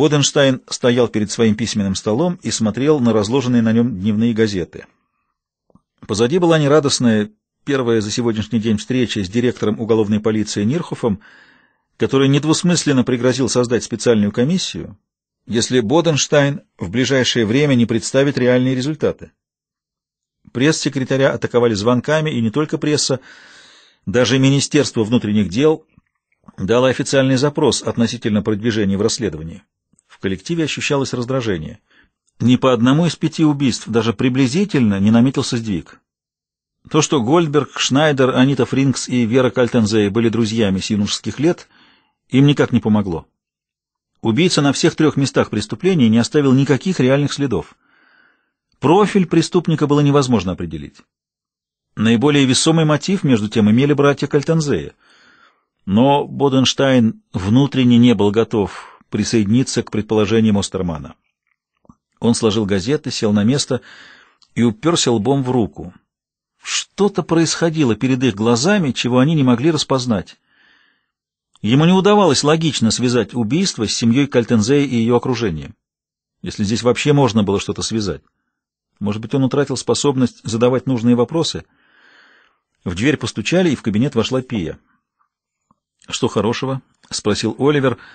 Боденштайн стоял перед своим письменным столом и смотрел на разложенные на нем дневные газеты. Позади была нерадостная первая за сегодняшний день встреча с директором уголовной полиции Нирхофом, который недвусмысленно пригрозил создать специальную комиссию, если Боденштайн в ближайшее время не представит реальные результаты. Пресс-секретаря атаковали звонками, и не только пресса, даже Министерство внутренних дел дало официальный запрос относительно продвижения в расследовании коллективе ощущалось раздражение. Ни по одному из пяти убийств даже приблизительно не наметился сдвиг. То, что Гольдберг, Шнайдер, Анита Фринкс и Вера Кальтензея были друзьями с юношеских лет, им никак не помогло. Убийца на всех трех местах преступления не оставил никаких реальных следов. Профиль преступника было невозможно определить. Наиболее весомый мотив, между тем, имели братья Кальтензея. Но Боденштайн внутренне не был готов присоединиться к предположениям Остермана. Он сложил газеты, сел на место и уперся лбом в руку. Что-то происходило перед их глазами, чего они не могли распознать. Ему не удавалось логично связать убийство с семьей Кальтензея и ее окружением. Если здесь вообще можно было что-то связать. Может быть, он утратил способность задавать нужные вопросы? В дверь постучали, и в кабинет вошла Пия. «Что хорошего?» — спросил Оливер —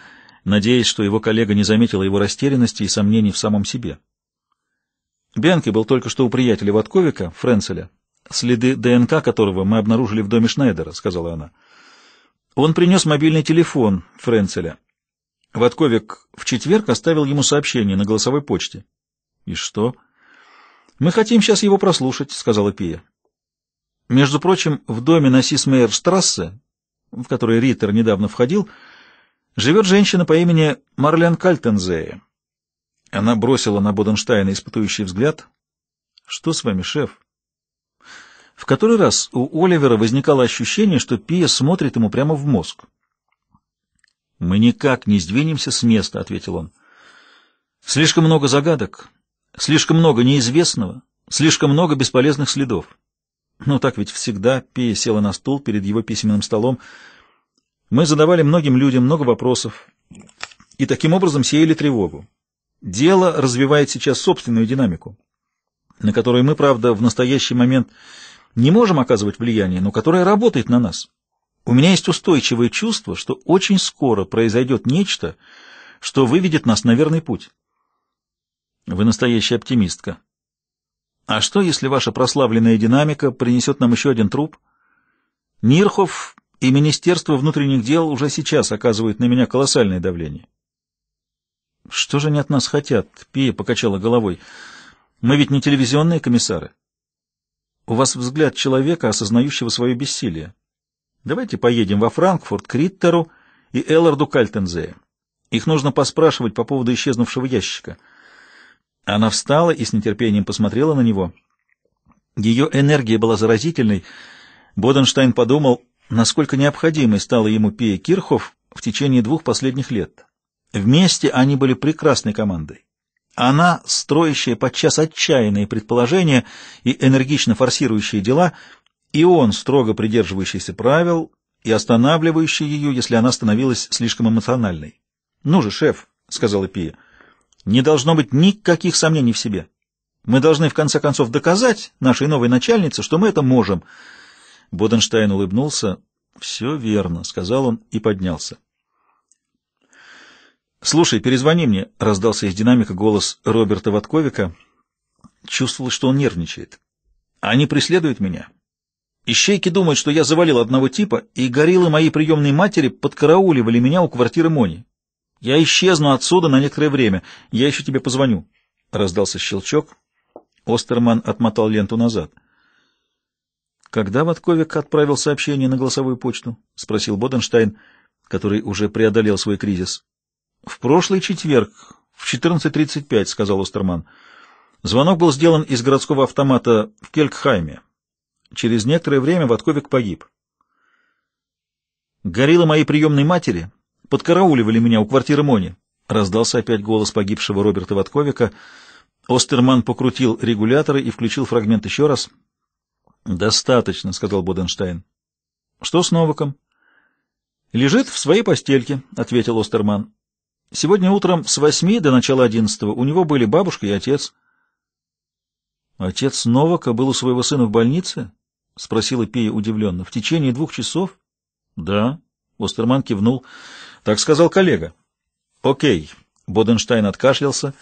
надеясь, что его коллега не заметила его растерянности и сомнений в самом себе. Бианки был только что у приятеля Ватковика, Френселя. следы ДНК которого мы обнаружили в доме Шнайдера, — сказала она. Он принес мобильный телефон Френцеля. Ватковик в четверг оставил ему сообщение на голосовой почте. — И что? — Мы хотим сейчас его прослушать, — сказала Пия. Между прочим, в доме на Сисмейерштрассе, в который Риттер недавно входил, — Живет женщина по имени Марлен Кальтензея. Она бросила на Боденштайна испытующий взгляд. «Что с вами, шеф?» В который раз у Оливера возникало ощущение, что Пия смотрит ему прямо в мозг. «Мы никак не сдвинемся с места», — ответил он. «Слишком много загадок, слишком много неизвестного, слишком много бесполезных следов». «Ну так ведь всегда», — Пия села на стул перед его письменным столом, — мы задавали многим людям много вопросов и таким образом сеяли тревогу. Дело развивает сейчас собственную динамику, на которую мы, правда, в настоящий момент не можем оказывать влияние, но которая работает на нас. У меня есть устойчивое чувство, что очень скоро произойдет нечто, что выведет нас на верный путь. Вы настоящая оптимистка. А что, если ваша прославленная динамика принесет нам еще один труп? Нирхов и Министерство внутренних дел уже сейчас оказывает на меня колоссальное давление. «Что же они от нас хотят?» — Пия покачала головой. «Мы ведь не телевизионные комиссары. У вас взгляд человека, осознающего свое бессилие. Давайте поедем во Франкфурт к Риттеру и Элларду Кальтензея. Их нужно поспрашивать по поводу исчезнувшего ящика». Она встала и с нетерпением посмотрела на него. Ее энергия была заразительной. Боденштайн подумал, насколько необходимой стала ему Пея Кирхов в течение двух последних лет. Вместе они были прекрасной командой. Она, строящая подчас отчаянные предположения и энергично форсирующие дела, и он, строго придерживающийся правил и останавливающий ее, если она становилась слишком эмоциональной. «Ну же, шеф», — сказала Пия, — «не должно быть никаких сомнений в себе. Мы должны, в конце концов, доказать нашей новой начальнице, что мы это можем». Боденштайн улыбнулся. «Все верно», — сказал он и поднялся. «Слушай, перезвони мне», — раздался из динамика голос Роберта Ватковика. Чувствовал, что он нервничает. «Они преследуют меня. Ищейки думают, что я завалил одного типа, и гориллы моей приемной матери подкарауливали меня у квартиры Мони. Я исчезну отсюда на некоторое время. Я еще тебе позвоню». Раздался щелчок. Остерман отмотал ленту назад. — «Когда Ватковик отправил сообщение на голосовую почту?» — спросил Боденштайн, который уже преодолел свой кризис. «В прошлый четверг, в 14.35», — сказал Остерман. Звонок был сделан из городского автомата в Келькхайме. Через некоторое время Ватковик погиб. «Гориллы моей приемной матери подкарауливали меня у квартиры Мони», — раздался опять голос погибшего Роберта Ватковика. Остерман покрутил регуляторы и включил фрагмент еще раз — «Достаточно», — сказал Боденштайн. «Что с Новаком?» «Лежит в своей постельке», — ответил Остерман. «Сегодня утром с восьми до начала одиннадцатого у него были бабушка и отец». «Отец Новака был у своего сына в больнице?» — спросила Пия удивленно. «В течение двух часов?» «Да», — Остерман кивнул. «Так сказал коллега». «Окей», — Боденштайн откашлялся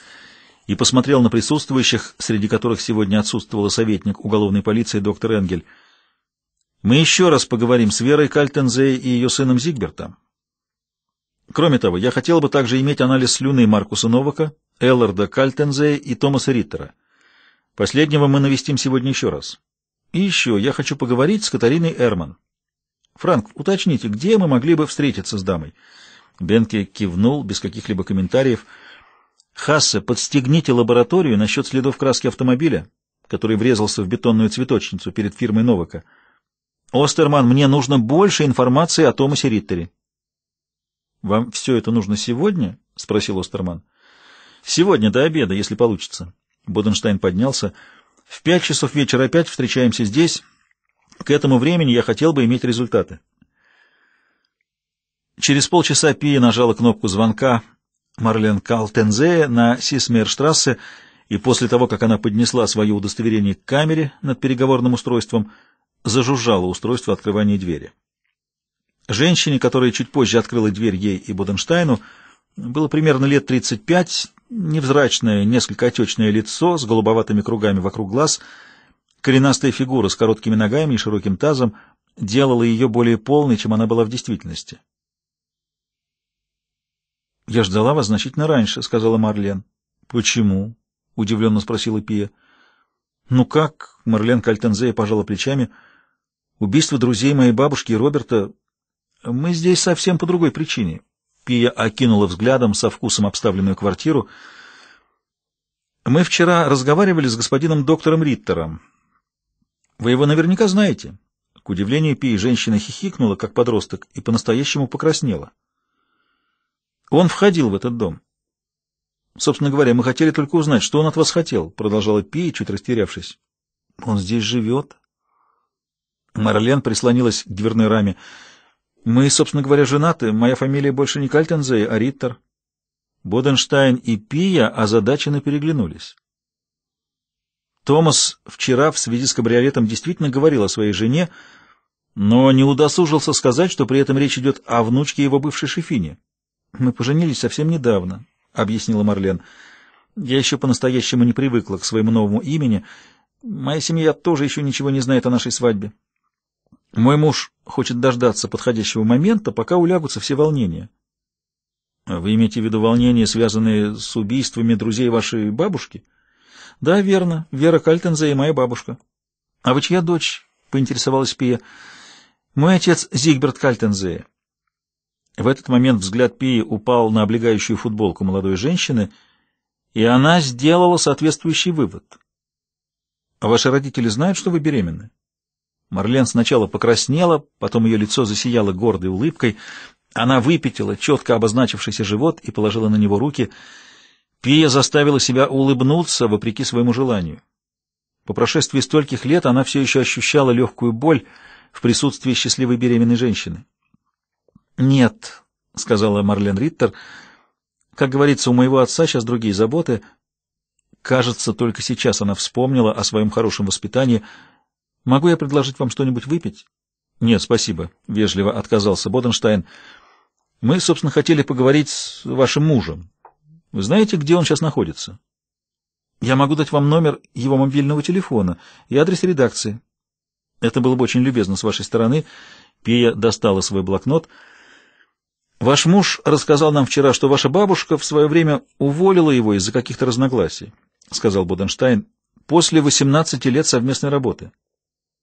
и посмотрел на присутствующих, среди которых сегодня отсутствовал советник уголовной полиции доктор Энгель. «Мы еще раз поговорим с Верой Кальтензей и ее сыном Зигбертом. Кроме того, я хотел бы также иметь анализ слюны Маркуса Новака, Элларда Кальтензей и Томаса Риттера. Последнего мы навестим сегодня еще раз. И еще я хочу поговорить с Катариной Эрман. Франк, уточните, где мы могли бы встретиться с дамой?» Бенке кивнул без каких-либо комментариев – Хассе, подстегните лабораторию насчет следов краски автомобиля, который врезался в бетонную цветочницу перед фирмой Новака. Остерман, мне нужно больше информации о Томасе Риттере. — Вам все это нужно сегодня? — спросил Остерман. — Сегодня до обеда, если получится. Боденштайн поднялся. — В пять часов вечера опять встречаемся здесь. К этому времени я хотел бы иметь результаты. Через полчаса Пия нажала кнопку звонка Марлен Кал на Сисмерштрассе, и после того, как она поднесла свое удостоверение к камере над переговорным устройством, зажужжало устройство открывания двери. Женщине, которая чуть позже открыла дверь ей и Буденштайну, было примерно лет 35, невзрачное, несколько отечное лицо с голубоватыми кругами вокруг глаз, коренастая фигура с короткими ногами и широким тазом делала ее более полной, чем она была в действительности. «Я ждала вас значительно раньше», — сказала Марлен. «Почему?» — удивленно спросила Пия. «Ну как?» — Марлен Кальтензея пожала плечами. «Убийство друзей моей бабушки и Роберта... Мы здесь совсем по другой причине». Пия окинула взглядом со вкусом обставленную квартиру. «Мы вчера разговаривали с господином доктором Риттером. Вы его наверняка знаете». К удивлению Пии женщина хихикнула, как подросток, и по-настоящему покраснела. Он входил в этот дом. Собственно говоря, мы хотели только узнать, что он от вас хотел, продолжала Пия, чуть растерявшись. Он здесь живет? Марлен прислонилась к дверной раме. Мы, собственно говоря, женаты. Моя фамилия больше не Кальтензе, а Риттер. Боденштайн и Пия озадаченно переглянулись. Томас вчера в связи с кабриолетом действительно говорил о своей жене, но не удосужился сказать, что при этом речь идет о внучке его бывшей шефине. «Мы поженились совсем недавно», — объяснила Марлен. «Я еще по-настоящему не привыкла к своему новому имени. Моя семья тоже еще ничего не знает о нашей свадьбе. Мой муж хочет дождаться подходящего момента, пока улягутся все волнения». «Вы имеете в виду волнения, связанные с убийствами друзей вашей бабушки?» «Да, верно. Вера Кальтензе и моя бабушка». «А вы чья дочь?» — поинтересовалась Пия. «Мой отец Зигберт Кальтензе. В этот момент взгляд Пии упал на облегающую футболку молодой женщины, и она сделала соответствующий вывод. А «Ваши родители знают, что вы беременны?» Марлен сначала покраснела, потом ее лицо засияло гордой улыбкой. Она выпятила четко обозначившийся живот и положила на него руки. Пия заставила себя улыбнуться, вопреки своему желанию. По прошествии стольких лет она все еще ощущала легкую боль в присутствии счастливой беременной женщины. «Нет», — сказала Марлен Риттер, — «как говорится, у моего отца сейчас другие заботы». Кажется, только сейчас она вспомнила о своем хорошем воспитании. «Могу я предложить вам что-нибудь выпить?» «Нет, спасибо», — вежливо отказался Боденштайн. «Мы, собственно, хотели поговорить с вашим мужем. Вы знаете, где он сейчас находится?» «Я могу дать вам номер его мобильного телефона и адрес редакции». «Это было бы очень любезно с вашей стороны». Пия достала свой блокнот — Ваш муж рассказал нам вчера, что ваша бабушка в свое время уволила его из-за каких-то разногласий, — сказал Боденштайн, — после восемнадцати лет совместной работы.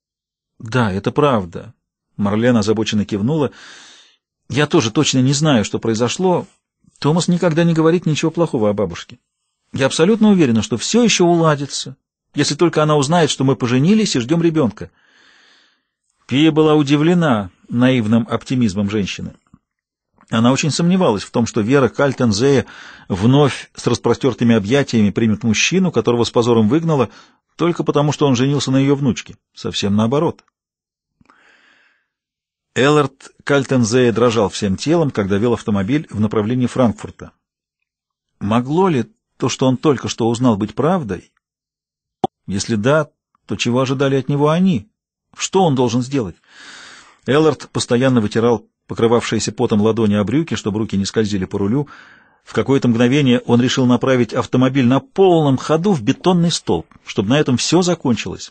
— Да, это правда. Марлен озабоченно кивнула. — Я тоже точно не знаю, что произошло. Томас никогда не говорит ничего плохого о бабушке. Я абсолютно уверена, что все еще уладится, если только она узнает, что мы поженились и ждем ребенка. Пия была удивлена наивным оптимизмом женщины. Она очень сомневалась в том, что Вера Кальтензея вновь с распростертыми объятиями примет мужчину, которого с позором выгнала, только потому, что он женился на ее внучке. Совсем наоборот. Эллард Кальтензея дрожал всем телом, когда вел автомобиль в направлении Франкфурта. Могло ли то, что он только что узнал, быть правдой? Если да, то чего ожидали от него они? Что он должен сделать? Эллард постоянно вытирал покрывавшиеся потом ладони о брюки, чтобы руки не скользили по рулю. В какое-то мгновение он решил направить автомобиль на полном ходу в бетонный столб, чтобы на этом все закончилось.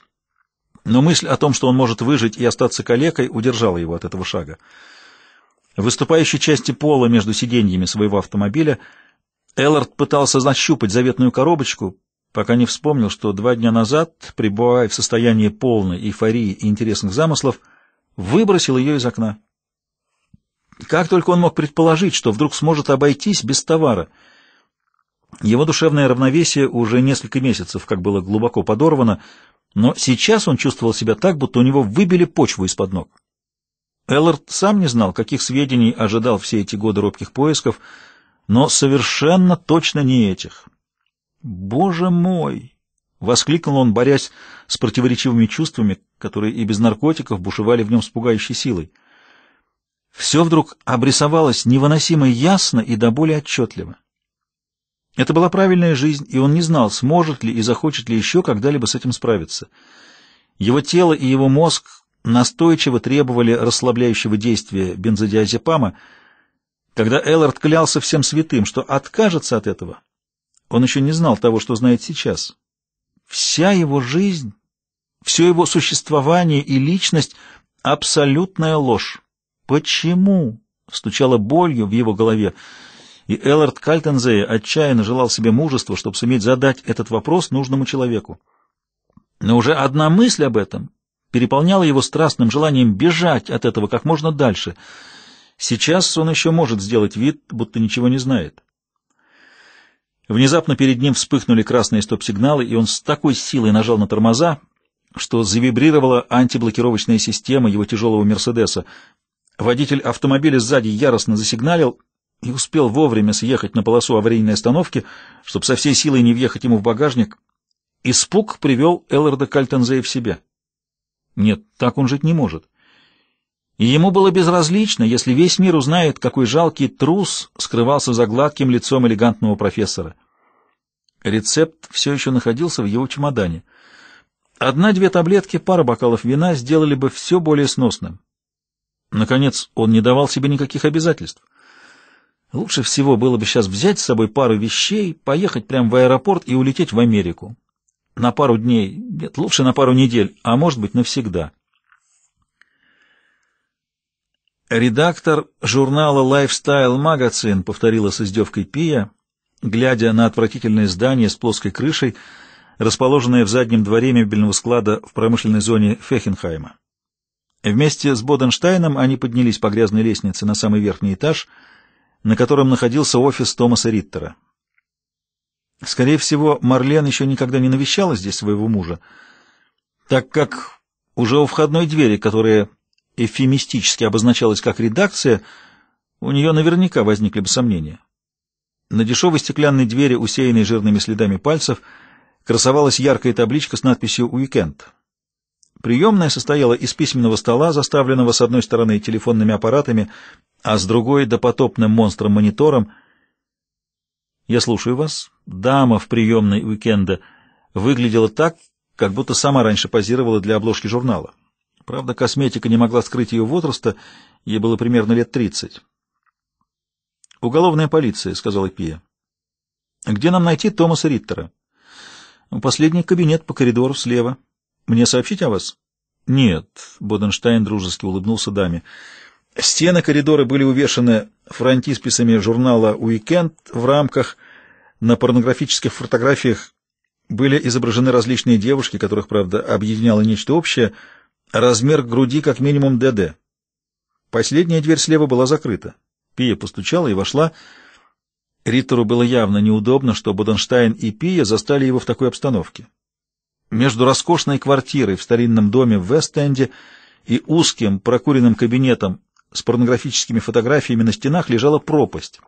Но мысль о том, что он может выжить и остаться калекой, удержала его от этого шага. В выступающей части пола между сиденьями своего автомобиля Эллард пытался нащупать заветную коробочку, пока не вспомнил, что два дня назад, пребывая в состоянии полной эйфории и интересных замыслов, выбросил ее из окна. Как только он мог предположить, что вдруг сможет обойтись без товара? Его душевное равновесие уже несколько месяцев как было глубоко подорвано, но сейчас он чувствовал себя так, будто у него выбили почву из-под ног. Эллард сам не знал, каких сведений ожидал все эти годы робких поисков, но совершенно точно не этих. «Боже мой!» — воскликнул он, борясь с противоречивыми чувствами, которые и без наркотиков бушевали в нем с пугающей силой — все вдруг обрисовалось невыносимо ясно и до боли отчетливо. Это была правильная жизнь, и он не знал, сможет ли и захочет ли еще когда-либо с этим справиться. Его тело и его мозг настойчиво требовали расслабляющего действия бензодиазепама. Когда Эллард клялся всем святым, что откажется от этого, он еще не знал того, что знает сейчас. Вся его жизнь, все его существование и личность — абсолютная ложь. «Почему?» — стучала болью в его голове. И Эллард Кальтензея отчаянно желал себе мужества, чтобы суметь задать этот вопрос нужному человеку. Но уже одна мысль об этом переполняла его страстным желанием бежать от этого как можно дальше. Сейчас он еще может сделать вид, будто ничего не знает. Внезапно перед ним вспыхнули красные стоп-сигналы, и он с такой силой нажал на тормоза, что завибрировала антиблокировочная система его тяжелого «Мерседеса». Водитель автомобиля сзади яростно засигналил и успел вовремя съехать на полосу аварийной остановки, чтобы со всей силой не въехать ему в багажник. Испуг привел Элларда Кальтензея в себя. Нет, так он жить не может. И ему было безразлично, если весь мир узнает, какой жалкий трус скрывался за гладким лицом элегантного профессора. Рецепт все еще находился в его чемодане. Одна-две таблетки, пара бокалов вина сделали бы все более сносным. Наконец, он не давал себе никаких обязательств. Лучше всего было бы сейчас взять с собой пару вещей, поехать прямо в аэропорт и улететь в Америку. На пару дней, нет, лучше на пару недель, а может быть навсегда. Редактор журнала Lifestyle Magazine повторила с издевкой Пия, глядя на отвратительное здание с плоской крышей, расположенное в заднем дворе мебельного склада в промышленной зоне Фехенхайма. Вместе с Боденштайном они поднялись по грязной лестнице на самый верхний этаж, на котором находился офис Томаса Риттера. Скорее всего, Марлен еще никогда не навещала здесь своего мужа, так как уже у входной двери, которая эфемистически обозначалась как редакция, у нее наверняка возникли бы сомнения. На дешевой стеклянной двери, усеянной жирными следами пальцев, красовалась яркая табличка с надписью «Уикенд». Приемная состояла из письменного стола, заставленного с одной стороны телефонными аппаратами, а с другой — допотопным монстром-монитором. «Я слушаю вас. Дама в приемной уикенда выглядела так, как будто сама раньше позировала для обложки журнала. Правда, косметика не могла скрыть ее возраста, ей было примерно лет тридцать. «Уголовная полиция», — сказала Пия. «Где нам найти Томаса Риттера?» «Последний кабинет по коридору слева». Мне сообщить о вас? Нет, Боденштайн дружески улыбнулся даме. Стены коридора были увешаны фронтисписами журнала «Уикенд» в рамках. На порнографических фотографиях были изображены различные девушки, которых, правда, объединяло нечто общее. Размер груди как минимум ДД. Последняя дверь слева была закрыта. Пия постучала и вошла. Риттеру было явно неудобно, что Боденштайн и Пия застали его в такой обстановке между роскошной квартирой в старинном доме в Вест-Энде и узким прокуренным кабинетом с порнографическими фотографиями на стенах лежала пропасть.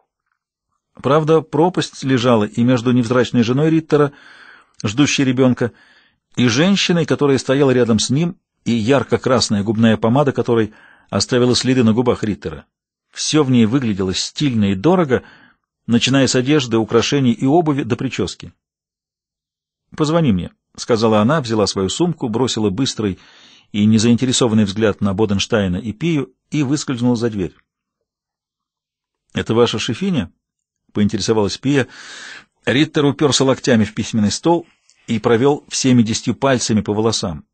Правда, пропасть лежала и между невзрачной женой Риттера, ждущей ребенка, и женщиной, которая стояла рядом с ним, и ярко-красная губная помада, которой оставила следы на губах Риттера. Все в ней выглядело стильно и дорого, начиная с одежды, украшений и обуви до прически. «Позвони мне», — сказала она, взяла свою сумку, бросила быстрый и незаинтересованный взгляд на Боденштайна и Пию и выскользнула за дверь. «Это ваша шефиня?» — поинтересовалась Пия. Риттер уперся локтями в письменный стол и провел всеми десятью пальцами по волосам.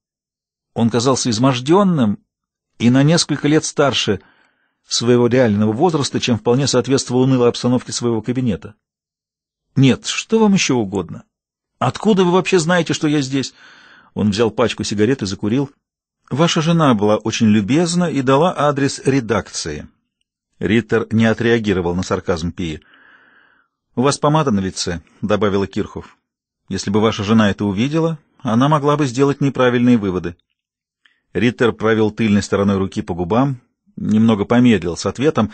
Он казался изможденным и на несколько лет старше своего реального возраста, чем вполне соответствовал унылой обстановке своего кабинета. «Нет, что вам еще угодно?» «Откуда вы вообще знаете, что я здесь?» Он взял пачку сигарет и закурил. «Ваша жена была очень любезна и дала адрес редакции». Риттер не отреагировал на сарказм Пи. «У вас помада на лице», — добавила Кирхов. «Если бы ваша жена это увидела, она могла бы сделать неправильные выводы». Риттер провел тыльной стороной руки по губам, немного помедлил с ответом,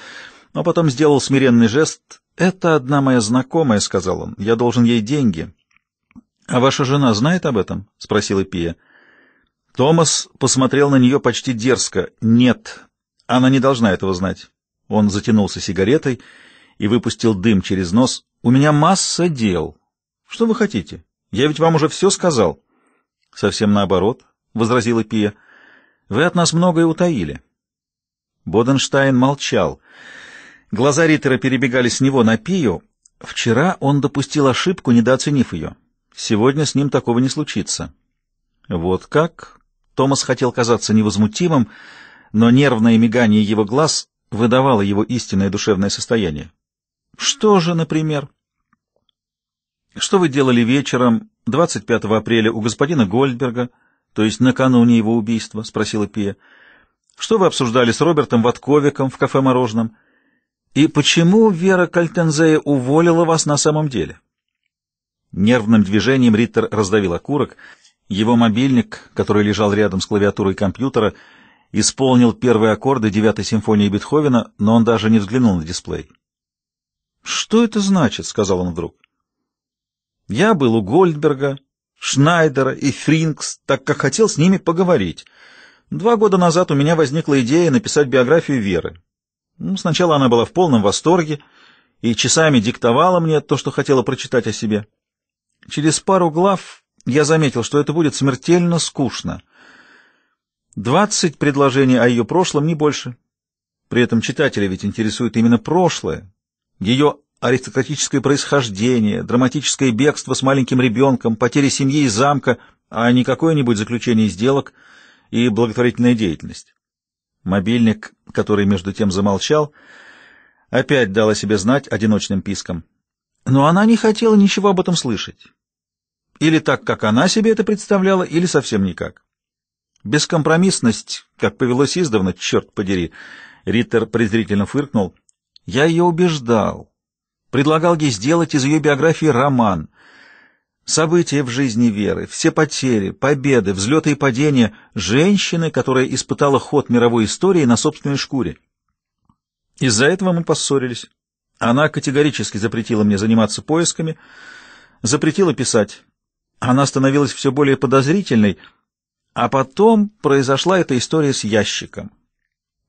но потом сделал смиренный жест. «Это одна моя знакомая», — сказал он, — «я должен ей деньги». «А ваша жена знает об этом?» — спросила Пия. Томас посмотрел на нее почти дерзко. «Нет, она не должна этого знать». Он затянулся сигаретой и выпустил дым через нос. «У меня масса дел. Что вы хотите? Я ведь вам уже все сказал». «Совсем наоборот», — возразила Пия. «Вы от нас многое утаили». Боденштайн молчал. Глаза Риттера перебегали с него на Пию. Вчера он допустил ошибку, недооценив ее. Сегодня с ним такого не случится. Вот как? Томас хотел казаться невозмутимым, но нервное мигание его глаз выдавало его истинное душевное состояние. Что же, например? Что вы делали вечером 25 апреля у господина Гольдберга, то есть накануне его убийства? спросила Пия. Что вы обсуждали с Робертом Ватковиком в кафе Мороженом? И почему Вера Кальтензея уволила вас на самом деле? Нервным движением Риттер раздавил окурок. Его мобильник, который лежал рядом с клавиатурой компьютера, исполнил первые аккорды девятой симфонии Бетховена, но он даже не взглянул на дисплей. «Что это значит?» — сказал он вдруг. «Я был у Гольдберга, Шнайдера и Фринкс, так как хотел с ними поговорить. Два года назад у меня возникла идея написать биографию Веры. Ну, сначала она была в полном восторге и часами диктовала мне то, что хотела прочитать о себе. Через пару глав я заметил, что это будет смертельно скучно. Двадцать предложений о ее прошлом, не больше. При этом читателя ведь интересует именно прошлое, ее аристократическое происхождение, драматическое бегство с маленьким ребенком, потеря семьи и замка, а не какое-нибудь заключение сделок и благотворительная деятельность. Мобильник, который между тем замолчал, опять дал о себе знать одиночным писком. Но она не хотела ничего об этом слышать. Или так, как она себе это представляла, или совсем никак. Бескомпромиссность, как повелось издавна, черт подери. Риттер презрительно фыркнул. Я ее убеждал. Предлагал ей сделать из ее биографии роман. События в жизни Веры, все потери, победы, взлеты и падения женщины, которая испытала ход мировой истории на собственной шкуре. Из-за этого мы поссорились. Она категорически запретила мне заниматься поисками, запретила писать. Она становилась все более подозрительной, а потом произошла эта история с ящиком.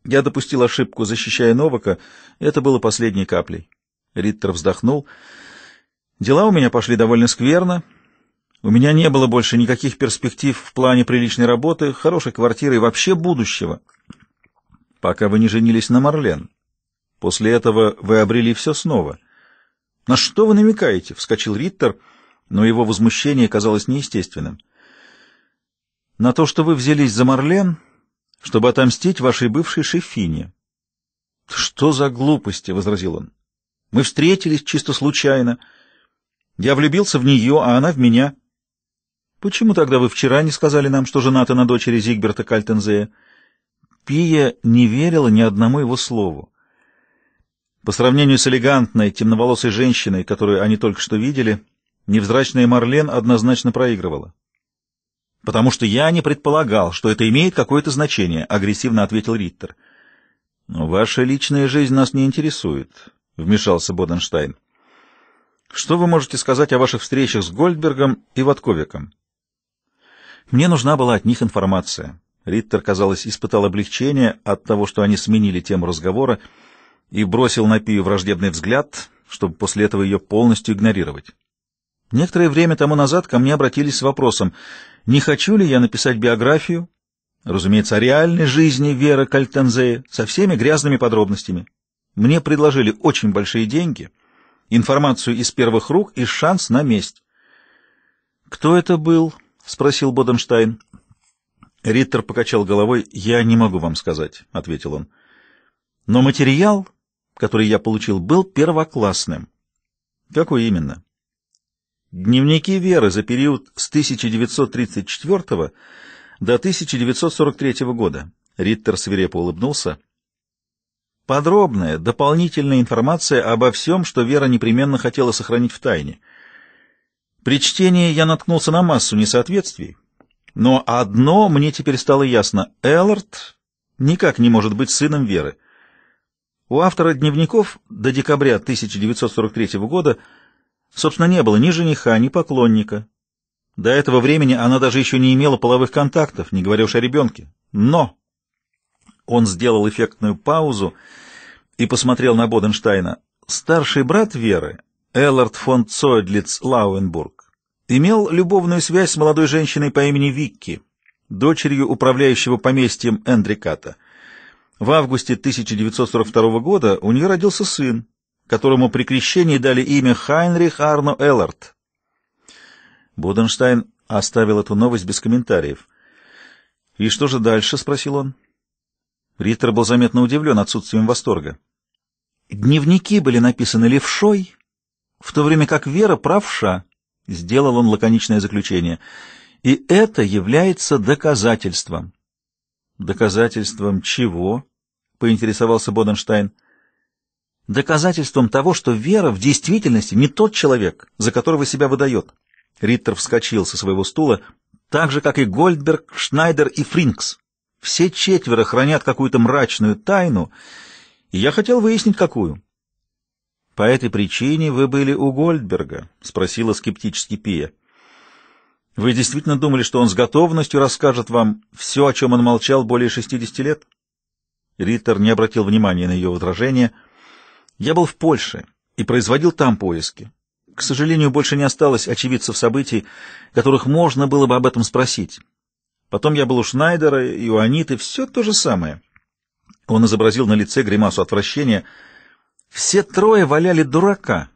Я допустил ошибку, защищая Новака. Это было последней каплей. Риттер вздохнул. Дела у меня пошли довольно скверно. У меня не было больше никаких перспектив в плане приличной работы, хорошей квартиры и вообще будущего. Пока вы не женились на Марлен. После этого вы обрели все снова. — На что вы намекаете? — вскочил Риттер, но его возмущение казалось неестественным. — На то, что вы взялись за Марлен, чтобы отомстить вашей бывшей шефине. — Что за глупости? — возразил он. — Мы встретились чисто случайно. Я влюбился в нее, а она в меня. — Почему тогда вы вчера не сказали нам, что женаты на дочери Зигберта Кальтензея? Пия не верила ни одному его слову. По сравнению с элегантной, темноволосой женщиной, которую они только что видели, невзрачная Марлен однозначно проигрывала. «Потому что я не предполагал, что это имеет какое-то значение», — агрессивно ответил Риттер. «Но ваша личная жизнь нас не интересует», — вмешался Боденштайн. «Что вы можете сказать о ваших встречах с Гольдбергом и Ватковиком?» «Мне нужна была от них информация». Риттер, казалось, испытал облегчение от того, что они сменили тему разговора, — и бросил на Пию враждебный взгляд, чтобы после этого ее полностью игнорировать. Некоторое время тому назад ко мне обратились с вопросом, не хочу ли я написать биографию, разумеется, о реальной жизни Веры Кальтензея со всеми грязными подробностями. Мне предложили очень большие деньги, информацию из первых рук и шанс на месть. «Кто это был?» — спросил Боденштайн. Риттер покачал головой. «Я не могу вам сказать», — ответил он. «Но материал который я получил, был первоклассным. Какой именно? Дневники Веры за период с 1934 до 1943 года. Риттер свирепо улыбнулся. Подробная, дополнительная информация обо всем, что Вера непременно хотела сохранить в тайне. При чтении я наткнулся на массу несоответствий, но одно мне теперь стало ясно — Эллард никак не может быть сыном Веры. У автора дневников до декабря 1943 года, собственно, не было ни жениха, ни поклонника. До этого времени она даже еще не имела половых контактов, не говоря уж о ребенке. Но он сделал эффектную паузу и посмотрел на Боденштайна. Старший брат Веры, Эллард фон Цойдлиц Лауенбург, имел любовную связь с молодой женщиной по имени Викки, дочерью управляющего поместьем Эндриката — в августе 1942 года у нее родился сын, которому при крещении дали имя Хайнрих Арно Эллард. Боденштайн оставил эту новость без комментариев. «И что же дальше?» — спросил он. Риттер был заметно удивлен отсутствием восторга. «Дневники были написаны левшой, в то время как Вера правша», — сделал он лаконичное заключение. «И это является доказательством». «Доказательством чего?» — поинтересовался Боденштайн. «Доказательством того, что Вера в действительности не тот человек, за которого себя выдает». Риттер вскочил со своего стула, так же, как и Гольдберг, Шнайдер и Фринкс. Все четверо хранят какую-то мрачную тайну, и я хотел выяснить, какую. — По этой причине вы были у Гольдберга? — спросила скептически Пия. Вы действительно думали, что он с готовностью расскажет вам все, о чем он молчал более шестидесяти лет? Риттер не обратил внимания на ее возражение. Я был в Польше и производил там поиски. К сожалению, больше не осталось очевидцев событий, которых можно было бы об этом спросить. Потом я был у Шнайдера и у Аниты, все то же самое. Он изобразил на лице гримасу отвращения. Все трое валяли дурака,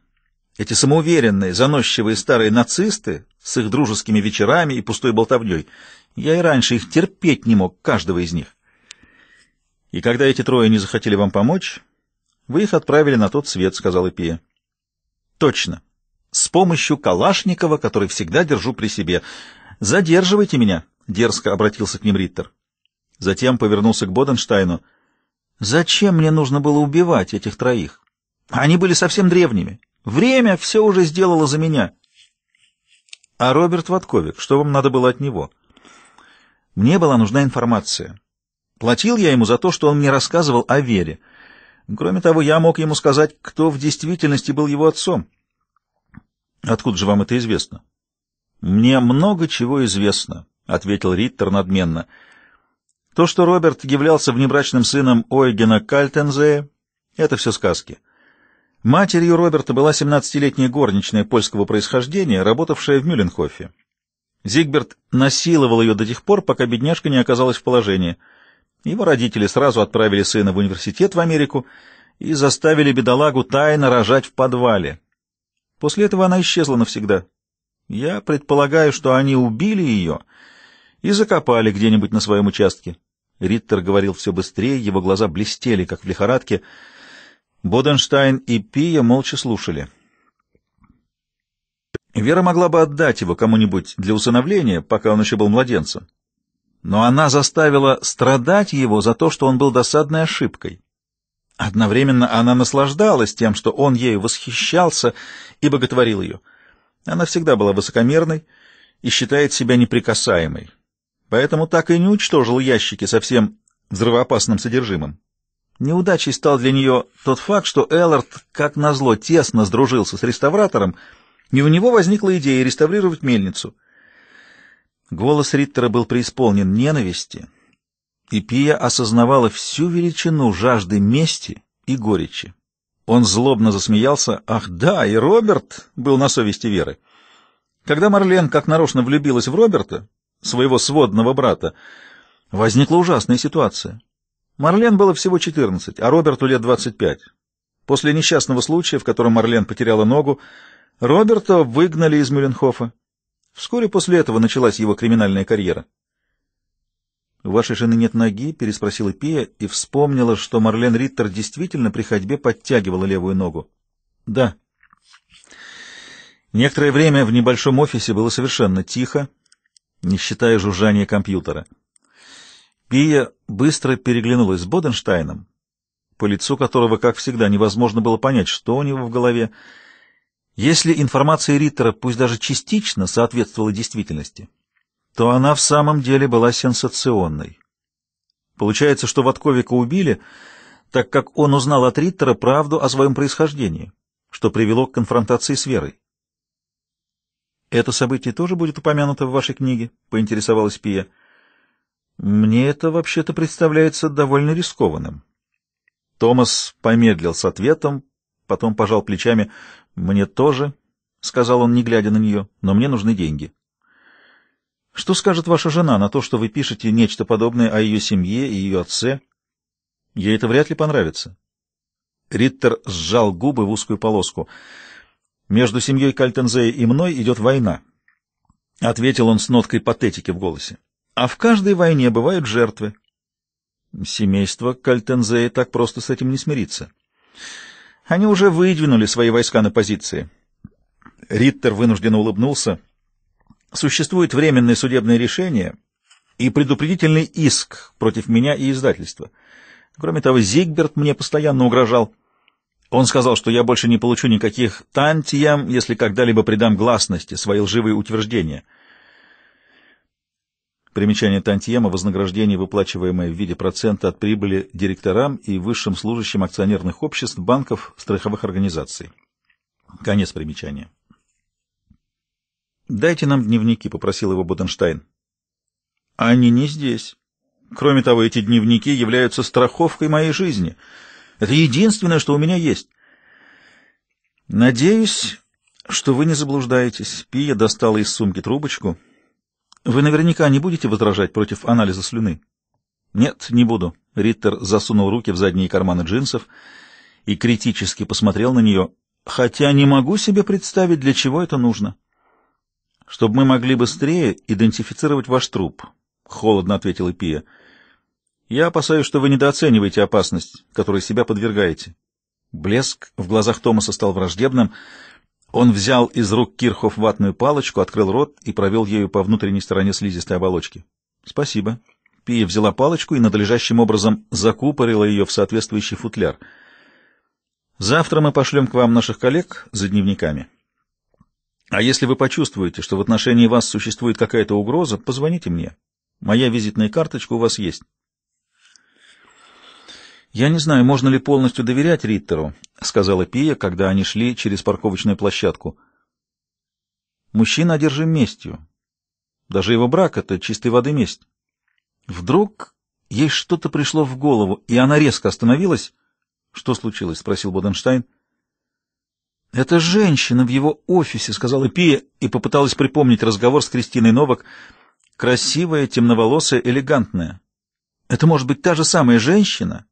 эти самоуверенные, заносчивые старые нацисты с их дружескими вечерами и пустой болтовней. Я и раньше их терпеть не мог, каждого из них. И когда эти трое не захотели вам помочь, вы их отправили на тот свет, — сказал Ипия. Точно. С помощью Калашникова, который всегда держу при себе. Задерживайте меня, — дерзко обратился к ним Риттер. Затем повернулся к Боденштайну. Зачем мне нужно было убивать этих троих? Они были совсем древними. Время все уже сделало за меня. А Роберт Ватковик, что вам надо было от него? Мне была нужна информация. Платил я ему за то, что он мне рассказывал о Вере. Кроме того, я мог ему сказать, кто в действительности был его отцом. Откуда же вам это известно? Мне много чего известно, ответил Риттер надменно. То, что Роберт являлся внебрачным сыном Ойгена Кальтензея, это все сказки. Матерью Роберта была 17-летняя горничная польского происхождения, работавшая в Мюлленхофе. Зигберт насиловал ее до тех пор, пока бедняжка не оказалась в положении. Его родители сразу отправили сына в университет в Америку и заставили бедолагу тайно рожать в подвале. После этого она исчезла навсегда. Я предполагаю, что они убили ее и закопали где-нибудь на своем участке. Риттер говорил все быстрее, его глаза блестели, как в лихорадке — Боденштайн и Пия молча слушали. Вера могла бы отдать его кому-нибудь для усыновления, пока он еще был младенцем. Но она заставила страдать его за то, что он был досадной ошибкой. Одновременно она наслаждалась тем, что он ею восхищался и боготворил ее. Она всегда была высокомерной и считает себя неприкасаемой. Поэтому так и не уничтожил ящики со всем взрывоопасным содержимым. Неудачей стал для нее тот факт, что Эллард, как назло, тесно сдружился с реставратором, и у него возникла идея реставрировать мельницу. Голос Риттера был преисполнен ненависти, и Пия осознавала всю величину жажды мести и горечи. Он злобно засмеялся. «Ах да, и Роберт был на совести Веры». Когда Марлен как нарочно влюбилась в Роберта, своего сводного брата, возникла ужасная ситуация. Марлен было всего 14, а Роберту лет 25. После несчастного случая, в котором Марлен потеряла ногу, Роберта выгнали из Мюлленхофа. Вскоре после этого началась его криминальная карьера. «У вашей жены нет ноги?» — переспросила Пия и вспомнила, что Марлен Риттер действительно при ходьбе подтягивала левую ногу. «Да». Некоторое время в небольшом офисе было совершенно тихо, не считая жужжания компьютера. Пия быстро переглянулась с Боденштайном, по лицу которого, как всегда, невозможно было понять, что у него в голове. Если информация Риттера, пусть даже частично, соответствовала действительности, то она в самом деле была сенсационной. Получается, что Ватковика убили, так как он узнал от Риттера правду о своем происхождении, что привело к конфронтации с Верой. «Это событие тоже будет упомянуто в вашей книге?» — поинтересовалась Пия. — мне это вообще-то представляется довольно рискованным. Томас помедлил с ответом, потом пожал плечами. «Мне тоже», — сказал он, не глядя на нее, — «но мне нужны деньги». «Что скажет ваша жена на то, что вы пишете нечто подобное о ее семье и ее отце? Ей это вряд ли понравится». Риттер сжал губы в узкую полоску. «Между семьей Кальтензея и мной идет война», — ответил он с ноткой патетики в голосе. А в каждой войне бывают жертвы. Семейство Кальтензея так просто с этим не смирится. Они уже выдвинули свои войска на позиции. Риттер вынужденно улыбнулся. Существует временное судебное решение и предупредительный иск против меня и издательства. Кроме того, Зигберт мне постоянно угрожал. Он сказал, что я больше не получу никаких тантиям, если когда-либо придам гласности свои лживые утверждения — Примечание Тантьема – вознаграждение, выплачиваемое в виде процента от прибыли директорам и высшим служащим акционерных обществ, банков, страховых организаций. Конец примечания. «Дайте нам дневники», — попросил его Боденштайн. «Они не здесь. Кроме того, эти дневники являются страховкой моей жизни. Это единственное, что у меня есть». «Надеюсь, что вы не заблуждаетесь». Пия достала из сумки трубочку — вы наверняка не будете возражать против анализа слюны? Нет, не буду. Риттер засунул руки в задние карманы джинсов и критически посмотрел на нее, хотя не могу себе представить, для чего это нужно. Чтобы мы могли быстрее идентифицировать ваш труп, холодно ответила Пия. Я опасаюсь, что вы недооцениваете опасность, которой себя подвергаете. Блеск в глазах Томаса стал враждебным. Он взял из рук Кирхов ватную палочку, открыл рот и провел ею по внутренней стороне слизистой оболочки. «Спасибо». Пия взяла палочку и надлежащим образом закупорила ее в соответствующий футляр. «Завтра мы пошлем к вам наших коллег за дневниками. А если вы почувствуете, что в отношении вас существует какая-то угроза, позвоните мне. Моя визитная карточка у вас есть». «Я не знаю, можно ли полностью доверять Риттеру», — сказала Пия, когда они шли через парковочную площадку. «Мужчина одержим местью. Даже его брак — это чистой воды месть». Вдруг ей что-то пришло в голову, и она резко остановилась. «Что случилось?» — спросил Боденштайн. «Это женщина в его офисе», — сказала Пия и попыталась припомнить разговор с Кристиной Новак. «Красивая, темноволосая, элегантная. Это может быть та же самая женщина?»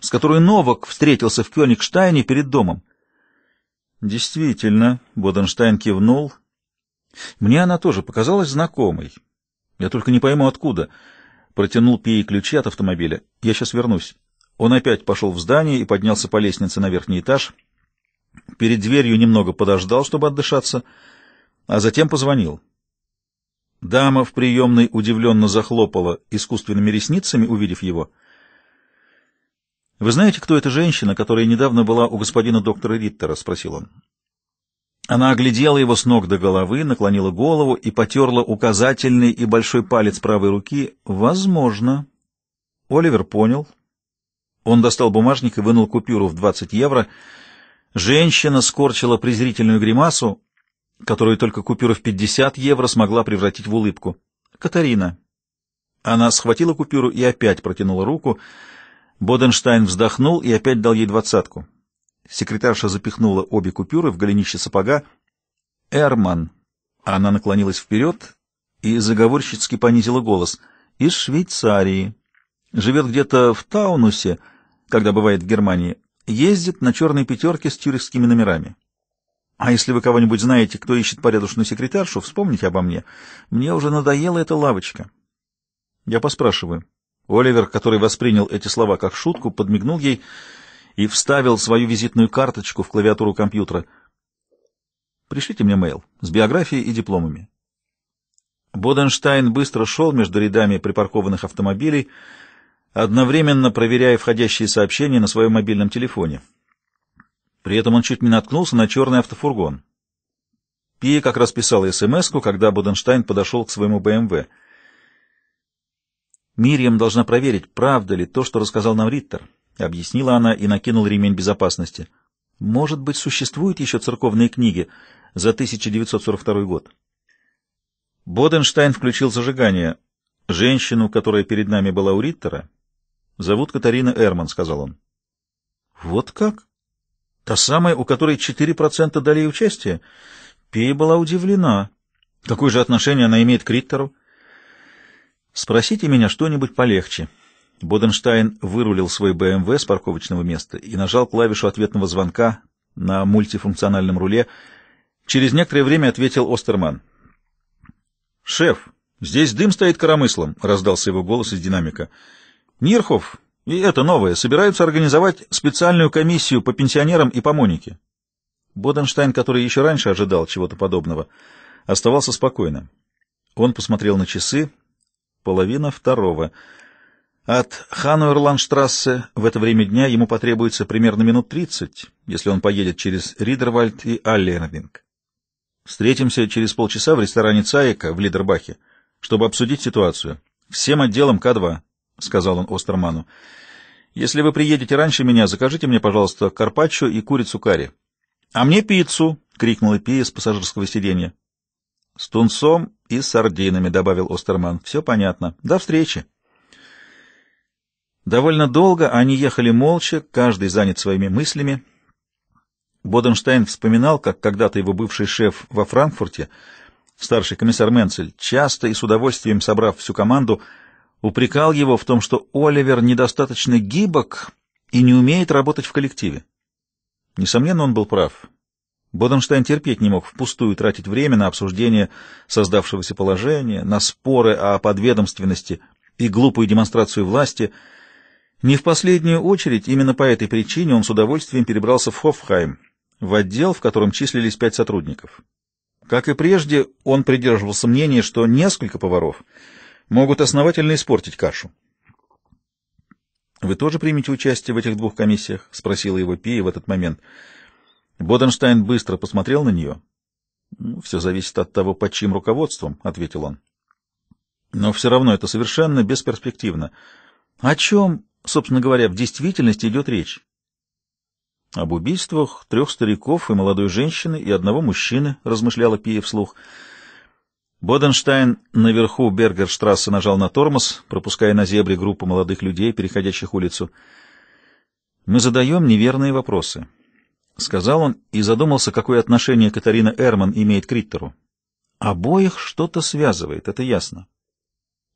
с которой Новак встретился в Кёнигштайне перед домом. Действительно, Боденштайн кивнул. Мне она тоже показалась знакомой. Я только не пойму, откуда. Протянул Пей ключи от автомобиля. Я сейчас вернусь. Он опять пошел в здание и поднялся по лестнице на верхний этаж. Перед дверью немного подождал, чтобы отдышаться, а затем позвонил. Дама в приемной удивленно захлопала искусственными ресницами, увидев его — «Вы знаете, кто эта женщина, которая недавно была у господина доктора Риттера?» — спросил он. Она оглядела его с ног до головы, наклонила голову и потерла указательный и большой палец правой руки. «Возможно». Оливер понял. Он достал бумажник и вынул купюру в 20 евро. Женщина скорчила презрительную гримасу, которую только купюра в 50 евро смогла превратить в улыбку. «Катарина». Она схватила купюру и опять протянула руку — Боденштайн вздохнул и опять дал ей двадцатку. Секретарша запихнула обе купюры в голенище сапога. «Эрман!» Она наклонилась вперед и заговорщицки понизила голос. «Из Швейцарии. Живет где-то в Таунусе, когда бывает в Германии. Ездит на черной пятерке с тюрихскими номерами. А если вы кого-нибудь знаете, кто ищет порядочную секретаршу, вспомните обо мне. Мне уже надоела эта лавочка. Я поспрашиваю». Оливер, который воспринял эти слова как шутку, подмигнул ей и вставил свою визитную карточку в клавиатуру компьютера. «Пришлите мне мейл с биографией и дипломами». Боденштайн быстро шел между рядами припаркованных автомобилей, одновременно проверяя входящие сообщения на своем мобильном телефоне. При этом он чуть не наткнулся на черный автофургон. Пи, как раз писала смс когда Боденштайн подошел к своему БМВ — Мирьям должна проверить, правда ли то, что рассказал нам Риттер, — объяснила она и накинула ремень безопасности. Может быть, существуют еще церковные книги за 1942 год? Боденштайн включил зажигание. «Женщину, которая перед нами была у Риттера, зовут Катарина Эрман», — сказал он. «Вот как? Та самая, у которой 4% дали участие?» Пи была удивлена. «Какое же отношение она имеет к Риттеру?» «Спросите меня что-нибудь полегче». Боденштайн вырулил свой БМВ с парковочного места и нажал клавишу ответного звонка на мультифункциональном руле. Через некоторое время ответил Остерман. «Шеф, здесь дым стоит коромыслом», — раздался его голос из динамика. «Нирхов и это новое собираются организовать специальную комиссию по пенсионерам и по Монике». Боденштайн, который еще раньше ожидал чего-то подобного, оставался спокойным. Он посмотрел на часы — Половина второго. От Хануэрландштрассе в это время дня ему потребуется примерно минут тридцать, если он поедет через Ридервальд и Аллердинг. Встретимся через полчаса в ресторане Цаика в Лидербахе, чтобы обсудить ситуацию. Всем отделом К2, — сказал он Остерману. Если вы приедете раньше меня, закажите мне, пожалуйста, карпаччо и курицу карри. — А мне пиццу! — крикнула Пия с пассажирского сиденья. — С тунцом и с сардинами», — добавил Остерман. «Все понятно. До встречи». Довольно долго они ехали молча, каждый занят своими мыслями. Боденштайн вспоминал, как когда-то его бывший шеф во Франкфурте, старший комиссар Менцель, часто и с удовольствием собрав всю команду, упрекал его в том, что Оливер недостаточно гибок и не умеет работать в коллективе. Несомненно, он был прав. Боденштайн терпеть не мог впустую тратить время на обсуждение создавшегося положения, на споры о подведомственности и глупую демонстрацию власти. Не в последнюю очередь, именно по этой причине он с удовольствием перебрался в Хоффхайм, в отдел, в котором числились пять сотрудников. Как и прежде, он придерживался мнения, что несколько поваров могут основательно испортить кашу. «Вы тоже примете участие в этих двух комиссиях?» — спросила его Пия в этот момент — Боденштайн быстро посмотрел на нее. «Ну, «Все зависит от того, под чьим руководством», — ответил он. «Но все равно это совершенно бесперспективно. О чем, собственно говоря, в действительности идет речь?» «Об убийствах трех стариков и молодой женщины и одного мужчины», — размышляла Пия вслух. Боденштайн наверху Бергерштрассе нажал на тормоз, пропуская на зебре группу молодых людей, переходящих улицу. «Мы задаем неверные вопросы». — сказал он и задумался, какое отношение Катарина Эрман имеет к Риттеру. «Обоих что-то связывает, это ясно.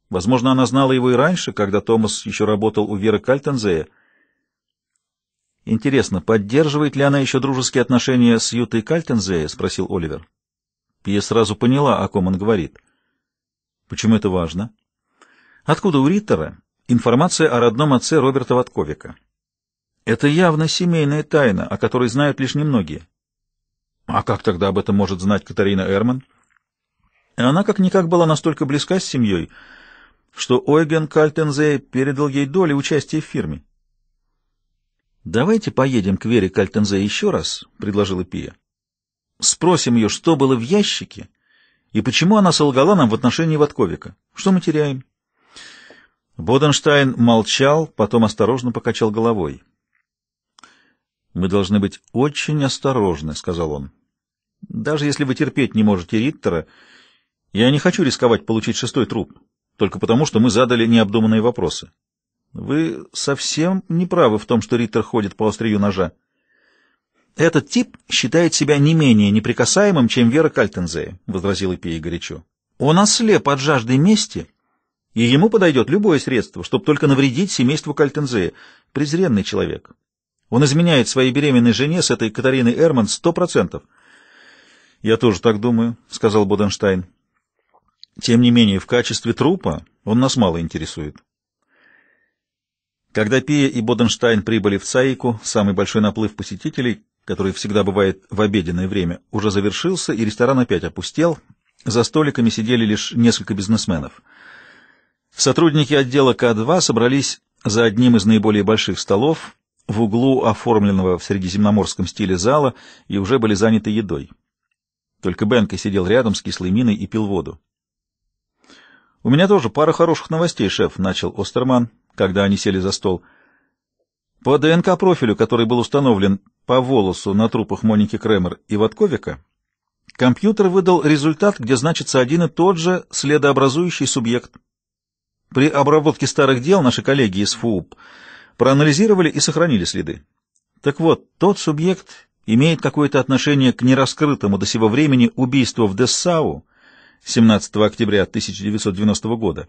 Возможно, она знала его и раньше, когда Томас еще работал у Веры Кальтензея. «Интересно, поддерживает ли она еще дружеские отношения с Ютой Кальтензея?» — спросил Оливер. Я сразу поняла, о ком он говорит. «Почему это важно?» «Откуда у Риттера информация о родном отце Роберта Ватковика?» Это явно семейная тайна, о которой знают лишь немногие. А как тогда об этом может знать Катарина Эрман? Она как-никак была настолько близка с семьей, что Ойген Кальтензей передал ей доли участия в фирме. «Давайте поедем к Вере Кальтензе еще раз», — предложила Пия. «Спросим ее, что было в ящике и почему она солгала нам в отношении Ватковика. Что мы теряем?» Боденштайн молчал, потом осторожно покачал головой. Мы должны быть очень осторожны, — сказал он. Даже если вы терпеть не можете Риттера, я не хочу рисковать получить шестой труп, только потому, что мы задали необдуманные вопросы. Вы совсем не правы в том, что Риттер ходит по острию ножа. Этот тип считает себя не менее неприкасаемым, чем Вера Кальтензея, — возразил Пия горячо. Он ослеп от жажды мести, и ему подойдет любое средство, чтобы только навредить семейству Кальтензея. Презренный человек. Он изменяет своей беременной жене с этой Катариной Эрман сто процентов. — Я тоже так думаю, — сказал Боденштайн. — Тем не менее, в качестве трупа он нас мало интересует. Когда Пия и Боденштайн прибыли в Цаику, самый большой наплыв посетителей, который всегда бывает в обеденное время, уже завершился, и ресторан опять опустел. За столиками сидели лишь несколько бизнесменов. Сотрудники отдела К2 собрались за одним из наиболее больших столов — в углу оформленного в средиземноморском стиле зала и уже были заняты едой. Только Бенка сидел рядом с кислой миной и пил воду. — У меня тоже пара хороших новостей, шеф, — начал Остерман, когда они сели за стол. — По ДНК-профилю, который был установлен по волосу на трупах Моники Кремер и Ватковика, компьютер выдал результат, где значится один и тот же следообразующий субъект. При обработке старых дел наши коллеги из ФУП — проанализировали и сохранили следы. Так вот, тот субъект имеет какое-то отношение к нераскрытому до сего времени убийству в Дессау 17 октября 1990 года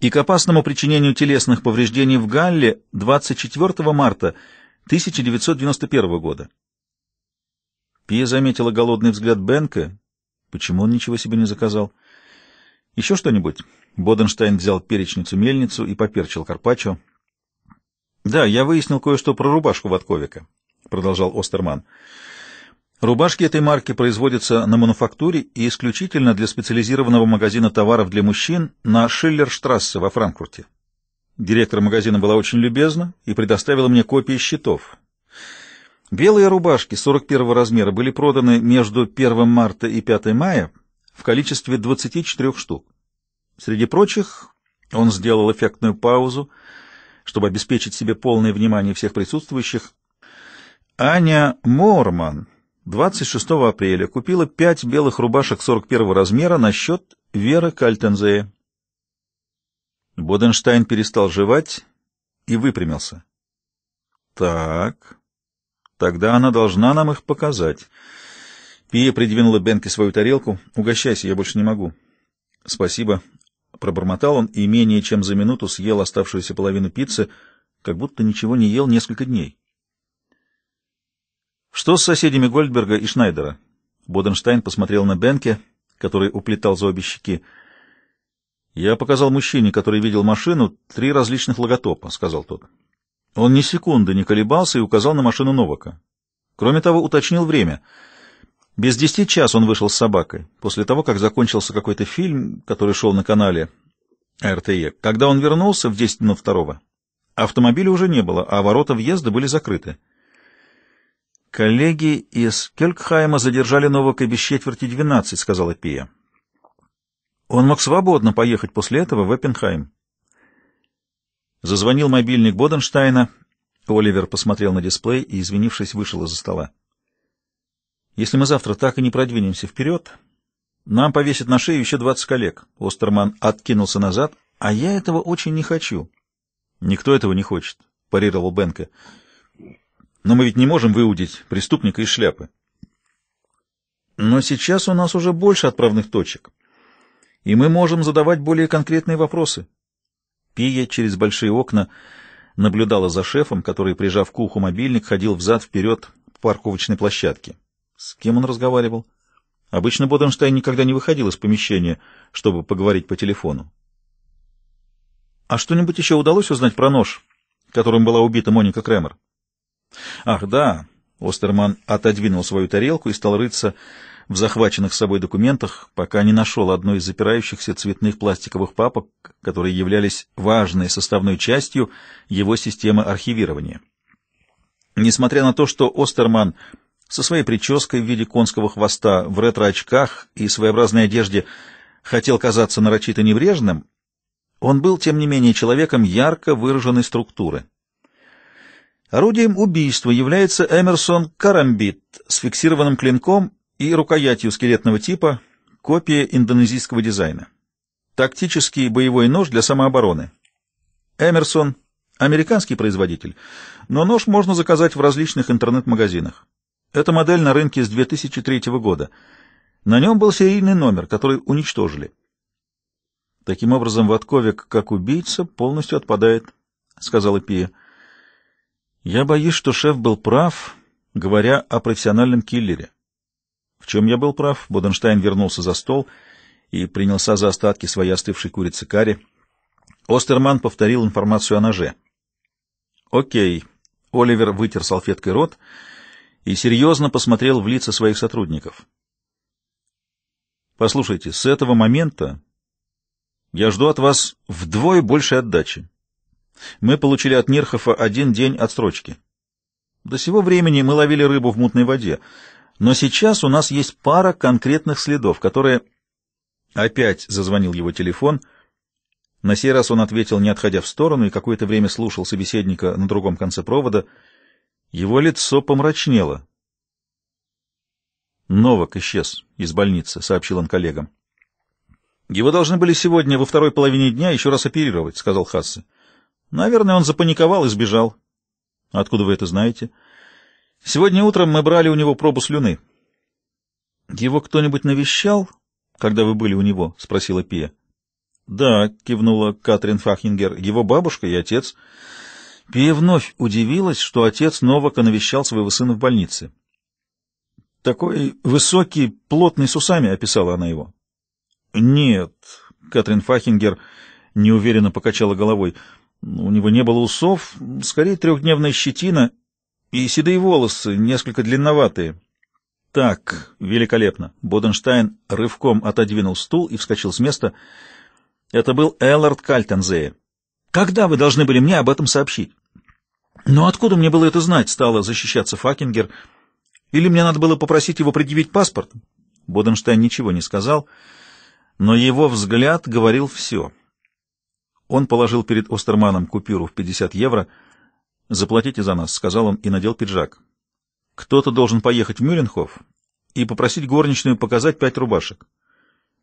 и к опасному причинению телесных повреждений в Галле 24 марта 1991 года. Пия заметила голодный взгляд Бенка. Почему он ничего себе не заказал? Еще что-нибудь? Боденштайн взял перечницу-мельницу и поперчил карпаччо. Да, я выяснил кое-что про рубашку Ватковика, продолжал Остерман. Рубашки этой марки производятся на мануфактуре и исключительно для специализированного магазина товаров для мужчин на Шиллерштрассе во Франкфурте. Директор магазина была очень любезна и предоставила мне копии счетов. Белые рубашки 41 размера были проданы между 1 марта и 5 мая в количестве 24 штук. Среди прочих он сделал эффектную паузу — чтобы обеспечить себе полное внимание всех присутствующих. Аня Морман 26 апреля купила пять белых рубашек 41 размера на счет Веры Кальтензея. Боденштайн перестал жевать и выпрямился. «Так, тогда она должна нам их показать». Пия придвинула Бенке свою тарелку. «Угощайся, я больше не могу». «Спасибо», пробормотал он и менее чем за минуту съел оставшуюся половину пиццы, как будто ничего не ел несколько дней. Что с соседями Гольдберга и Шнайдера? Боденштайн посмотрел на Бенке, который уплетал за обе щеки. Я показал мужчине, который видел машину, три различных логотопа, сказал тот. Он ни секунды не колебался и указал на машину Новака. Кроме того, уточнил время — без десяти час он вышел с собакой, после того, как закончился какой-то фильм, который шел на канале РТЕ. Когда он вернулся в десять минут второго, автомобиля уже не было, а ворота въезда были закрыты. «Коллеги из Келькхайма задержали Новака без четверти двенадцать», — сказала Пия. Он мог свободно поехать после этого в Эппенхайм. Зазвонил мобильник Боденштайна. Оливер посмотрел на дисплей и, извинившись, вышел из-за стола. Если мы завтра так и не продвинемся вперед, нам повесят на шею еще двадцать коллег. Остерман откинулся назад, а я этого очень не хочу. Никто этого не хочет, парировал Бенка. Но мы ведь не можем выудить преступника из шляпы. Но сейчас у нас уже больше отправных точек, и мы можем задавать более конкретные вопросы. Пия через большие окна наблюдала за шефом, который, прижав к уху мобильник, ходил взад-вперед по парковочной площадке. С кем он разговаривал? Обычно Боденштейн никогда не выходил из помещения, чтобы поговорить по телефону. А что-нибудь еще удалось узнать про нож, которым была убита Моника Кремер? Ах, да. Остерман отодвинул свою тарелку и стал рыться в захваченных с собой документах, пока не нашел одной из запирающихся цветных пластиковых папок, которые являлись важной составной частью его системы архивирования. Несмотря на то, что Остерман со своей прической в виде конского хвоста, в ретро-очках и своеобразной одежде хотел казаться нарочито неврежным. он был, тем не менее, человеком ярко выраженной структуры. Орудием убийства является Эмерсон Карамбит с фиксированным клинком и рукоятью скелетного типа, копия индонезийского дизайна. Тактический боевой нож для самообороны. Эмерсон – американский производитель, но нож можно заказать в различных интернет-магазинах. Эта модель на рынке с 2003 года. На нем был серийный номер, который уничтожили. Таким образом, Ватковик, как убийца, полностью отпадает, — сказала Пия. Я боюсь, что шеф был прав, говоря о профессиональном киллере. В чем я был прав? Боденштайн вернулся за стол и принялся за остатки своей остывшей курицы карри. Остерман повторил информацию о ноже. Окей. Оливер вытер салфеткой рот и и серьезно посмотрел в лица своих сотрудников. «Послушайте, с этого момента я жду от вас вдвое больше отдачи. Мы получили от Нерхофа один день отсрочки. До сего времени мы ловили рыбу в мутной воде, но сейчас у нас есть пара конкретных следов, которые...» Опять зазвонил его телефон. На сей раз он ответил, не отходя в сторону, и какое-то время слушал собеседника на другом конце провода — его лицо помрачнело. «Новак исчез из больницы», — сообщил он коллегам. «Его должны были сегодня во второй половине дня еще раз оперировать», — сказал Хассе. «Наверное, он запаниковал и сбежал». «Откуда вы это знаете?» «Сегодня утром мы брали у него пробу слюны». «Его кто-нибудь навещал, когда вы были у него?» — спросила Пия. «Да», — кивнула Катрин Фахингер, — «его бабушка и отец». Пия вновь удивилась, что отец Новака навещал своего сына в больнице. «Такой высокий, плотный с усами», — описала она его. «Нет», — Катрин Фахингер неуверенно покачала головой, — «у него не было усов, скорее трехдневная щетина и седые волосы, несколько длинноватые». «Так, великолепно!» Боденштайн рывком отодвинул стул и вскочил с места. «Это был Эллард Кальтензея. Когда вы должны были мне об этом сообщить?» Но откуда мне было это знать, стала защищаться Факингер? Или мне надо было попросить его предъявить паспорт? Боденштейн ничего не сказал, но его взгляд говорил все. Он положил перед Остерманом купюру в 50 евро. «Заплатите за нас», — сказал он и надел пиджак. «Кто-то должен поехать в Мюренхоф и попросить горничную показать пять рубашек.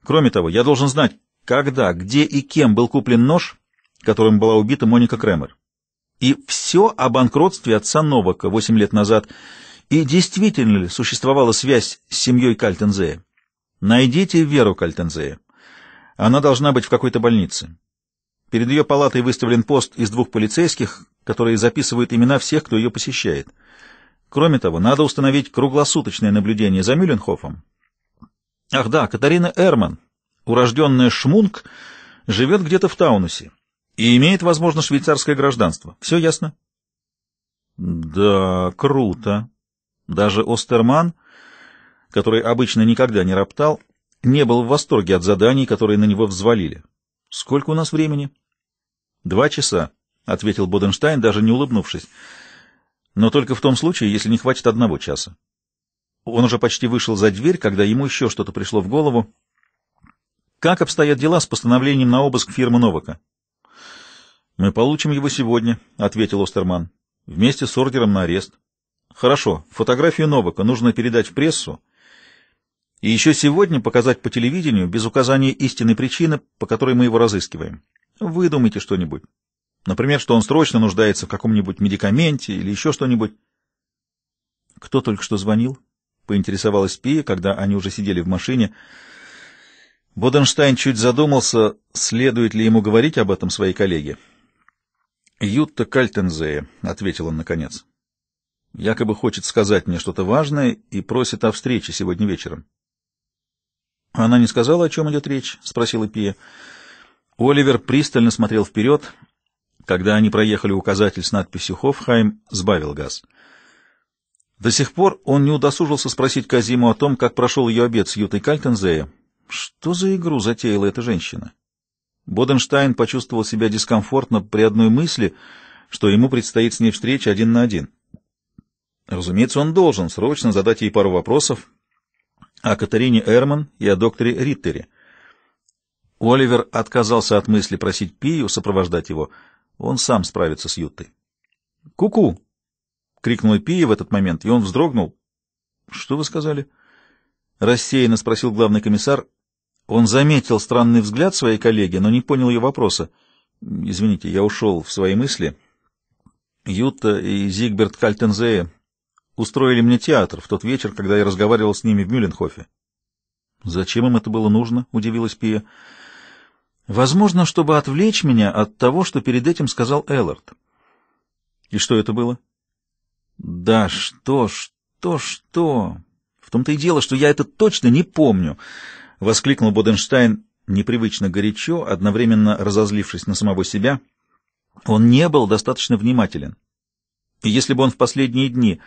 Кроме того, я должен знать, когда, где и кем был куплен нож, которым была убита Моника Кремер и все о банкротстве отца Новака восемь лет назад, и действительно ли существовала связь с семьей Кальтензея. Найдите Веру Кальтензея. Она должна быть в какой-то больнице. Перед ее палатой выставлен пост из двух полицейских, которые записывают имена всех, кто ее посещает. Кроме того, надо установить круглосуточное наблюдение за Мюлленхофом. Ах да, Катарина Эрман, урожденная Шмунг, живет где-то в Таунусе и имеет, возможно, швейцарское гражданство. Все ясно? Да, круто. Даже Остерман, который обычно никогда не роптал, не был в восторге от заданий, которые на него взвалили. Сколько у нас времени? Два часа, — ответил Боденштайн, даже не улыбнувшись. Но только в том случае, если не хватит одного часа. Он уже почти вышел за дверь, когда ему еще что-то пришло в голову. Как обстоят дела с постановлением на обыск фирмы Новака? «Мы получим его сегодня», — ответил Остерман, — «вместе с ордером на арест». «Хорошо, фотографию Новака нужно передать в прессу и еще сегодня показать по телевидению без указания истинной причины, по которой мы его разыскиваем. Выдумайте что-нибудь. Например, что он срочно нуждается в каком-нибудь медикаменте или еще что-нибудь». «Кто только что звонил?» — поинтересовалась Пия, когда они уже сидели в машине. Боденштайн чуть задумался, следует ли ему говорить об этом своей коллеге. «Ютта Кальтензея», — ответил он наконец. «Якобы хочет сказать мне что-то важное и просит о встрече сегодня вечером». «Она не сказала, о чем идет речь?» — спросила Пия. Оливер пристально смотрел вперед. Когда они проехали указатель с надписью «Хофхайм», сбавил газ. До сих пор он не удосужился спросить Казиму о том, как прошел ее обед с Ютой Кальтензея. Что за игру затеяла эта женщина? Боденштайн почувствовал себя дискомфортно при одной мысли, что ему предстоит с ней встреча один на один. Разумеется, он должен срочно задать ей пару вопросов о Катарине Эрман и о докторе Риттере. Оливер отказался от мысли просить Пию сопровождать его. Он сам справится с Ютой. «Ку-ку!» — крикнула Пия в этот момент, и он вздрогнул. «Что вы сказали?» — рассеянно спросил главный комиссар. Он заметил странный взгляд своей коллеги, но не понял ее вопроса. «Извините, я ушел в свои мысли. Юта и Зигберт Кальтензея устроили мне театр в тот вечер, когда я разговаривал с ними в Мюлленхофе». «Зачем им это было нужно?» — удивилась Пия. «Возможно, чтобы отвлечь меня от того, что перед этим сказал Эллард». «И что это было?» «Да что, что, что...» «В том-то и дело, что я это точно не помню». — воскликнул Боденштайн непривычно горячо, одновременно разозлившись на самого себя. Он не был достаточно внимателен. И если бы он в последние дни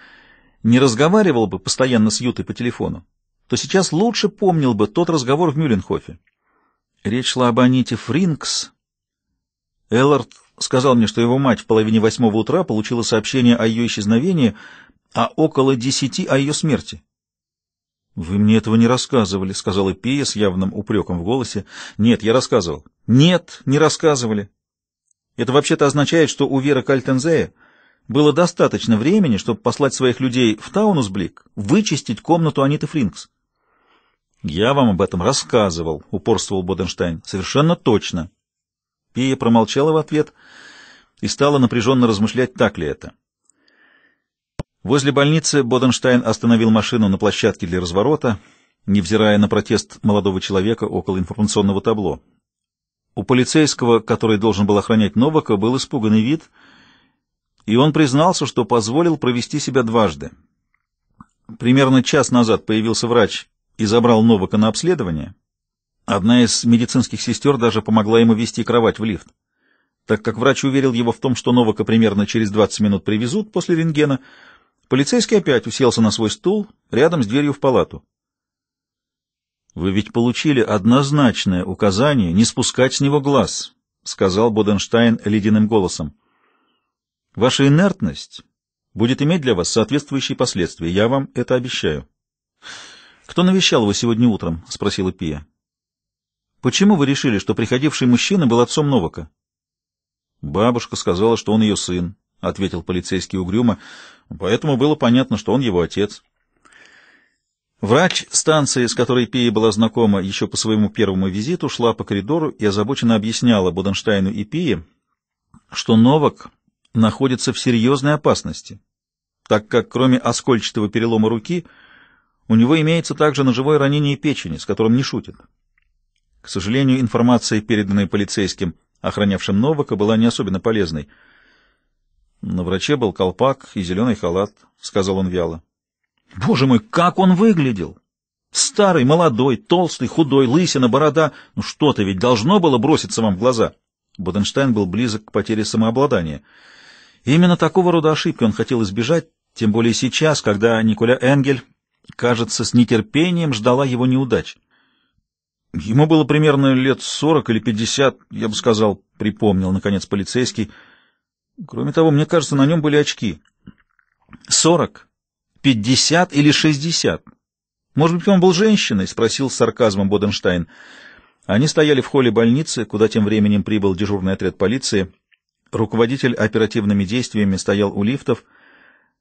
не разговаривал бы постоянно с Ютой по телефону, то сейчас лучше помнил бы тот разговор в Мюлленхофе. Речь шла об Аните Фринкс. Эллард сказал мне, что его мать в половине восьмого утра получила сообщение о ее исчезновении, а около десяти о ее смерти. «Вы мне этого не рассказывали», — сказала Пия с явным упреком в голосе. «Нет, я рассказывал». «Нет, не рассказывали». Это вообще-то означает, что у Веры Кальтензея было достаточно времени, чтобы послать своих людей в Таунусблик, вычистить комнату Аниты Фринкс. «Я вам об этом рассказывал», — упорствовал Боденштайн. «Совершенно точно». Пия промолчала в ответ и стала напряженно размышлять, так ли это. Возле больницы Боденштайн остановил машину на площадке для разворота, невзирая на протест молодого человека около информационного табло. У полицейского, который должен был охранять Новака, был испуганный вид, и он признался, что позволил провести себя дважды. Примерно час назад появился врач и забрал Новака на обследование. Одна из медицинских сестер даже помогла ему вести кровать в лифт. Так как врач уверил его в том, что Новака примерно через 20 минут привезут после рентгена, Полицейский опять уселся на свой стул рядом с дверью в палату. «Вы ведь получили однозначное указание не спускать с него глаз», — сказал Боденштайн ледяным голосом. «Ваша инертность будет иметь для вас соответствующие последствия. Я вам это обещаю». «Кто навещал его сегодня утром?» — спросила Пия. «Почему вы решили, что приходивший мужчина был отцом Новака?» Бабушка сказала, что он ее сын. — ответил полицейский угрюмо, — поэтому было понятно, что он его отец. Врач станции, с которой Пия была знакома еще по своему первому визиту, шла по коридору и озабоченно объясняла Буденштайну и Пии, что Новак находится в серьезной опасности, так как кроме оскольчатого перелома руки у него имеется также ножевое ранение печени, с которым не шутит. К сожалению, информация, переданная полицейским, охранявшим Новака, была не особенно полезной — на враче был колпак и зеленый халат, — сказал он вяло. — Боже мой, как он выглядел! Старый, молодой, толстый, худой, лысина, борода. Ну что-то ведь должно было броситься вам в глаза. Боденштайн был близок к потере самообладания. Именно такого рода ошибки он хотел избежать, тем более сейчас, когда Николя Энгель, кажется, с нетерпением ждала его неудач. Ему было примерно лет сорок или пятьдесят, я бы сказал, припомнил, наконец, полицейский — Кроме того, мне кажется, на нем были очки. Сорок, пятьдесят или шестьдесят. Может быть, он был женщиной? — спросил с сарказмом Боденштайн. Они стояли в холле больницы, куда тем временем прибыл дежурный отряд полиции. Руководитель оперативными действиями стоял у лифтов,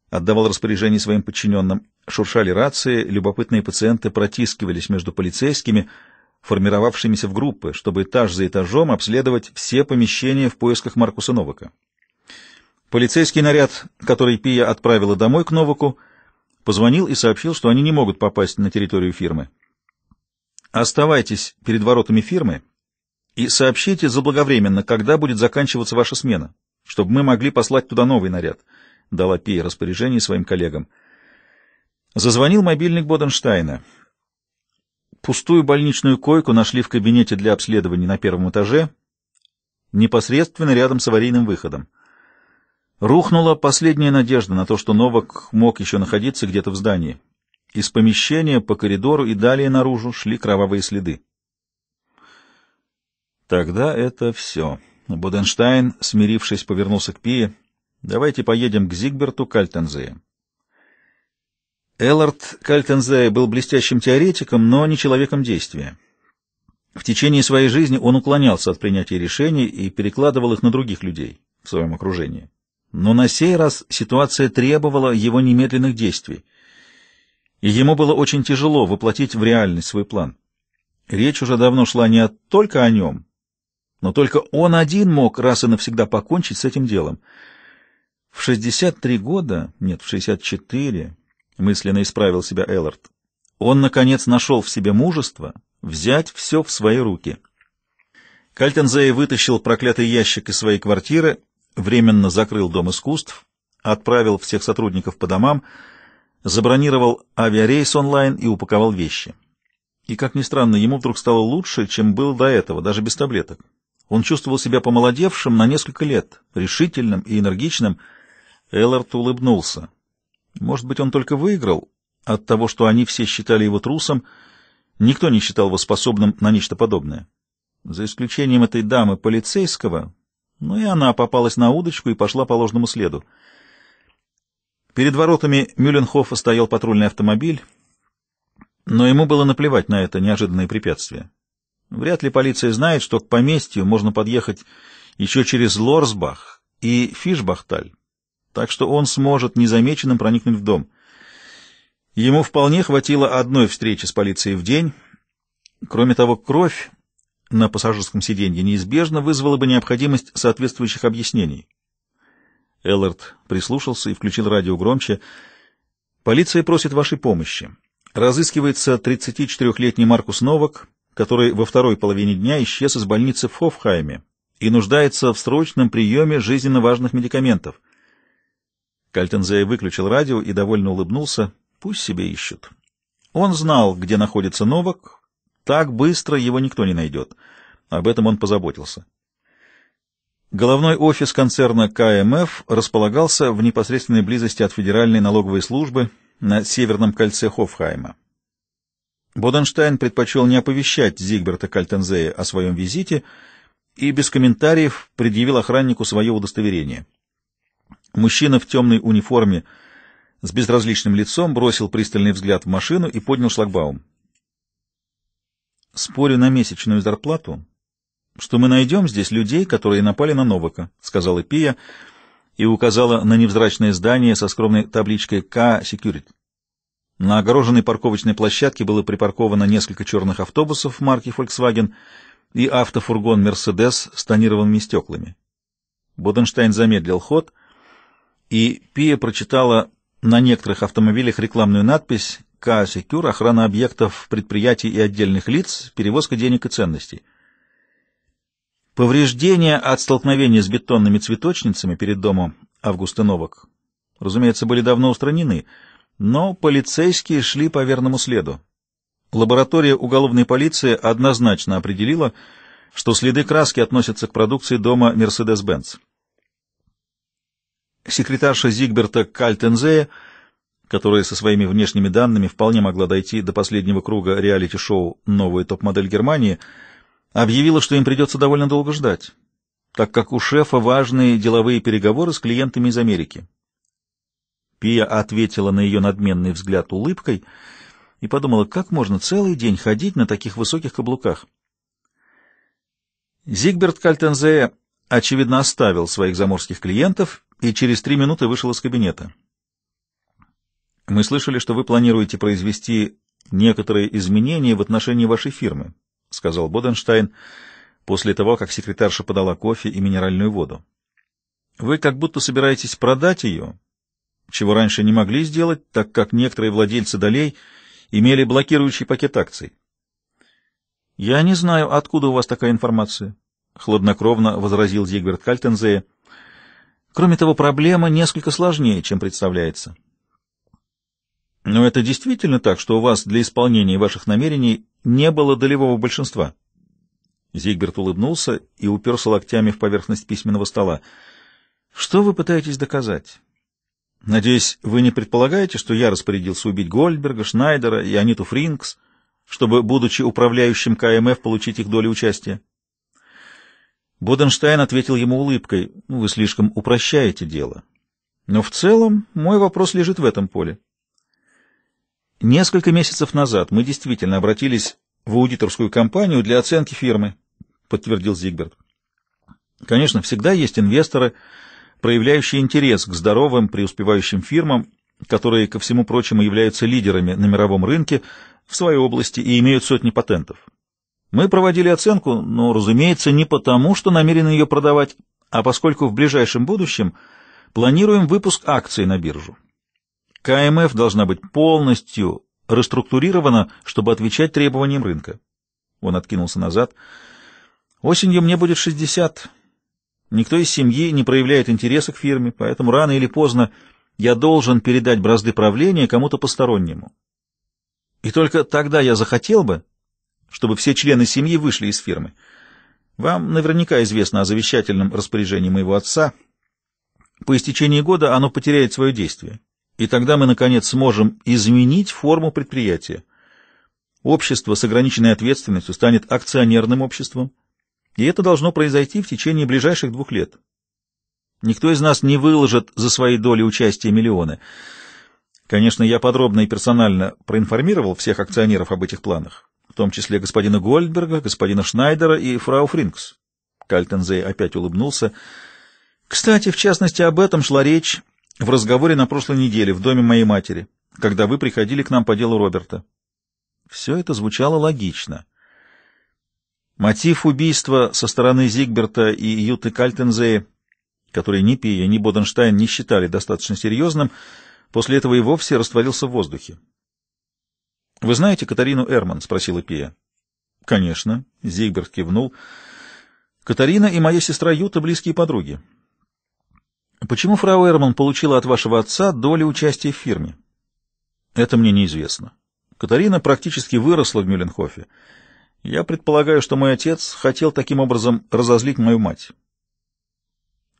отдавал распоряжение своим подчиненным. Шуршали рации, любопытные пациенты протискивались между полицейскими, формировавшимися в группы, чтобы этаж за этажом обследовать все помещения в поисках Маркуса Новака. Полицейский наряд, который Пия отправила домой к Новаку, позвонил и сообщил, что они не могут попасть на территорию фирмы. «Оставайтесь перед воротами фирмы и сообщите заблаговременно, когда будет заканчиваться ваша смена, чтобы мы могли послать туда новый наряд», — дала Пия распоряжение своим коллегам. Зазвонил мобильник Боденштайна. Пустую больничную койку нашли в кабинете для обследования на первом этаже, непосредственно рядом с аварийным выходом. Рухнула последняя надежда на то, что Новак мог еще находиться где-то в здании. Из помещения по коридору и далее наружу шли кровавые следы. Тогда это все. Боденштайн, смирившись, повернулся к Пие. Давайте поедем к Зигберту Кальтензее. Эллард Кальтензее был блестящим теоретиком, но не человеком действия. В течение своей жизни он уклонялся от принятия решений и перекладывал их на других людей в своем окружении. Но на сей раз ситуация требовала его немедленных действий, и ему было очень тяжело воплотить в реальность свой план. Речь уже давно шла не только о нем, но только он один мог раз и навсегда покончить с этим делом. В 63 года, нет, в 64, мысленно исправил себя Эллард, он, наконец, нашел в себе мужество взять все в свои руки. Кальтензей вытащил проклятый ящик из своей квартиры временно закрыл Дом искусств, отправил всех сотрудников по домам, забронировал авиарейс онлайн и упаковал вещи. И, как ни странно, ему вдруг стало лучше, чем было до этого, даже без таблеток. Он чувствовал себя помолодевшим на несколько лет, решительным и энергичным. Эллард улыбнулся. Может быть, он только выиграл от того, что они все считали его трусом, никто не считал его способным на нечто подобное. За исключением этой дамы полицейского, ну и она попалась на удочку и пошла по ложному следу. Перед воротами Мюлленхофа стоял патрульный автомобиль, но ему было наплевать на это неожиданное препятствие. Вряд ли полиция знает, что к поместью можно подъехать еще через Лорсбах и Фишбахталь, так что он сможет незамеченным проникнуть в дом. Ему вполне хватило одной встречи с полицией в день. Кроме того, кровь на пассажирском сиденье неизбежно вызвало бы необходимость соответствующих объяснений. Эллард прислушался и включил радио громче. «Полиция просит вашей помощи. Разыскивается 34-летний Маркус Новак, который во второй половине дня исчез из больницы в Хофхайме и нуждается в срочном приеме жизненно важных медикаментов». Кальтензей выключил радио и довольно улыбнулся. «Пусть себе ищут». Он знал, где находится Новак, так быстро его никто не найдет. Об этом он позаботился. Головной офис концерна КМФ располагался в непосредственной близости от Федеральной налоговой службы на северном кольце Хофхайма. Боденштайн предпочел не оповещать Зигберта Кальтензея о своем визите и без комментариев предъявил охраннику свое удостоверение. Мужчина в темной униформе с безразличным лицом бросил пристальный взгляд в машину и поднял шлагбаум. Спорю на месячную зарплату, что мы найдем здесь людей, которые напали на Новака, — сказала Пия и указала на невзрачное здание со скромной табличкой «К Security». На огороженной парковочной площадке было припарковано несколько черных автобусов марки Volkswagen и автофургон «Мерседес» с тонированными стеклами. Боденштайн замедлил ход, и Пия прочитала на некоторых автомобилях рекламную надпись КК «Секюр» — охрана объектов, предприятий и отдельных лиц, перевозка денег и ценностей. Повреждения от столкновения с бетонными цветочницами перед домом Августа Новак, разумеется, были давно устранены, но полицейские шли по верному следу. Лаборатория уголовной полиции однозначно определила, что следы краски относятся к продукции дома Mercedes-Benz. Секретарша Зигберта Кальтензея которая со своими внешними данными вполне могла дойти до последнего круга реалити-шоу «Новая топ-модель Германии», объявила, что им придется довольно долго ждать, так как у шефа важные деловые переговоры с клиентами из Америки. Пия ответила на ее надменный взгляд улыбкой и подумала, как можно целый день ходить на таких высоких каблуках. Зигберт Кальтензея, очевидно, оставил своих заморских клиентов и через три минуты вышел из кабинета. Мы слышали, что вы планируете произвести некоторые изменения в отношении вашей фирмы, — сказал Боденштайн после того, как секретарша подала кофе и минеральную воду. Вы как будто собираетесь продать ее, чего раньше не могли сделать, так как некоторые владельцы долей имели блокирующий пакет акций. — Я не знаю, откуда у вас такая информация, — хладнокровно возразил Зигберт Кальтензе. Кроме того, проблема несколько сложнее, чем представляется. — но это действительно так, что у вас для исполнения ваших намерений не было долевого большинства? Зигберт улыбнулся и уперся локтями в поверхность письменного стола. Что вы пытаетесь доказать? Надеюсь, вы не предполагаете, что я распорядился убить Гольдберга, Шнайдера и Аниту Фринкс, чтобы, будучи управляющим КМФ, получить их долю участия? Боденштайн ответил ему улыбкой. «Ну, «Вы слишком упрощаете дело. Но в целом мой вопрос лежит в этом поле. Несколько месяцев назад мы действительно обратились в аудиторскую компанию для оценки фирмы, подтвердил Зигберт. Конечно, всегда есть инвесторы, проявляющие интерес к здоровым, преуспевающим фирмам, которые, ко всему прочему, являются лидерами на мировом рынке в своей области и имеют сотни патентов. Мы проводили оценку, но, разумеется, не потому, что намерены ее продавать, а поскольку в ближайшем будущем планируем выпуск акций на биржу. КМФ а должна быть полностью реструктурирована, чтобы отвечать требованиям рынка. Он откинулся назад. Осенью мне будет 60. Никто из семьи не проявляет интереса к фирме, поэтому рано или поздно я должен передать бразды правления кому-то постороннему. И только тогда я захотел бы, чтобы все члены семьи вышли из фирмы. Вам наверняка известно о завещательном распоряжении моего отца. По истечении года оно потеряет свое действие и тогда мы, наконец, сможем изменить форму предприятия. Общество с ограниченной ответственностью станет акционерным обществом, и это должно произойти в течение ближайших двух лет. Никто из нас не выложит за свои доли участия миллионы. Конечно, я подробно и персонально проинформировал всех акционеров об этих планах, в том числе господина Гольдберга, господина Шнайдера и фрау Фринкс. Кальтензей опять улыбнулся. Кстати, в частности, об этом шла речь в разговоре на прошлой неделе в доме моей матери, когда вы приходили к нам по делу Роберта. Все это звучало логично. Мотив убийства со стороны Зигберта и Юты Кальтензеи, который ни Пия, ни Боденштайн не считали достаточно серьезным, после этого и вовсе растворился в воздухе. — Вы знаете Катарину Эрман? — спросила Пия. — Конечно, — Зигберт кивнул. — Катарина и моя сестра Юта — близкие подруги. Почему фрау Эрман получила от вашего отца долю участия в фирме? Это мне неизвестно. Катарина практически выросла в Мюлленхофе. Я предполагаю, что мой отец хотел таким образом разозлить мою мать.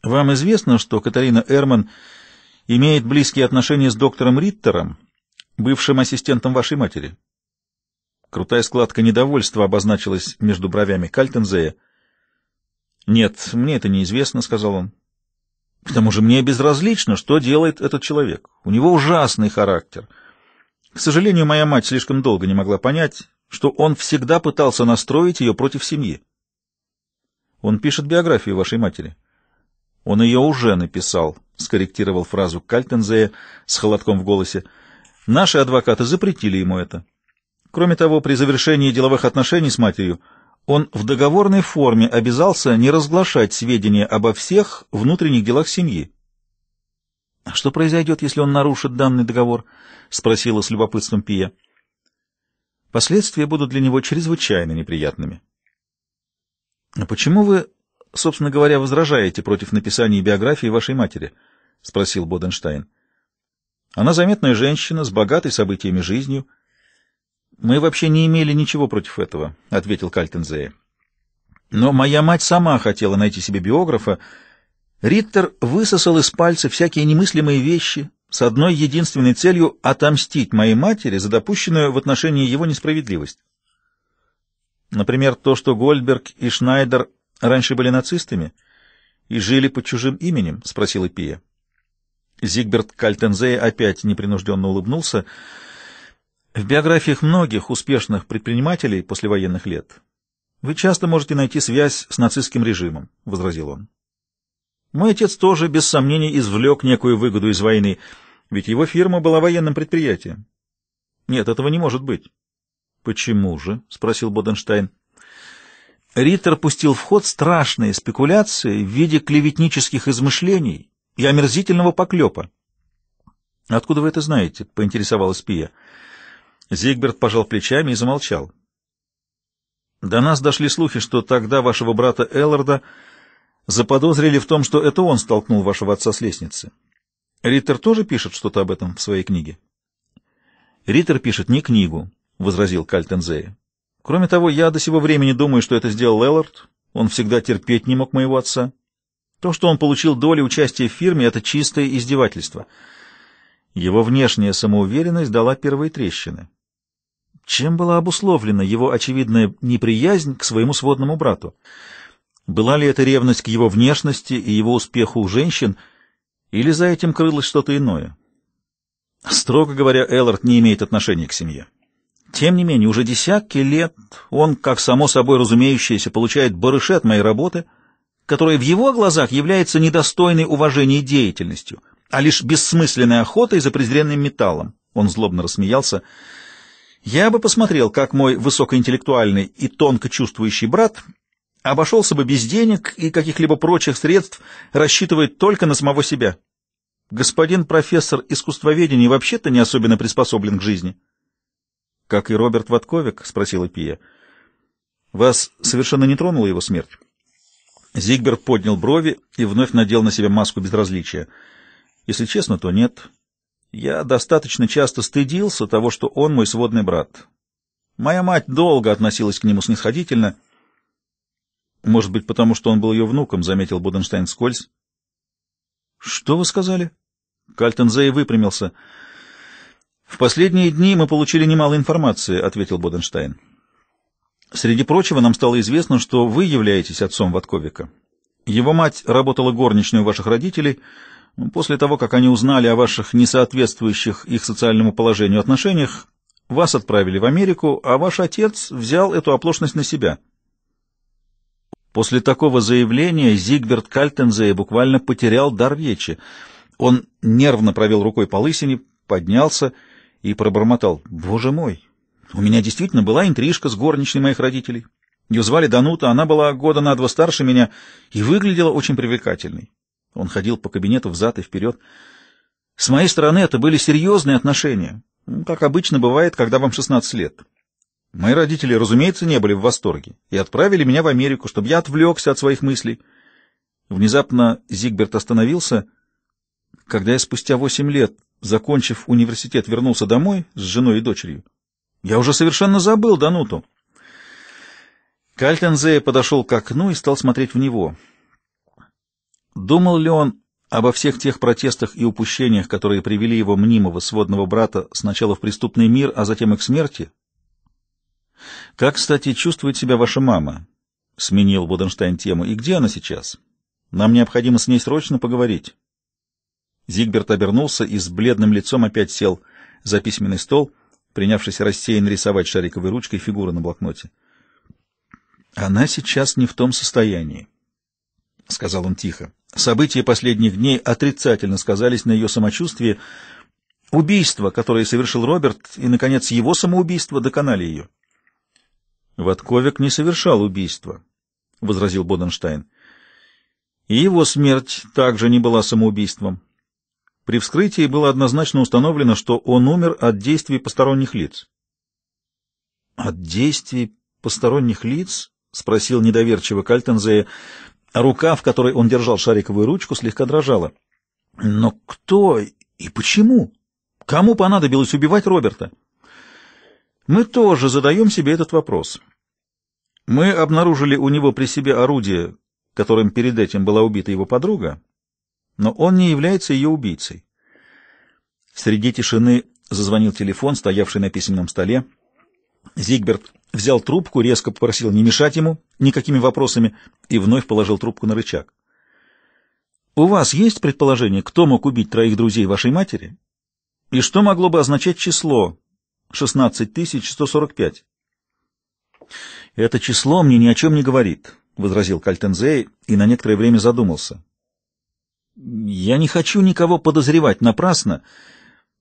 Вам известно, что Катарина Эрман имеет близкие отношения с доктором Риттером, бывшим ассистентом вашей матери? Крутая складка недовольства обозначилась между бровями Кальтензея. «Нет, мне это неизвестно», — сказал он. К тому же мне безразлично, что делает этот человек. У него ужасный характер. К сожалению, моя мать слишком долго не могла понять, что он всегда пытался настроить ее против семьи. Он пишет биографию вашей матери. Он ее уже написал, — скорректировал фразу Кальтензея с холодком в голосе. Наши адвокаты запретили ему это. Кроме того, при завершении деловых отношений с матерью — он в договорной форме обязался не разглашать сведения обо всех внутренних делах семьи. «А — Что произойдет, если он нарушит данный договор? — спросила с любопытством Пия. — Последствия будут для него чрезвычайно неприятными. «А — Почему вы, собственно говоря, возражаете против написания биографии вашей матери? — спросил Боденштайн. — Она заметная женщина с богатой событиями жизнью, — мы вообще не имели ничего против этого, — ответил Кальтензея. Но моя мать сама хотела найти себе биографа. Риттер высосал из пальца всякие немыслимые вещи с одной единственной целью — отомстить моей матери за допущенную в отношении его несправедливость. Например, то, что Гольдберг и Шнайдер раньше были нацистами и жили под чужим именем, — спросила Пия. Зигберт Кальтензея опять непринужденно улыбнулся — в биографиях многих успешных предпринимателей послевоенных лет вы часто можете найти связь с нацистским режимом, — возразил он. Мой отец тоже, без сомнений, извлек некую выгоду из войны, ведь его фирма была военным предприятием. Нет, этого не может быть. — Почему же? — спросил Боденштайн. Риттер пустил в ход страшные спекуляции в виде клеветнических измышлений и омерзительного поклепа. — Откуда вы это знаете? — поинтересовалась Пия. — Зигберт пожал плечами и замолчал. До нас дошли слухи, что тогда вашего брата Элларда заподозрили в том, что это он столкнул вашего отца с лестницы. Риттер тоже пишет что-то об этом в своей книге? Риттер пишет не книгу, — возразил Кальтензея. Кроме того, я до сего времени думаю, что это сделал Эллард. Он всегда терпеть не мог моего отца. То, что он получил доли участия в фирме, — это чистое издевательство. Его внешняя самоуверенность дала первые трещины. Чем была обусловлена его очевидная неприязнь к своему сводному брату? Была ли это ревность к его внешности и его успеху у женщин, или за этим крылось что-то иное? Строго говоря, Эллард не имеет отношения к семье. Тем не менее, уже десятки лет он, как само собой разумеющееся, получает барыши от моей работы, которая в его глазах является недостойной уважения деятельностью, а лишь бессмысленной охотой за презренным металлом. Он злобно рассмеялся я бы посмотрел, как мой высокоинтеллектуальный и тонко чувствующий брат обошелся бы без денег и каких-либо прочих средств, рассчитывая только на самого себя. Господин профессор искусствоведения вообще-то не особенно приспособлен к жизни. — Как и Роберт Ватковик? — спросила Пия. — Вас совершенно не тронула его смерть? Зигберт поднял брови и вновь надел на себя маску безразличия. — Если честно, то нет. — я достаточно часто стыдился того, что он мой сводный брат. Моя мать долго относилась к нему снисходительно. Может быть, потому что он был ее внуком, — заметил Буденштайн скользь. — Что вы сказали? Кальтензей выпрямился. — В последние дни мы получили немало информации, — ответил Буденштайн. — Среди прочего, нам стало известно, что вы являетесь отцом Ватковика. Его мать работала горничной у ваших родителей — ну, после того, как они узнали о ваших несоответствующих их социальному положению отношениях, вас отправили в Америку, а ваш отец взял эту оплошность на себя. После такого заявления Зигберт Кальтензей буквально потерял дар речи. Он нервно провел рукой по лысине, поднялся и пробормотал. «Боже мой! У меня действительно была интрижка с горничной моих родителей. Ее звали Данута, она была года на два старше меня и выглядела очень привлекательной. Он ходил по кабинету взад и вперед. С моей стороны это были серьезные отношения, ну, как обычно бывает, когда вам 16 лет. Мои родители, разумеется, не были в восторге и отправили меня в Америку, чтобы я отвлекся от своих мыслей. Внезапно Зигберт остановился. Когда я спустя 8 лет, закончив университет, вернулся домой с женой и дочерью, я уже совершенно забыл Дануту. Кальтензе подошел к окну и стал смотреть в него — Думал ли он обо всех тех протестах и упущениях, которые привели его мнимого сводного брата сначала в преступный мир, а затем и к смерти? «Как, кстати, чувствует себя ваша мама?» — сменил Боденштайн тему. «И где она сейчас? Нам необходимо с ней срочно поговорить». Зигберт обернулся и с бледным лицом опять сел за письменный стол, принявшись рассеянно рисовать шариковой ручкой фигуры на блокноте. «Она сейчас не в том состоянии», — сказал он тихо. События последних дней отрицательно сказались на ее самочувствии. Убийство, которое совершил Роберт, и, наконец, его самоубийство, доконали ее. «Ватковик не совершал убийства», — возразил Боденштайн. «И его смерть также не была самоубийством. При вскрытии было однозначно установлено, что он умер от действий посторонних лиц». «От действий посторонних лиц?» — спросил недоверчиво Кальтензея. Рука, в которой он держал шариковую ручку, слегка дрожала. Но кто и почему? Кому понадобилось убивать Роберта? Мы тоже задаем себе этот вопрос. Мы обнаружили у него при себе орудие, которым перед этим была убита его подруга, но он не является ее убийцей. Среди тишины зазвонил телефон, стоявший на письменном столе. Зигберт взял трубку, резко попросил не мешать ему никакими вопросами и вновь положил трубку на рычаг. «У вас есть предположение, кто мог убить троих друзей вашей матери? И что могло бы означать число 16145?» «Это число мне ни о чем не говорит», — возразил Кальтензей и на некоторое время задумался. «Я не хочу никого подозревать напрасно», —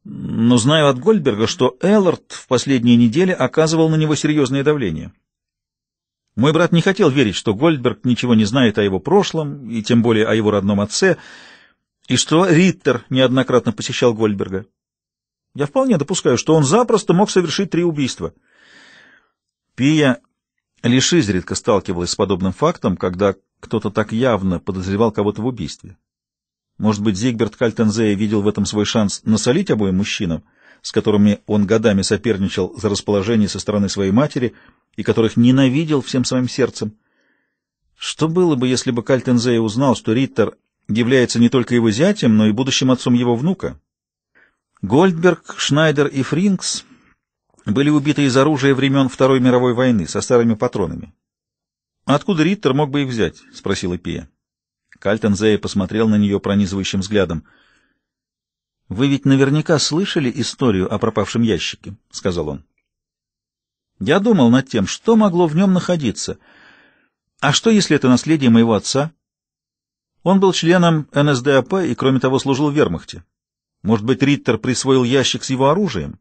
но знаю от Гольдберга, что Эллард в последние недели оказывал на него серьезное давление. Мой брат не хотел верить, что Гольдберг ничего не знает о его прошлом, и тем более о его родном отце, и что Риттер неоднократно посещал Гольдберга. Я вполне допускаю, что он запросто мог совершить три убийства. Пия лишь изредка сталкивалась с подобным фактом, когда кто-то так явно подозревал кого-то в убийстве. Может быть, Зигберт Кальтензея видел в этом свой шанс насолить обоим мужчинам, с которыми он годами соперничал за расположение со стороны своей матери и которых ненавидел всем своим сердцем. Что было бы, если бы Кальтензея узнал, что Риттер является не только его зятем, но и будущим отцом его внука? Гольдберг, Шнайдер и Фринкс были убиты из оружия времен Второй мировой войны со старыми патронами. «Откуда Риттер мог бы их взять?» — спросила Пия. Кальтон Зея посмотрел на нее пронизывающим взглядом. «Вы ведь наверняка слышали историю о пропавшем ящике», — сказал он. «Я думал над тем, что могло в нем находиться. А что, если это наследие моего отца? Он был членом НСДАП и, кроме того, служил в вермахте. Может быть, Риттер присвоил ящик с его оружием?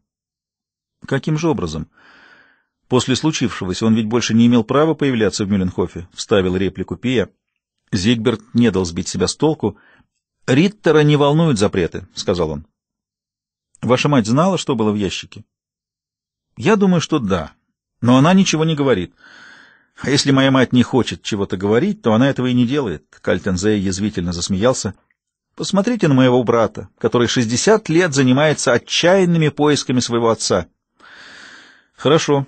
Каким же образом?» После случившегося он ведь больше не имел права появляться в Мюлленхофе, — вставил реплику Пия. Зигберт не дал сбить себя с толку. «Риттера не волнуют запреты», — сказал он. «Ваша мать знала, что было в ящике?» «Я думаю, что да. Но она ничего не говорит. А если моя мать не хочет чего-то говорить, то она этого и не делает», — Кальтензей язвительно засмеялся. «Посмотрите на моего брата, который шестьдесят лет занимается отчаянными поисками своего отца». «Хорошо».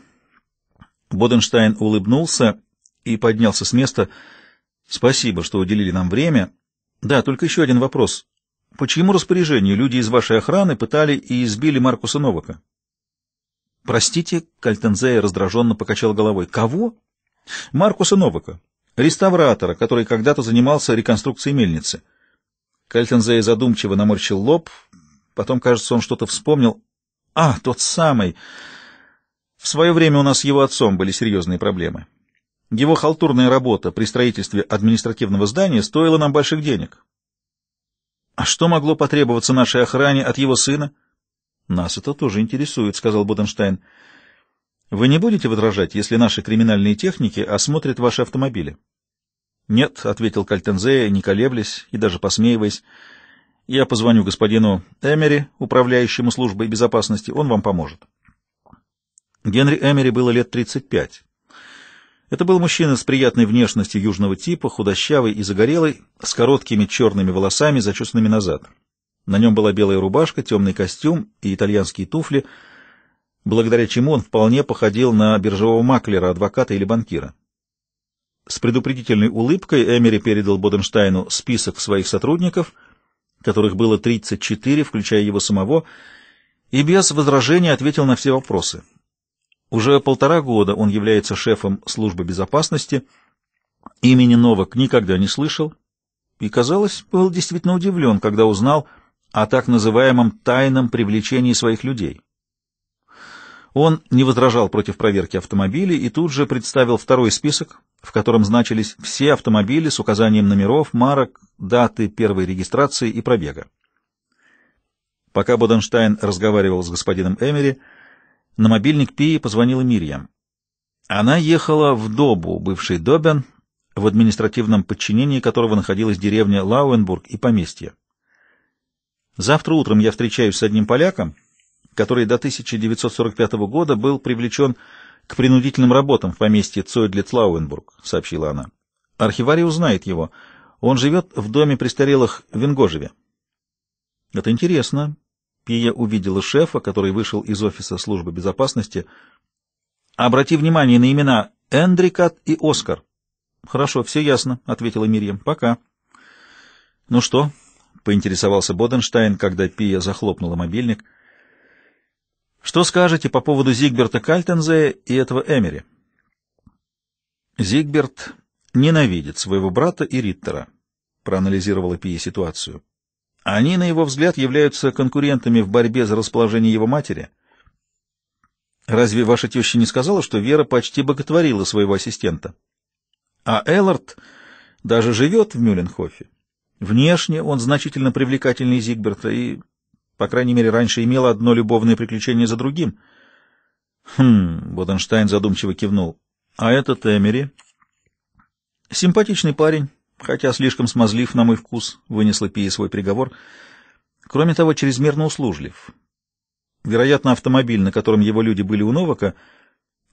Боденштайн улыбнулся и поднялся с места — Спасибо, что уделили нам время. Да, только еще один вопрос. По чьему распоряжению люди из вашей охраны пытали и избили Маркуса Новака? Простите, Кальтензея раздраженно покачал головой. Кого? Маркуса Новака, реставратора, который когда-то занимался реконструкцией мельницы. Кальтензея задумчиво наморщил лоб, потом, кажется, он что-то вспомнил. А, тот самый. В свое время у нас с его отцом были серьезные проблемы. Его халтурная работа при строительстве административного здания стоила нам больших денег. А что могло потребоваться нашей охране от его сына? Нас это тоже интересует, сказал Боденштайн. Вы не будете возражать, если наши криминальные техники осмотрят ваши автомобили? Нет, ответил Кальтензея, не колеблясь и даже посмеиваясь. Я позвоню господину Эмери, управляющему службой безопасности, он вам поможет. Генри Эмери было лет тридцать пять. Это был мужчина с приятной внешностью южного типа, худощавый и загорелый, с короткими черными волосами, зачесанными назад. На нем была белая рубашка, темный костюм и итальянские туфли, благодаря чему он вполне походил на биржевого маклера, адвоката или банкира. С предупредительной улыбкой Эмери передал Боденштайну список своих сотрудников, которых было 34, включая его самого, и без возражения ответил на все вопросы. Уже полтора года он является шефом службы безопасности, имени Новак никогда не слышал, и, казалось, был действительно удивлен, когда узнал о так называемом тайном привлечении своих людей. Он не возражал против проверки автомобилей и тут же представил второй список, в котором значились все автомобили с указанием номеров, марок, даты первой регистрации и пробега. Пока Боденштайн разговаривал с господином Эмери, на мобильник Пии позвонила Мирьям. Она ехала в Добу, бывший Добен, в административном подчинении которого находилась деревня Лауенбург и поместье. Завтра утром я встречаюсь с одним поляком, который до 1945 года был привлечен к принудительным работам в поместье Цойдлиц-Лауенбург, сообщила она. Архивари узнает его. Он живет в доме престарелых в Ингожеве. Это интересно. Пия увидела шефа, который вышел из офиса службы безопасности. «Обрати внимание на имена Эндрикат и Оскар». «Хорошо, все ясно», — ответила Мирьям. «Пока». «Ну что?» — поинтересовался Боденштайн, когда Пия захлопнула мобильник. «Что скажете по поводу Зигберта Кальтензея и этого Эмери?» «Зигберт ненавидит своего брата и Риттера», — проанализировала Пия ситуацию. Они, на его взгляд, являются конкурентами в борьбе за расположение его матери. Разве ваша теща не сказала, что Вера почти боготворила своего ассистента? А Эллард даже живет в Мюлленхофе. Внешне он значительно привлекательнее Зигберта и, по крайней мере, раньше имел одно любовное приключение за другим. Хм, Боденштайн задумчиво кивнул. А этот Эмери? Симпатичный парень, хотя слишком смазлив на мой вкус, вынесла Пия свой приговор. Кроме того, чрезмерно услужлив. Вероятно, автомобиль, на котором его люди были у Новака,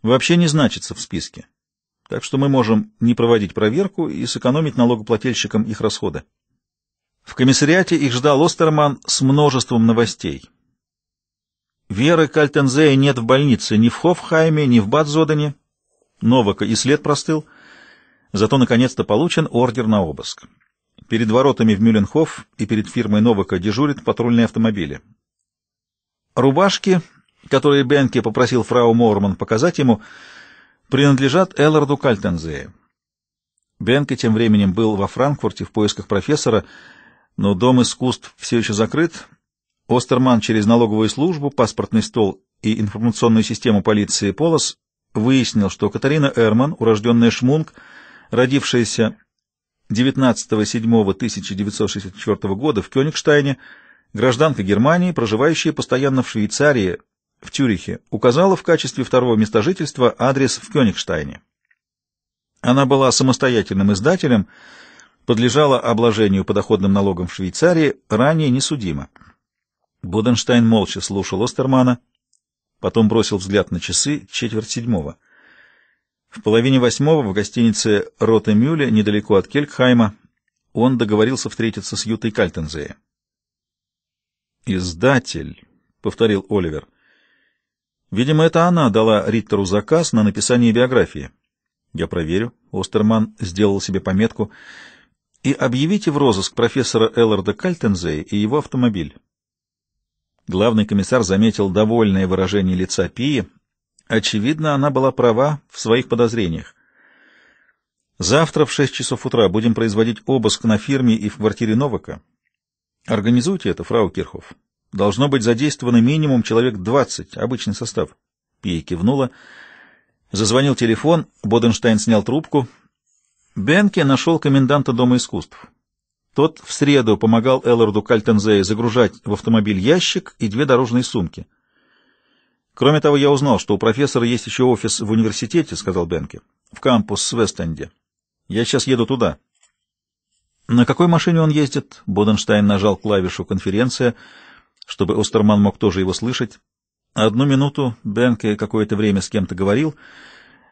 вообще не значится в списке. Так что мы можем не проводить проверку и сэкономить налогоплательщикам их расходы. В комиссариате их ждал Остерман с множеством новостей. Веры Кальтензея нет в больнице ни в Хофхайме, ни в Бадзодане. Новака и след простыл — Зато наконец-то получен ордер на обыск. Перед воротами в Мюленхоф и перед фирмой Новака дежурят патрульные автомобили. Рубашки, которые Бенке попросил фрау Морман показать ему, принадлежат Элларду Кальтензее. Бенке тем временем был во Франкфурте в поисках профессора, но Дом искусств все еще закрыт. Остерман через налоговую службу, паспортный стол и информационную систему полиции «Полос» выяснил, что Катарина Эрман, урожденная Шмунг, родившаяся 19.07.1964 года в Кёнигштайне, гражданка Германии, проживающая постоянно в Швейцарии, в Тюрихе, указала в качестве второго места жительства адрес в Кёнигштайне. Она была самостоятельным издателем, подлежала обложению подоходным налогом в Швейцарии, ранее несудима. Боденштайн молча слушал Остермана, потом бросил взгляд на часы четверть седьмого — в половине восьмого в гостинице Рота Мюле, недалеко от Келькхайма, он договорился встретиться с Ютой Кальтензея. «Издатель», — повторил Оливер. «Видимо, это она дала Риттеру заказ на написание биографии». «Я проверю». Остерман сделал себе пометку. «И объявите в розыск профессора Элларда Кальтензея и его автомобиль». Главный комиссар заметил довольное выражение лица Пии, Очевидно, она была права в своих подозрениях. Завтра в 6 часов утра будем производить обыск на фирме и в квартире Новака. Организуйте это, фрау Кирхов. Должно быть задействовано минимум человек 20, обычный состав. Пия кивнула. Зазвонил телефон, Боденштайн снял трубку. Бенке нашел коменданта Дома искусств. Тот в среду помогал Элларду Кальтензее загружать в автомобиль ящик и две дорожные сумки — Кроме того, я узнал, что у профессора есть еще офис в университете, — сказал Бенке, — в кампус в Вестенде. Я сейчас еду туда. На какой машине он ездит? Боденштайн нажал клавишу «Конференция», чтобы Остерман мог тоже его слышать. Одну минуту Бенке какое-то время с кем-то говорил,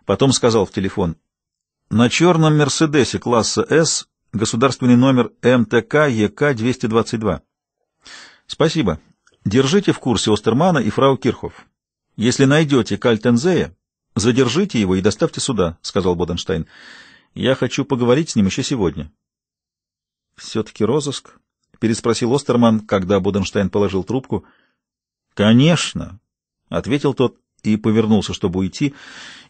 потом сказал в телефон. На черном «Мерседесе» класса «С» государственный номер МТК ЕК-222. Спасибо. Держите в курсе Остермана и фрау Кирхов. «Если найдете Кальтензея, задержите его и доставьте сюда», — сказал Боденштайн. «Я хочу поговорить с ним еще сегодня». «Все-таки розыск?» — переспросил Остерман, когда Боденштайн положил трубку. «Конечно!» — ответил тот и повернулся, чтобы уйти,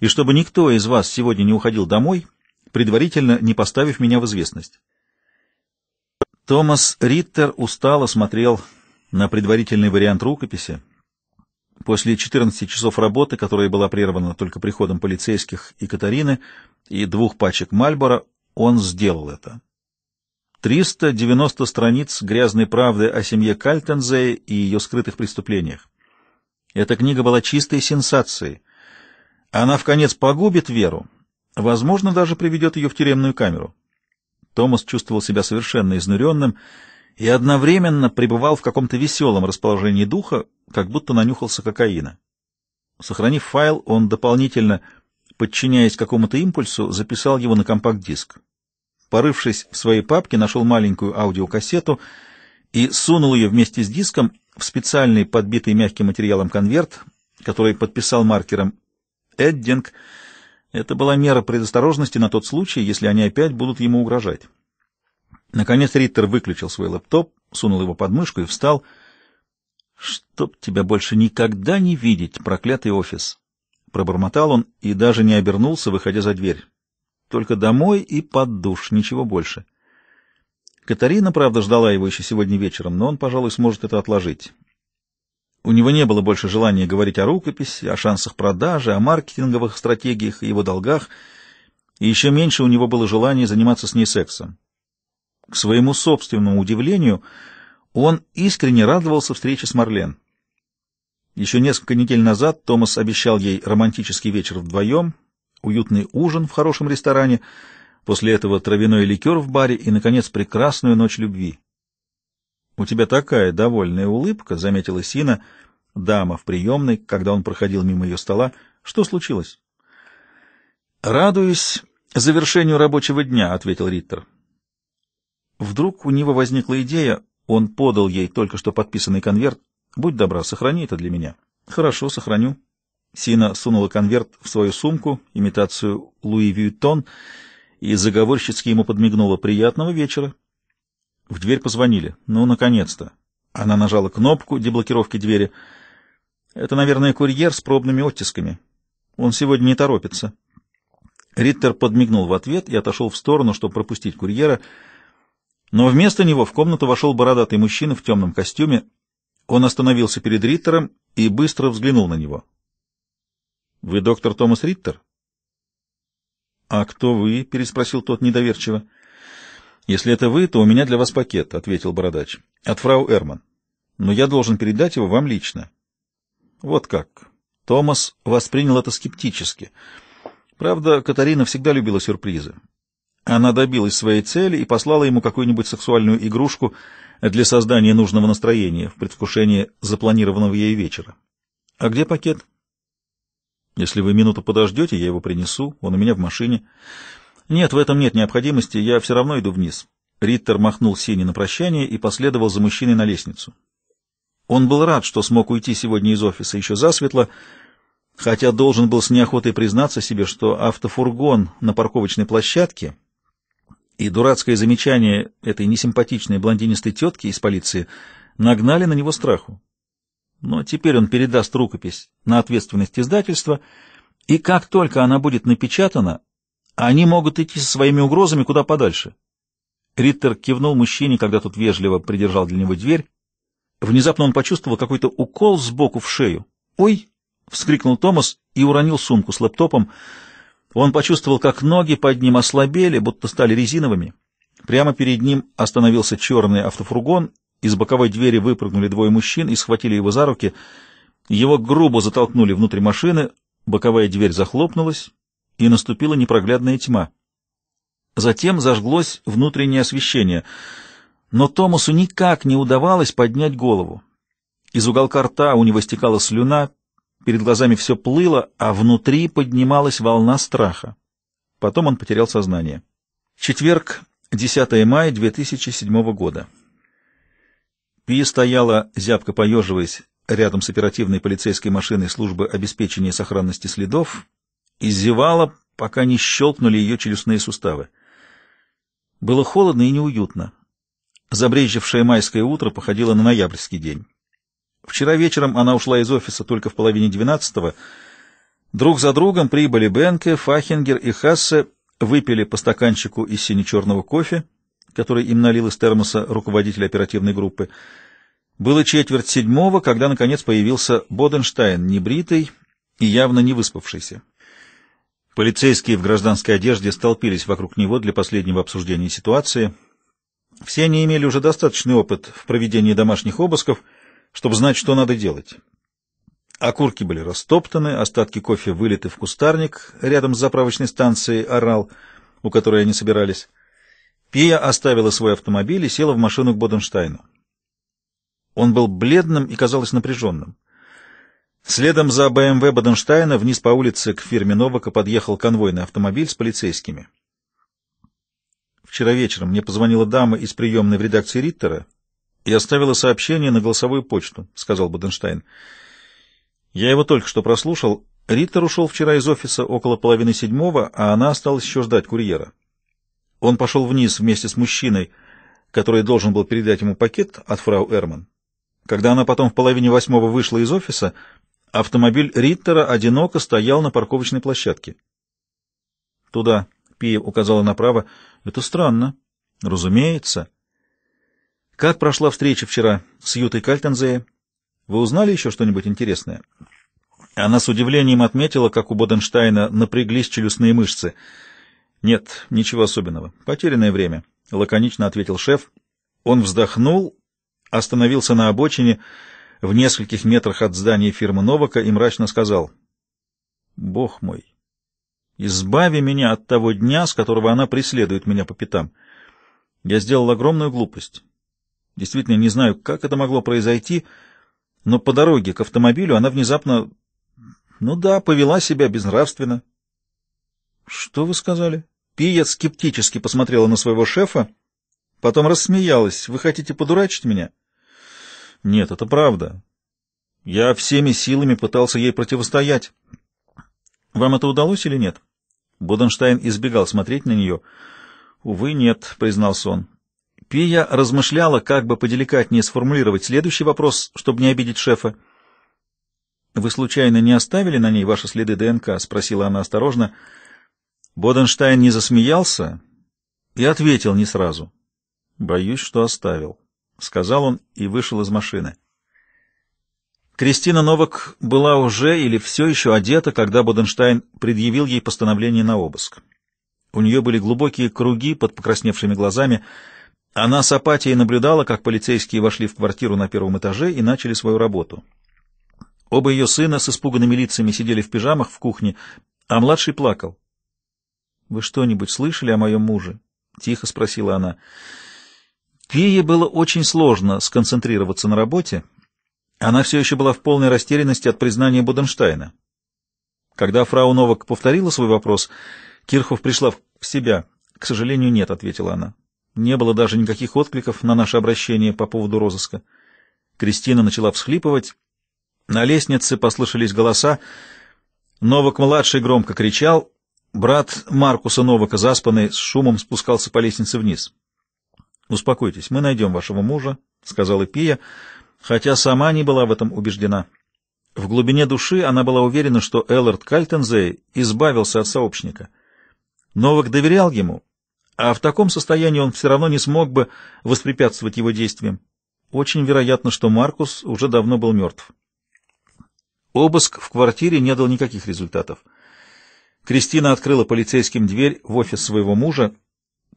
и чтобы никто из вас сегодня не уходил домой, предварительно не поставив меня в известность. Томас Риттер устало смотрел на предварительный вариант рукописи, После 14 часов работы, которая была прервана только приходом полицейских и Катарины, и двух пачек Мальбора, он сделал это. 390 страниц грязной правды о семье Кальтензее и ее скрытых преступлениях. Эта книга была чистой сенсацией. Она в конец погубит Веру, возможно, даже приведет ее в тюремную камеру. Томас чувствовал себя совершенно изнуренным и одновременно пребывал в каком-то веселом расположении духа, как будто нанюхался кокаина. Сохранив файл, он дополнительно, подчиняясь какому-то импульсу, записал его на компакт-диск. Порывшись в своей папке, нашел маленькую аудиокассету и сунул ее вместе с диском в специальный подбитый мягким материалом конверт, который подписал маркером «Эддинг». Это была мера предосторожности на тот случай, если они опять будут ему угрожать. Наконец Риттер выключил свой лэптоп, сунул его под мышку и встал. «Чтоб тебя больше никогда не видеть, проклятый офис!» Пробормотал он и даже не обернулся, выходя за дверь. «Только домой и под душ, ничего больше». Катарина, правда, ждала его еще сегодня вечером, но он, пожалуй, сможет это отложить. У него не было больше желания говорить о рукописи, о шансах продажи, о маркетинговых стратегиях и его долгах, и еще меньше у него было желания заниматься с ней сексом. К своему собственному удивлению, он искренне радовался встрече с Марлен. Еще несколько недель назад Томас обещал ей романтический вечер вдвоем, уютный ужин в хорошем ресторане, после этого травяной ликер в баре и, наконец, прекрасную ночь любви. — У тебя такая довольная улыбка, — заметила Сина, дама в приемной, когда он проходил мимо ее стола. — Что случилось? — Радуюсь завершению рабочего дня, — ответил Риттер. Вдруг у него возникла идея, он подал ей только что подписанный конверт. «Будь добра, сохрани это для меня». «Хорошо, сохраню». Сина сунула конверт в свою сумку, имитацию Луи Вьютон, и заговорщицки ему подмигнула «Приятного вечера». В дверь позвонили. «Ну, наконец-то!» Она нажала кнопку деблокировки двери. «Это, наверное, курьер с пробными оттисками. Он сегодня не торопится». Риттер подмигнул в ответ и отошел в сторону, чтобы пропустить курьера — но вместо него в комнату вошел бородатый мужчина в темном костюме. Он остановился перед Риттером и быстро взглянул на него. — Вы доктор Томас Риттер? — А кто вы? — переспросил тот недоверчиво. — Если это вы, то у меня для вас пакет, — ответил бородач. — От фрау Эрман. Но я должен передать его вам лично. — Вот как. Томас воспринял это скептически. Правда, Катарина всегда любила сюрпризы. Она добилась своей цели и послала ему какую-нибудь сексуальную игрушку для создания нужного настроения в предвкушении запланированного ей вечера. «А где пакет?» «Если вы минуту подождете, я его принесу. Он у меня в машине». «Нет, в этом нет необходимости. Я все равно иду вниз». Риттер махнул Сине на прощание и последовал за мужчиной на лестницу. Он был рад, что смог уйти сегодня из офиса еще засветло, хотя должен был с неохотой признаться себе, что автофургон на парковочной площадке — и дурацкое замечание этой несимпатичной блондинистой тетки из полиции нагнали на него страху. Но теперь он передаст рукопись на ответственность издательства, и как только она будет напечатана, они могут идти со своими угрозами куда подальше. Риттер кивнул мужчине, когда тот вежливо придержал для него дверь. Внезапно он почувствовал какой-то укол сбоку в шею. «Ой!» — вскрикнул Томас и уронил сумку с лэптопом. Он почувствовал, как ноги под ним ослабели, будто стали резиновыми. Прямо перед ним остановился черный автофургон, из боковой двери выпрыгнули двое мужчин и схватили его за руки. Его грубо затолкнули внутрь машины, боковая дверь захлопнулась, и наступила непроглядная тьма. Затем зажглось внутреннее освещение, но Томасу никак не удавалось поднять голову. Из уголка рта у него стекала слюна, Перед глазами все плыло, а внутри поднималась волна страха. Потом он потерял сознание. Четверг, 10 мая 2007 года. Пия стояла, зябко поеживаясь, рядом с оперативной полицейской машиной службы обеспечения сохранности следов и зевала, пока не щелкнули ее челюстные суставы. Было холодно и неуютно. Забрежевшее майское утро походило на ноябрьский день. Вчера вечером она ушла из офиса только в половине двенадцатого. Друг за другом прибыли Бенке, Фахингер и Хассе, выпили по стаканчику из сине-черного кофе, который им налил из термоса руководитель оперативной группы. Было четверть седьмого, когда, наконец, появился Боденштайн, небритый и явно не выспавшийся. Полицейские в гражданской одежде столпились вокруг него для последнего обсуждения ситуации. Все они имели уже достаточный опыт в проведении домашних обысков — чтобы знать, что надо делать. Окурки были растоптаны, остатки кофе вылиты в кустарник рядом с заправочной станцией «Орал», у которой они собирались. Пия оставила свой автомобиль и села в машину к Боденштайну. Он был бледным и, казалось, напряженным. Следом за БМВ Боденштайна вниз по улице к фирме Новака подъехал конвойный автомобиль с полицейскими. Вчера вечером мне позвонила дама из приемной в редакции Риттера «Я оставила сообщение на голосовую почту», — сказал Боденштайн. «Я его только что прослушал. Риттер ушел вчера из офиса около половины седьмого, а она осталась еще ждать курьера. Он пошел вниз вместе с мужчиной, который должен был передать ему пакет от фрау Эрман. Когда она потом в половине восьмого вышла из офиса, автомобиль Риттера одиноко стоял на парковочной площадке». «Туда», — Пия указала направо. «Это странно». «Разумеется». Как прошла встреча вчера с Ютой Кальтензе. Вы узнали еще что-нибудь интересное? Она с удивлением отметила, как у Боденштайна напряглись челюстные мышцы. Нет, ничего особенного. Потерянное время, лаконично ответил шеф. Он вздохнул, остановился на обочине в нескольких метрах от здания фирмы Новака и мрачно сказал: "Бог мой, избави меня от того дня, с которого она преследует меня по пятам. Я сделал огромную глупость. Действительно, не знаю, как это могло произойти, но по дороге к автомобилю она внезапно, ну да, повела себя безнравственно. — Что вы сказали? Пия скептически посмотрела на своего шефа, потом рассмеялась. — Вы хотите подурачить меня? — Нет, это правда. Я всеми силами пытался ей противостоять. — Вам это удалось или нет? Боденштайн избегал смотреть на нее. — Увы, нет, — признался он. Пия размышляла, как бы поделикатнее сформулировать следующий вопрос, чтобы не обидеть шефа. «Вы случайно не оставили на ней ваши следы ДНК?» — спросила она осторожно. Боденштайн не засмеялся и ответил не сразу. «Боюсь, что оставил», — сказал он и вышел из машины. Кристина Новак была уже или все еще одета, когда Боденштайн предъявил ей постановление на обыск. У нее были глубокие круги под покрасневшими глазами — она с апатией наблюдала, как полицейские вошли в квартиру на первом этаже и начали свою работу. Оба ее сына с испуганными лицами сидели в пижамах в кухне, а младший плакал. — Вы что-нибудь слышали о моем муже? — тихо спросила она. Пие было очень сложно сконцентрироваться на работе. Она все еще была в полной растерянности от признания Буденштайна. Когда фрау Новак повторила свой вопрос, Кирхов пришла в себя. — К сожалению, нет, — ответила она. Не было даже никаких откликов на наше обращение по поводу розыска. Кристина начала всхлипывать. На лестнице послышались голоса. Новак-младший громко кричал. Брат Маркуса Новака, заспанный, с шумом спускался по лестнице вниз. «Успокойтесь, мы найдем вашего мужа», — сказала Пия, хотя сама не была в этом убеждена. В глубине души она была уверена, что Эллард Кальтензей избавился от сообщника. Новак доверял ему а в таком состоянии он все равно не смог бы воспрепятствовать его действиям. Очень вероятно, что Маркус уже давно был мертв. Обыск в квартире не дал никаких результатов. Кристина открыла полицейским дверь в офис своего мужа.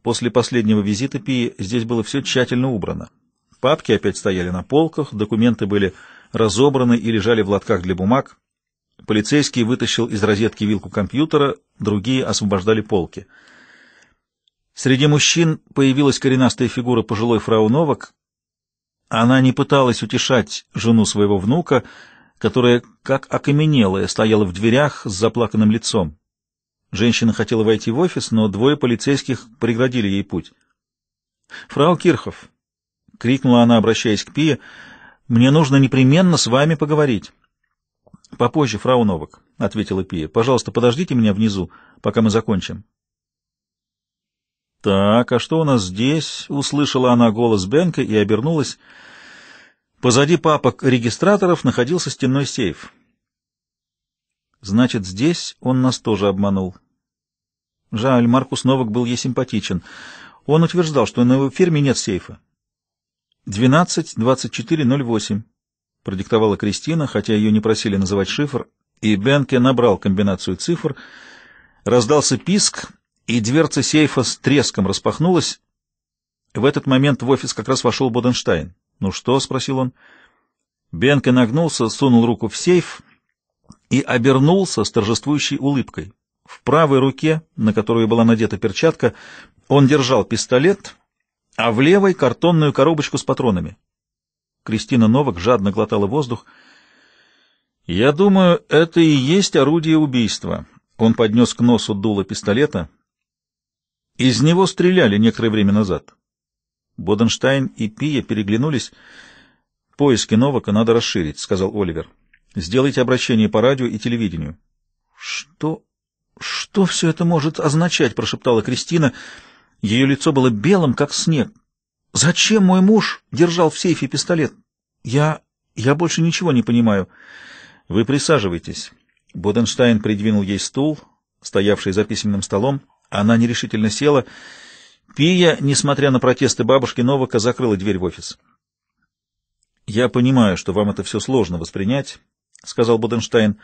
После последнего визита Пии здесь было все тщательно убрано. Папки опять стояли на полках, документы были разобраны и лежали в лотках для бумаг. Полицейский вытащил из розетки вилку компьютера, другие освобождали полки — Среди мужчин появилась коренастая фигура пожилой фрау Новак. Она не пыталась утешать жену своего внука, которая, как окаменелая, стояла в дверях с заплаканным лицом. Женщина хотела войти в офис, но двое полицейских преградили ей путь. «Фрау Кирхов!» — крикнула она, обращаясь к Пие. «Мне нужно непременно с вами поговорить». «Попозже, фрау Новак», — ответила Пия. «Пожалуйста, подождите меня внизу, пока мы закончим». «Так, а что у нас здесь?» — услышала она голос Бенка и обернулась. Позади папок регистраторов находился стенной сейф. «Значит, здесь он нас тоже обманул». Жаль, Маркус Новак был ей симпатичен. Он утверждал, что на его фирме нет сейфа. Двенадцать двадцать четыре ноль восемь. продиктовала Кристина, хотя ее не просили называть шифр, и Бенке набрал комбинацию цифр. Раздался писк — и дверца сейфа с треском распахнулась. В этот момент в офис как раз вошел Боденштайн. «Ну что?» — спросил он. Бенке нагнулся, сунул руку в сейф и обернулся с торжествующей улыбкой. В правой руке, на которую была надета перчатка, он держал пистолет, а в левой — картонную коробочку с патронами. Кристина Новак жадно глотала воздух. «Я думаю, это и есть орудие убийства». Он поднес к носу дуло пистолета — из него стреляли некоторое время назад. Боденштайн и Пия переглянулись. «Поиски Новака надо расширить», — сказал Оливер. «Сделайте обращение по радио и телевидению». «Что... что все это может означать?» — прошептала Кристина. Ее лицо было белым, как снег. «Зачем мой муж держал в сейфе пистолет? Я... я больше ничего не понимаю». «Вы присаживайтесь». Боденштайн придвинул ей стул, стоявший за письменным столом. Она нерешительно села. Пия, несмотря на протесты бабушки Новака, закрыла дверь в офис. «Я понимаю, что вам это все сложно воспринять», — сказал Буденштайн,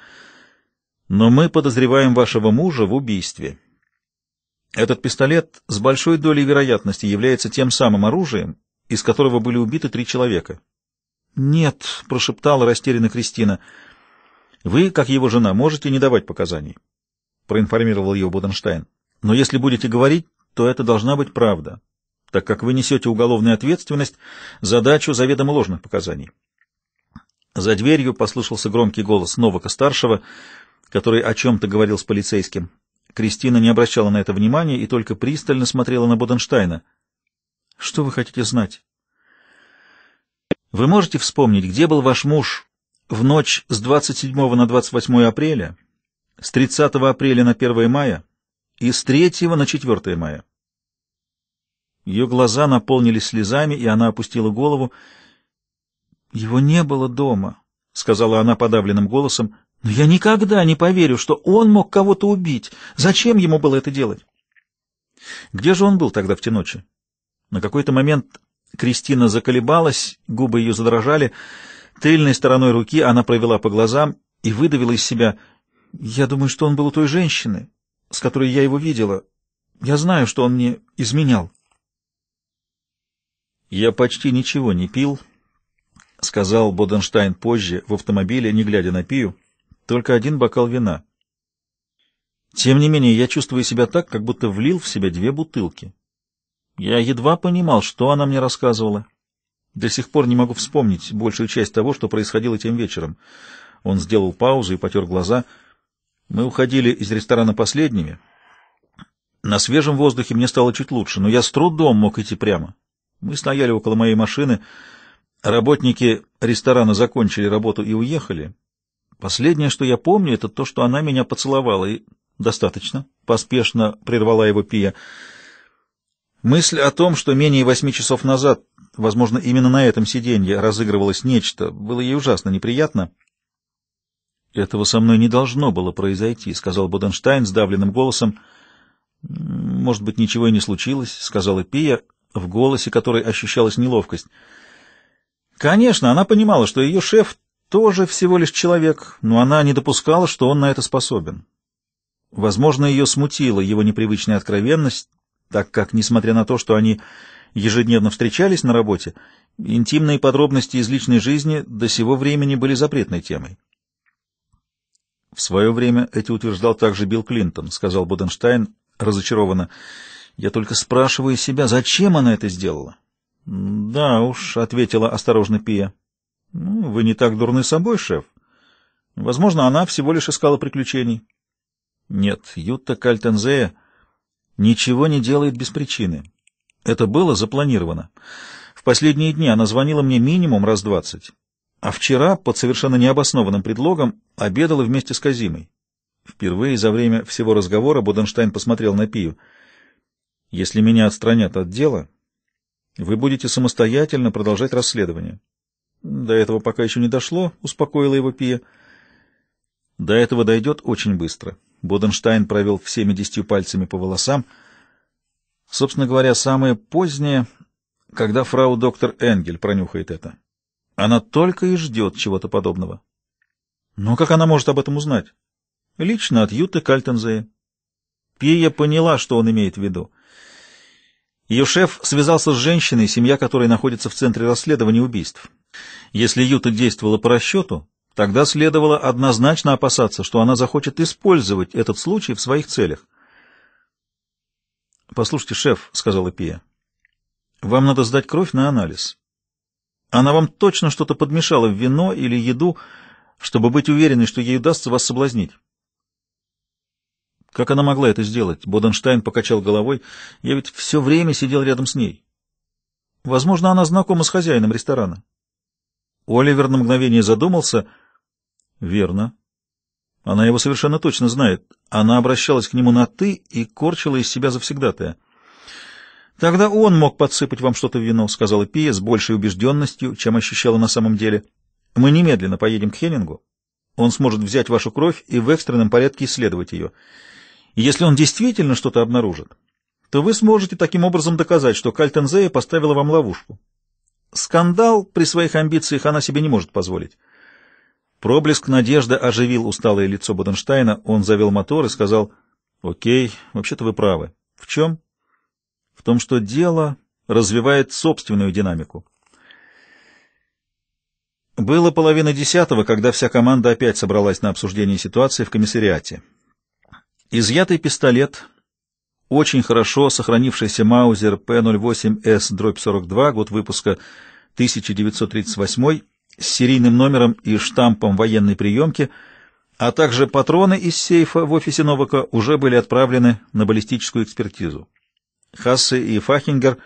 — «но мы подозреваем вашего мужа в убийстве. Этот пистолет с большой долей вероятности является тем самым оружием, из которого были убиты три человека». «Нет», — прошептала растерянно Кристина, — «вы, как его жена, можете не давать показаний», — проинформировал ее Буденштайн. Но если будете говорить, то это должна быть правда, так как вы несете уголовную ответственность за дачу заведомо ложных показаний. За дверью послышался громкий голос Новака-старшего, который о чем-то говорил с полицейским. Кристина не обращала на это внимания и только пристально смотрела на Боденштайна. «Что вы хотите знать?» «Вы можете вспомнить, где был ваш муж в ночь с 27 на 28 апреля, с 30 апреля на 1 мая?» и с 3 на 4 мая. Ее глаза наполнились слезами, и она опустила голову. «Его не было дома», — сказала она подавленным голосом. «Но я никогда не поверю, что он мог кого-то убить. Зачем ему было это делать?» «Где же он был тогда в те ночи?» На какой-то момент Кристина заколебалась, губы ее задрожали. Тыльной стороной руки она провела по глазам и выдавила из себя. «Я думаю, что он был у той женщины, с которой я его видела. Я знаю, что он мне изменял. «Я почти ничего не пил», — сказал Боденштайн позже в автомобиле, не глядя на пию. «Только один бокал вина». Тем не менее, я чувствую себя так, как будто влил в себя две бутылки. Я едва понимал, что она мне рассказывала. До сих пор не могу вспомнить большую часть того, что происходило тем вечером. Он сделал паузу и потер глаза — мы уходили из ресторана последними. На свежем воздухе мне стало чуть лучше, но я с трудом мог идти прямо. Мы стояли около моей машины. Работники ресторана закончили работу и уехали. Последнее, что я помню, это то, что она меня поцеловала, и достаточно. Поспешно прервала его Пия. Мысль о том, что менее восьми часов назад, возможно, именно на этом сиденье разыгрывалось нечто, было ей ужасно неприятно. «Этого со мной не должно было произойти», — сказал Боденштайн сдавленным голосом. «Может быть, ничего и не случилось», — сказала Пия, в голосе которой ощущалась неловкость. Конечно, она понимала, что ее шеф тоже всего лишь человек, но она не допускала, что он на это способен. Возможно, ее смутила его непривычная откровенность, так как, несмотря на то, что они ежедневно встречались на работе, интимные подробности из личной жизни до сего времени были запретной темой. В свое время эти утверждал также Билл Клинтон, сказал Боденштайн разочарованно. Я только спрашиваю себя, зачем она это сделала? Да уж, ответила осторожно Пия. Ну, вы не так дурны собой, шеф. Возможно, она всего лишь искала приключений. Нет, Юта Кальтензея ничего не делает без причины. Это было запланировано. В последние дни она звонила мне минимум раз двадцать а вчера под совершенно необоснованным предлогом обедала вместе с Казимой. Впервые за время всего разговора Боденштайн посмотрел на Пию. «Если меня отстранят от дела, вы будете самостоятельно продолжать расследование». «До этого пока еще не дошло», — успокоила его Пия. «До этого дойдет очень быстро». Боденштайн провел всеми десятью пальцами по волосам. «Собственно говоря, самое позднее, когда фрау доктор Энгель пронюхает это». Она только и ждет чего-то подобного. Но как она может об этом узнать? Лично от Юты Кальтензея. Пия поняла, что он имеет в виду. Ее шеф связался с женщиной, семья которой находится в центре расследования убийств. Если Юта действовала по расчету, тогда следовало однозначно опасаться, что она захочет использовать этот случай в своих целях. «Послушайте, шеф», — сказала Пия, — «вам надо сдать кровь на анализ. Она вам точно что-то подмешала в вино или еду, чтобы быть уверенной, что ей удастся вас соблазнить. Как она могла это сделать? Боденштайн покачал головой. Я ведь все время сидел рядом с ней. Возможно, она знакома с хозяином ресторана. Оливер на мгновение задумался. Верно. Она его совершенно точно знает. Она обращалась к нему на «ты» и корчила из себя завсегдатая. Тогда он мог подсыпать вам что-то в вино, — сказала Пия с большей убежденностью, чем ощущала на самом деле. Мы немедленно поедем к Хеллингу. Он сможет взять вашу кровь и в экстренном порядке исследовать ее. И если он действительно что-то обнаружит, то вы сможете таким образом доказать, что Кальтензея поставила вам ловушку. Скандал при своих амбициях она себе не может позволить. Проблеск надежды оживил усталое лицо Боденштайна. Он завел мотор и сказал, — Окей, вообще-то вы правы. В чем? — в том, что дело развивает собственную динамику. Было половина десятого, когда вся команда опять собралась на обсуждение ситуации в комиссариате. Изъятый пистолет, очень хорошо сохранившийся Маузер P08S-42, год выпуска 1938, с серийным номером и штампом военной приемки, а также патроны из сейфа в офисе Новака уже были отправлены на баллистическую экспертизу. Хассе и Фахингер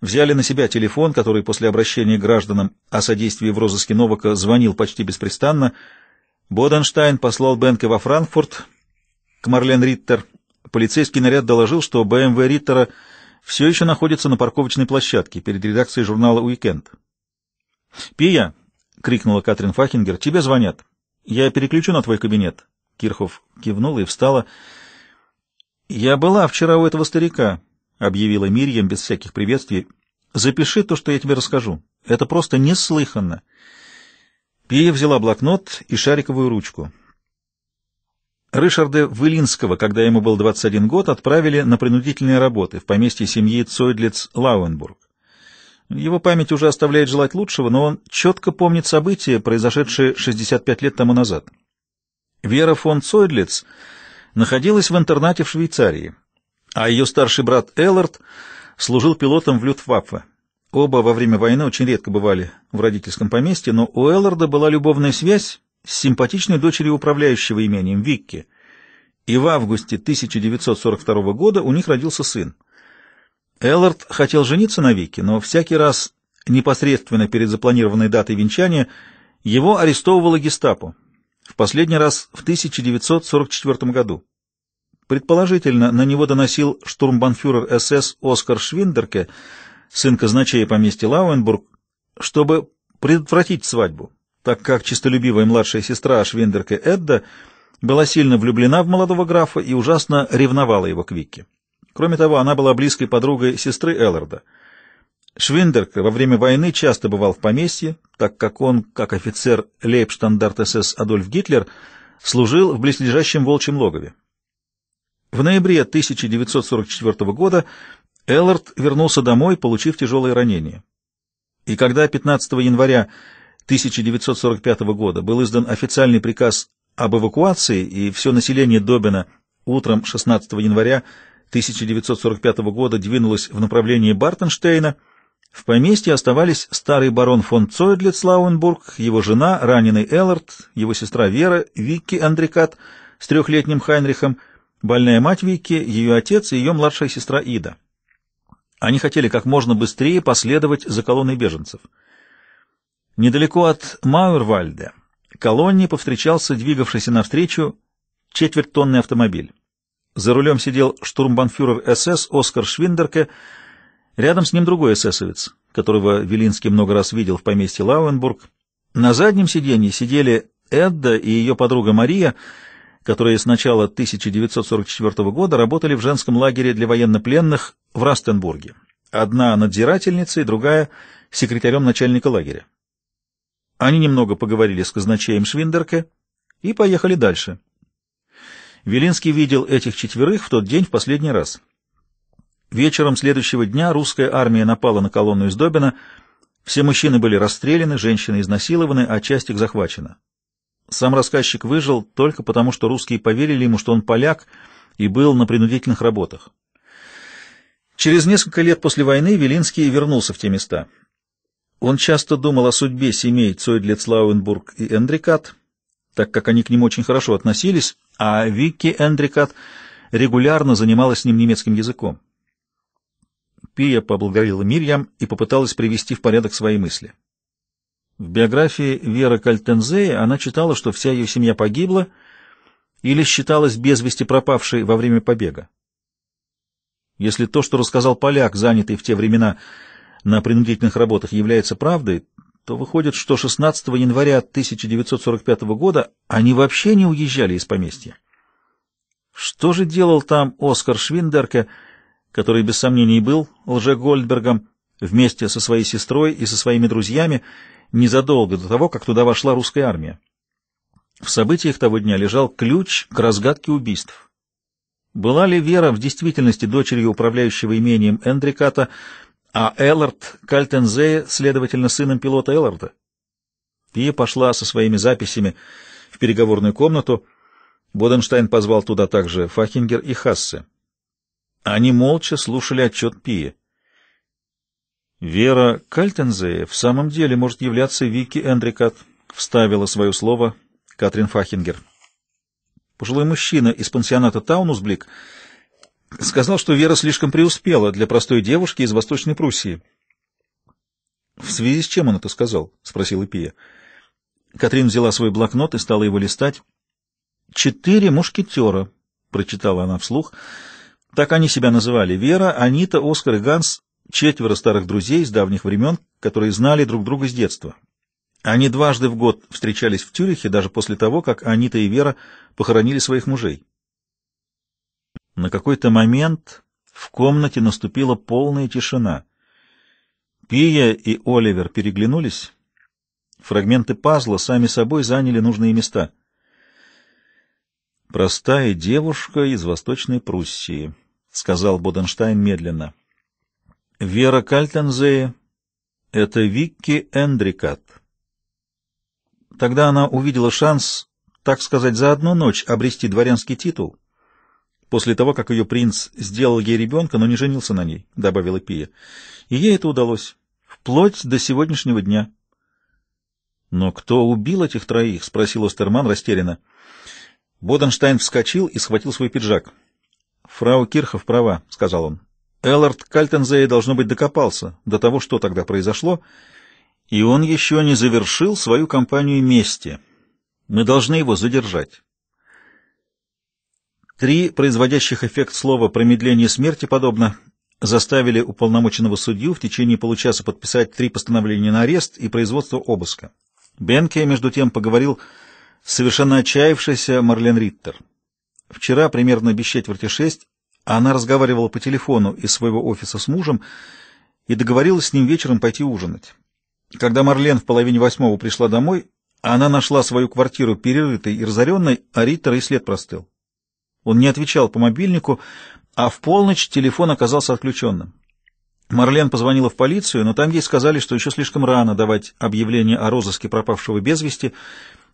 взяли на себя телефон, который после обращения к гражданам о содействии в розыске Новака звонил почти беспрестанно. Боденштайн послал Бенка во Франкфурт к Марлен Риттер. Полицейский наряд доложил, что БМВ Риттера все еще находится на парковочной площадке перед редакцией журнала «Уикенд». «Пия!» — крикнула Катрин Фахингер. «Тебе звонят. Я переключу на твой кабинет». Кирхов кивнула и встала. «Я была вчера у этого старика», — объявила Мирьям без всяких приветствий. «Запиши то, что я тебе расскажу. Это просто неслыханно». Пия взяла блокнот и шариковую ручку. Рышарда Вылинского, когда ему был 21 год, отправили на принудительные работы в поместье семьи Цойдлиц-Лауенбург. Его память уже оставляет желать лучшего, но он четко помнит события, произошедшие 65 лет тому назад. Вера фон Цойдлиц находилась в интернате в Швейцарии а ее старший брат Эллард служил пилотом в Люфтваффе. Оба во время войны очень редко бывали в родительском поместье, но у Элларда была любовная связь с симпатичной дочерью управляющего имением Викки, и в августе 1942 года у них родился сын. Эллард хотел жениться на Викки, но всякий раз непосредственно перед запланированной датой венчания его арестовывала гестапо, в последний раз в 1944 году. Предположительно, на него доносил штурмбанфюрер СС Оскар Швиндерке, сын казначея поместья Лауенбург, чтобы предотвратить свадьбу, так как честолюбивая младшая сестра Швиндерке Эдда была сильно влюблена в молодого графа и ужасно ревновала его к Викке. Кроме того, она была близкой подругой сестры Элларда. Швиндерк во время войны часто бывал в поместье, так как он, как офицер лейбштандарт СС Адольф Гитлер, служил в близлежащем волчьем логове. В ноябре 1944 года Эллард вернулся домой, получив тяжелое ранение. И когда 15 января 1945 года был издан официальный приказ об эвакуации, и все население Добина утром 16 января 1945 года двинулось в направлении Бартенштейна, в поместье оставались старый барон фон Цойдлиц Лауенбург, его жена, раненый Эллард, его сестра Вера, Вики Андрикат с трехлетним Хайнрихом, Больная мать Вики, ее отец и ее младшая сестра Ида. Они хотели как можно быстрее последовать за колонной беженцев. Недалеко от Мауэрвальде колонне повстречался двигавшийся навстречу четвертьтонный автомобиль. За рулем сидел штурмбанфюрер СС Оскар Швиндерке, рядом с ним другой эсэсовец, которого Велинский много раз видел в поместье Лауенбург. На заднем сиденье сидели Эдда и ее подруга Мария — которые с начала 1944 года работали в женском лагере для военнопленных в Растенбурге. Одна надзирательницей, другая — секретарем начальника лагеря. Они немного поговорили с казначеем Швиндерке и поехали дальше. Велинский видел этих четверых в тот день в последний раз. Вечером следующего дня русская армия напала на колонну из Добина. Все мужчины были расстреляны, женщины изнасилованы, а часть их захвачена. Сам рассказчик выжил только потому, что русские поверили ему, что он поляк и был на принудительных работах. Через несколько лет после войны Велинский вернулся в те места. Он часто думал о судьбе семей Цойдлец-Лауенбург и Эндрикат, так как они к ним очень хорошо относились, а Вики Эндрикат регулярно занималась с ним немецким языком. Пия поблагодарила Мирьям и попыталась привести в порядок свои мысли. В биографии Веры Кальтензея она читала, что вся ее семья погибла или считалась без вести пропавшей во время побега. Если то, что рассказал поляк, занятый в те времена на принудительных работах, является правдой, то выходит, что 16 января 1945 года они вообще не уезжали из поместья. Что же делал там Оскар Швиндерке, который без сомнений был лже Гольдбергом, вместе со своей сестрой и со своими друзьями, незадолго до того, как туда вошла русская армия. В событиях того дня лежал ключ к разгадке убийств. Была ли Вера в действительности дочерью управляющего имением Эндриката, а Эллард Кальтензея, следовательно, сыном пилота Элларда? Пия пошла со своими записями в переговорную комнату. Боденштайн позвал туда также Фахингер и Хассе. Они молча слушали отчет Пии. «Вера Кальтензея в самом деле может являться Вики Эндрикат», — вставила свое слово Катрин Фахингер. Пожилой мужчина из пансионата Таунусблик сказал, что Вера слишком преуспела для простой девушки из Восточной Пруссии. «В связи с чем он это сказал?» — спросила Пия. Катрин взяла свой блокнот и стала его листать. «Четыре мушкетера», — прочитала она вслух. Так они себя называли. Вера, Анита, Оскар и Ганс четверо старых друзей с давних времен, которые знали друг друга с детства. Они дважды в год встречались в Тюрихе, даже после того, как Анита и Вера похоронили своих мужей. На какой-то момент в комнате наступила полная тишина. Пия и Оливер переглянулись. Фрагменты пазла сами собой заняли нужные места. «Простая девушка из Восточной Пруссии», — сказал Боденштайн медленно. Вера Кальтензея — это Викки Эндрикат. Тогда она увидела шанс, так сказать, за одну ночь обрести дворянский титул, после того, как ее принц сделал ей ребенка, но не женился на ней, — добавила Пия. И ей это удалось, вплоть до сегодняшнего дня. — Но кто убил этих троих? — спросил Остерман растерянно. Боденштайн вскочил и схватил свой пиджак. — Фрау Кирхов права, — сказал он. Эллард Кальтензей должно быть, докопался до того, что тогда произошло, и он еще не завершил свою кампанию мести. Мы должны его задержать. Три производящих эффект слова «промедление смерти» подобно заставили уполномоченного судью в течение получаса подписать три постановления на арест и производство обыска. Бенке, между тем, поговорил с совершенно отчаявшийся Марлен Риттер. Вчера, примерно без четверти шесть, она разговаривала по телефону из своего офиса с мужем и договорилась с ним вечером пойти ужинать. Когда Марлен в половине восьмого пришла домой, она нашла свою квартиру перерытой и разоренной, а Риттер и след простыл. Он не отвечал по мобильнику, а в полночь телефон оказался отключенным. Марлен позвонила в полицию, но там ей сказали, что еще слишком рано давать объявление о розыске пропавшего без вести,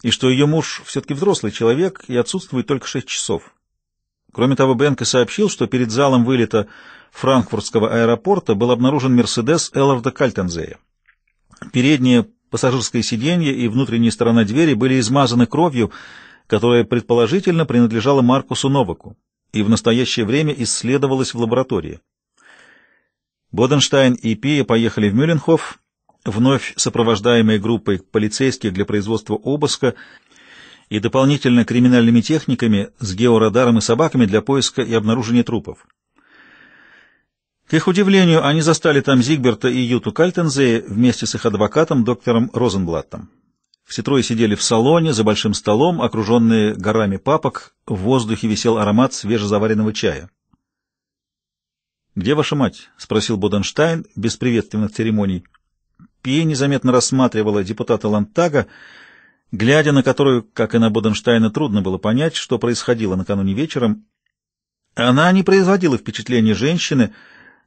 и что ее муж все-таки взрослый человек и отсутствует только шесть часов. Кроме того, Бенко сообщил, что перед залом вылета франкфуртского аэропорта был обнаружен «Мерседес» Элларда Кальтензея. Переднее пассажирское сиденье и внутренняя сторона двери были измазаны кровью, которая предположительно принадлежала Маркусу Новаку и в настоящее время исследовалась в лаборатории. Боденштайн и Пия поехали в Мюлленхоф, вновь сопровождаемые группой полицейских для производства обыска и дополнительно криминальными техниками с георадаром и собаками для поиска и обнаружения трупов. К их удивлению, они застали там Зигберта и Юту Кальтензея вместе с их адвокатом доктором Розенблаттом. Все трое сидели в салоне за большим столом, окруженные горами папок, в воздухе висел аромат свежезаваренного чая. «Где ваша мать?» — спросил Боденштайн без приветственных церемоний. Пия незаметно рассматривала депутата Лантага, глядя на которую, как и на Боденштайна, трудно было понять, что происходило накануне вечером. Она не производила впечатления женщины,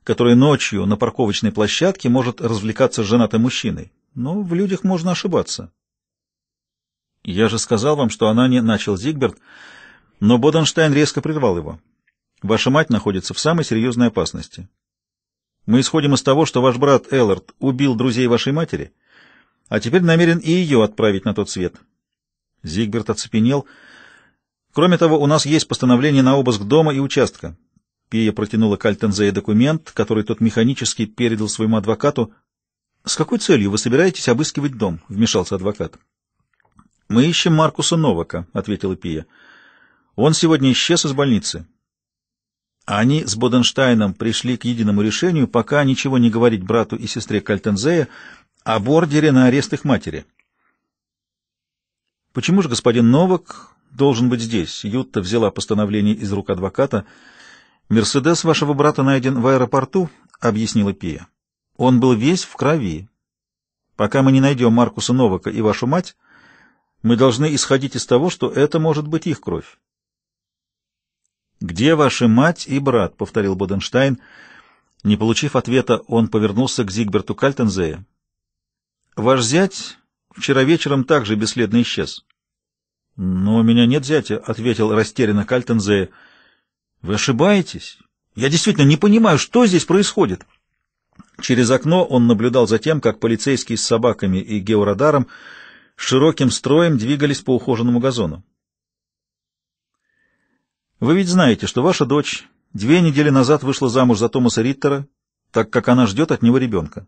которая ночью на парковочной площадке может развлекаться с женатым мужчиной. Но в людях можно ошибаться. «Я же сказал вам, что она не...» — начал Зигберт, но Боденштайн резко прервал его. «Ваша мать находится в самой серьезной опасности. Мы исходим из того, что ваш брат Эллард убил друзей вашей матери» а теперь намерен и ее отправить на тот свет. Зигберт оцепенел. Кроме того, у нас есть постановление на обыск дома и участка. Пия протянула Кальтензее документ, который тот механически передал своему адвокату. — С какой целью вы собираетесь обыскивать дом? — вмешался адвокат. — Мы ищем Маркуса Новака, — ответила Пия. — Он сегодня исчез из больницы. Они с Боденштайном пришли к единому решению, пока ничего не говорить брату и сестре Кальтензея, — об ордере на арест их матери. Почему же господин Новак должен быть здесь? Ютта взяла постановление из рук адвоката. «Мерседес вашего брата найден в аэропорту», — объяснила Пия. «Он был весь в крови. Пока мы не найдем Маркуса Новака и вашу мать, мы должны исходить из того, что это может быть их кровь». «Где ваши мать и брат?» — повторил Боденштайн. Не получив ответа, он повернулся к Зигберту Кальтензея. Ваш зять вчера вечером также бесследно исчез. — Но у меня нет зятя, — ответил растерянно Кальтензея. — Вы ошибаетесь. Я действительно не понимаю, что здесь происходит. Через окно он наблюдал за тем, как полицейские с собаками и георадаром широким строем двигались по ухоженному газону. «Вы ведь знаете, что ваша дочь две недели назад вышла замуж за Томаса Риттера, так как она ждет от него ребенка.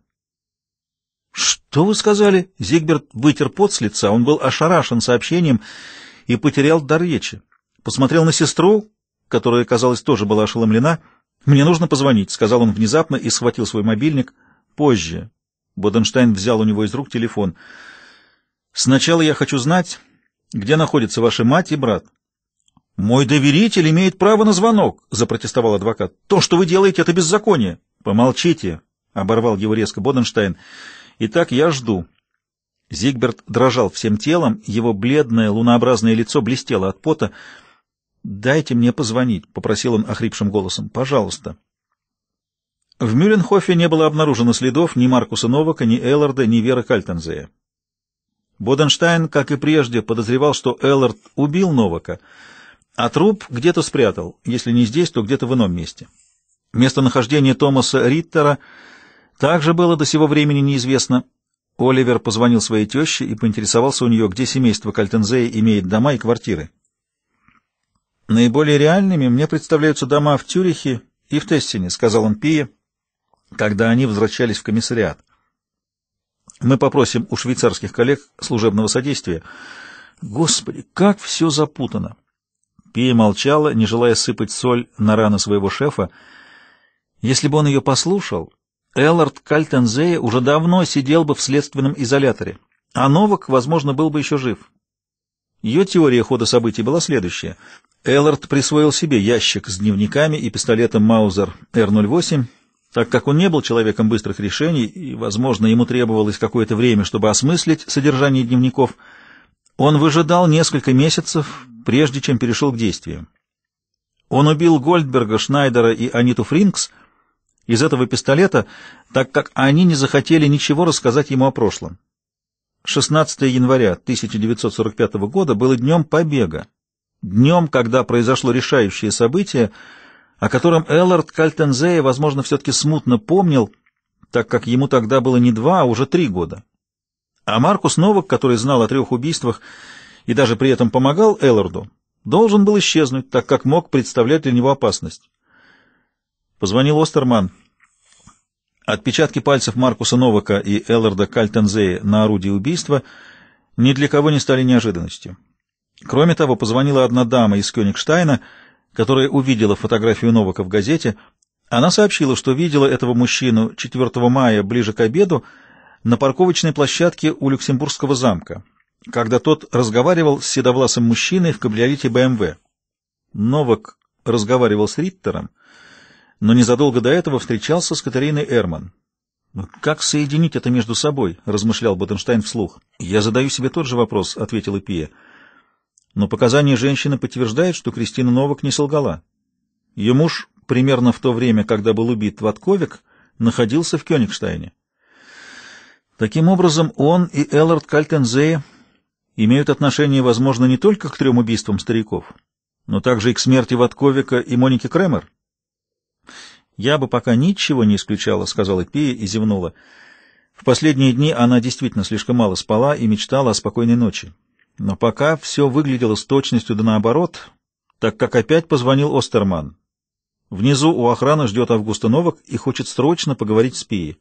«Что вы сказали?» Зигберт вытер пот с лица. Он был ошарашен сообщением и потерял дар речи. Посмотрел на сестру, которая, казалось, тоже была ошеломлена. «Мне нужно позвонить», — сказал он внезапно и схватил свой мобильник. «Позже». Боденштайн взял у него из рук телефон. «Сначала я хочу знать, где находятся ваши мать и брат». «Мой доверитель имеет право на звонок», — запротестовал адвокат. «То, что вы делаете, это беззаконие». «Помолчите», — оборвал его резко Боденштайн. «Боденштайн». Итак, я жду. Зигберт дрожал всем телом, его бледное лунообразное лицо блестело от пота. «Дайте мне позвонить», — попросил он охрипшим голосом. «Пожалуйста». В Мюлленхофе не было обнаружено следов ни Маркуса Новака, ни Элларда, ни Веры Кальтензея. Боденштайн, как и прежде, подозревал, что Эллард убил Новака, а труп где-то спрятал, если не здесь, то где-то в ином месте. Местонахождение Томаса Риттера — также было до сего времени неизвестно. Оливер позвонил своей теще и поинтересовался у нее, где семейство Кальтензея имеет дома и квартиры. «Наиболее реальными мне представляются дома в Тюрихе и в Тессине», — сказал он Пия, когда они возвращались в комиссариат. «Мы попросим у швейцарских коллег служебного содействия». «Господи, как все запутано!» Пия молчала, не желая сыпать соль на рану своего шефа. «Если бы он ее послушал...» Эллард Кальтензея уже давно сидел бы в следственном изоляторе, а Новак, возможно, был бы еще жив. Ее теория хода событий была следующая. Эллард присвоил себе ящик с дневниками и пистолетом Маузер Р-08, так как он не был человеком быстрых решений, и, возможно, ему требовалось какое-то время, чтобы осмыслить содержание дневников, он выжидал несколько месяцев, прежде чем перешел к действиям. Он убил Гольдберга, Шнайдера и Аниту Фринкс — из этого пистолета, так как они не захотели ничего рассказать ему о прошлом. 16 января 1945 года было днем побега, днем, когда произошло решающее событие, о котором Эллард Кальтензея, возможно, все-таки смутно помнил, так как ему тогда было не два, а уже три года. А Маркус Новак, который знал о трех убийствах и даже при этом помогал Элларду, должен был исчезнуть, так как мог представлять для него опасность. Позвонил Остерман. Отпечатки пальцев Маркуса Новака и Элларда Кальтензея на орудии убийства ни для кого не стали неожиданностью. Кроме того, позвонила одна дама из Кёнигштайна, которая увидела фотографию Новака в газете. Она сообщила, что видела этого мужчину 4 мая ближе к обеду на парковочной площадке у Люксембургского замка, когда тот разговаривал с седовласым мужчиной в кабриолете BMW. Новак разговаривал с Риттером — но незадолго до этого встречался с Катериной Эрман. «Ну, «Как соединить это между собой?» — размышлял Ботенштайн вслух. «Я задаю себе тот же вопрос», — ответила Пия. «Но показания женщины подтверждают, что Кристина Новак не солгала. Ее муж примерно в то время, когда был убит Ватковик, находился в Кёнигштайне. Таким образом, он и Эллард Кальтензее имеют отношение, возможно, не только к трем убийствам стариков, но также и к смерти Ватковика и Моники Кремер. «Я бы пока ничего не исключала», — сказала Пия и зевнула. В последние дни она действительно слишком мало спала и мечтала о спокойной ночи. Но пока все выглядело с точностью да наоборот, так как опять позвонил Остерман. Внизу у охраны ждет Августа Новак и хочет срочно поговорить с Пией.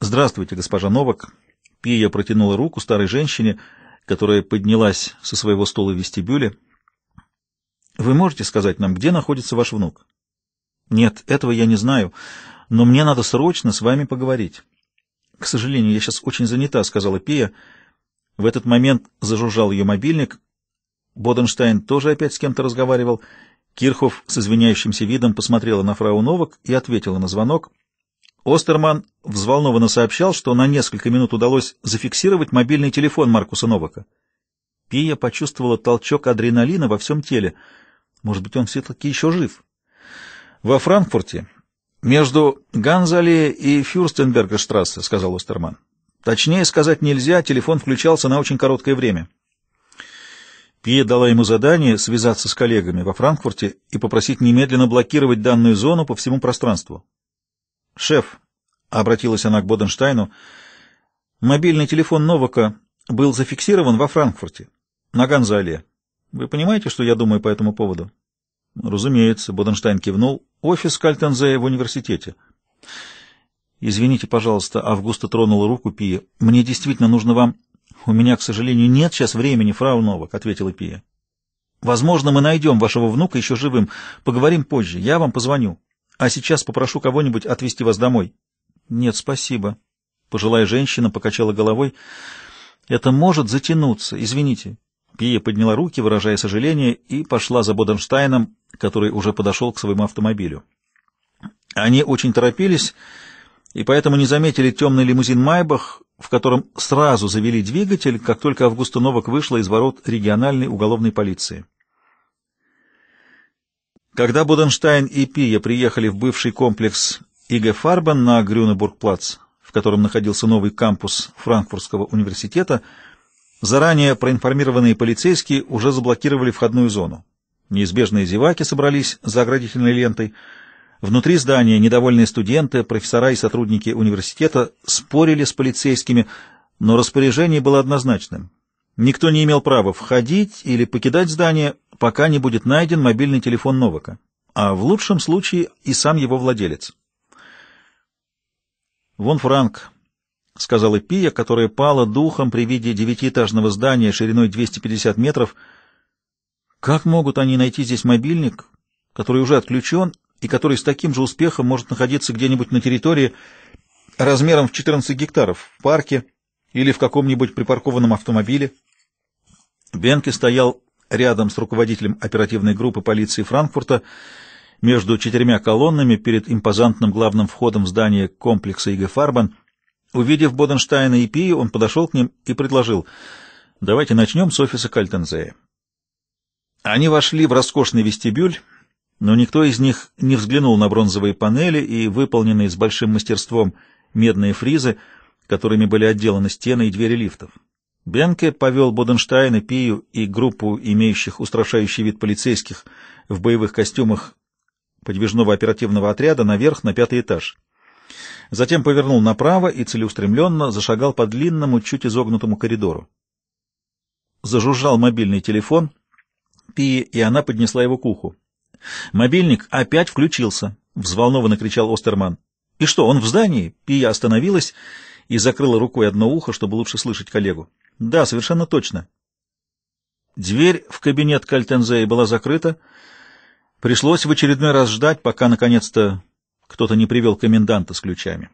«Здравствуйте, госпожа Новак». Пия протянула руку старой женщине, которая поднялась со своего стула в вестибюле. «Вы можете сказать нам, где находится ваш внук?» «Нет, этого я не знаю, но мне надо срочно с вами поговорить». «К сожалению, я сейчас очень занята», — сказала Пия. В этот момент зажужжал ее мобильник. Боденштайн тоже опять с кем-то разговаривал. Кирхов с извиняющимся видом посмотрела на фрау Новак и ответила на звонок. Остерман взволнованно сообщал, что на несколько минут удалось зафиксировать мобильный телефон Маркуса Новака. Пия почувствовала толчок адреналина во всем теле. Может быть, он все-таки еще жив во Франкфурте, между Ганзале и Фюрстенбергерштрассе, — сказал Остерман. Точнее сказать нельзя, телефон включался на очень короткое время. Пия дала ему задание связаться с коллегами во Франкфурте и попросить немедленно блокировать данную зону по всему пространству. «Шеф», — обратилась она к Боденштайну, — «мобильный телефон Новака был зафиксирован во Франкфурте, на Ганзале. Вы понимаете, что я думаю по этому поводу?» Разумеется, Боденштайн кивнул. Офис Кальтензея в университете. Извините, пожалуйста, Августа тронула руку Пия. Мне действительно нужно вам... У меня, к сожалению, нет сейчас времени, фрау Новак, ответила Пия. Возможно, мы найдем вашего внука еще живым. Поговорим позже. Я вам позвоню. А сейчас попрошу кого-нибудь отвезти вас домой. Нет, спасибо. Пожилая женщина покачала головой. Это может затянуться. Извините. Пия подняла руки, выражая сожаление, и пошла за Боденштайном, который уже подошел к своему автомобилю. Они очень торопились и поэтому не заметили темный лимузин «Майбах», в котором сразу завели двигатель, как только Августа Новак вышла из ворот региональной уголовной полиции. Когда Буденштайн и Пия приехали в бывший комплекс ИГ Фарбен на Грюнебургплац, в котором находился новый кампус Франкфуртского университета, заранее проинформированные полицейские уже заблокировали входную зону. Неизбежные зеваки собрались за оградительной лентой. Внутри здания недовольные студенты, профессора и сотрудники университета спорили с полицейскими, но распоряжение было однозначным. Никто не имел права входить или покидать здание, пока не будет найден мобильный телефон Новака, а в лучшем случае и сам его владелец. «Вон Франк», — сказала Пия, которая пала духом при виде девятиэтажного здания шириной 250 метров — как могут они найти здесь мобильник, который уже отключен и который с таким же успехом может находиться где-нибудь на территории размером в 14 гектаров, в парке или в каком-нибудь припаркованном автомобиле? Бенке стоял рядом с руководителем оперативной группы полиции Франкфурта между четырьмя колоннами перед импозантным главным входом в здание комплекса ИГ «Фарбан». Увидев Боденштайна и Пи, он подошел к ним и предложил «Давайте начнем с офиса Кальтензея». Они вошли в роскошный вестибюль, но никто из них не взглянул на бронзовые панели и выполненные с большим мастерством медные фризы, которыми были отделаны стены и двери лифтов. Бенке повел Боденштайна, Пию и группу имеющих устрашающий вид полицейских в боевых костюмах подвижного оперативного отряда наверх на пятый этаж. Затем повернул направо и целеустремленно зашагал по длинному, чуть изогнутому коридору. Зажужжал мобильный телефон — Пии, и она поднесла его к уху. Мобильник опять включился, взволнованно кричал Остерман. И что, он в здании? Пия остановилась и закрыла рукой одно ухо, чтобы лучше слышать коллегу. Да, совершенно точно. Дверь в кабинет Кальтензея была закрыта. Пришлось в очередной раз ждать, пока наконец-то кто-то не привел коменданта с ключами.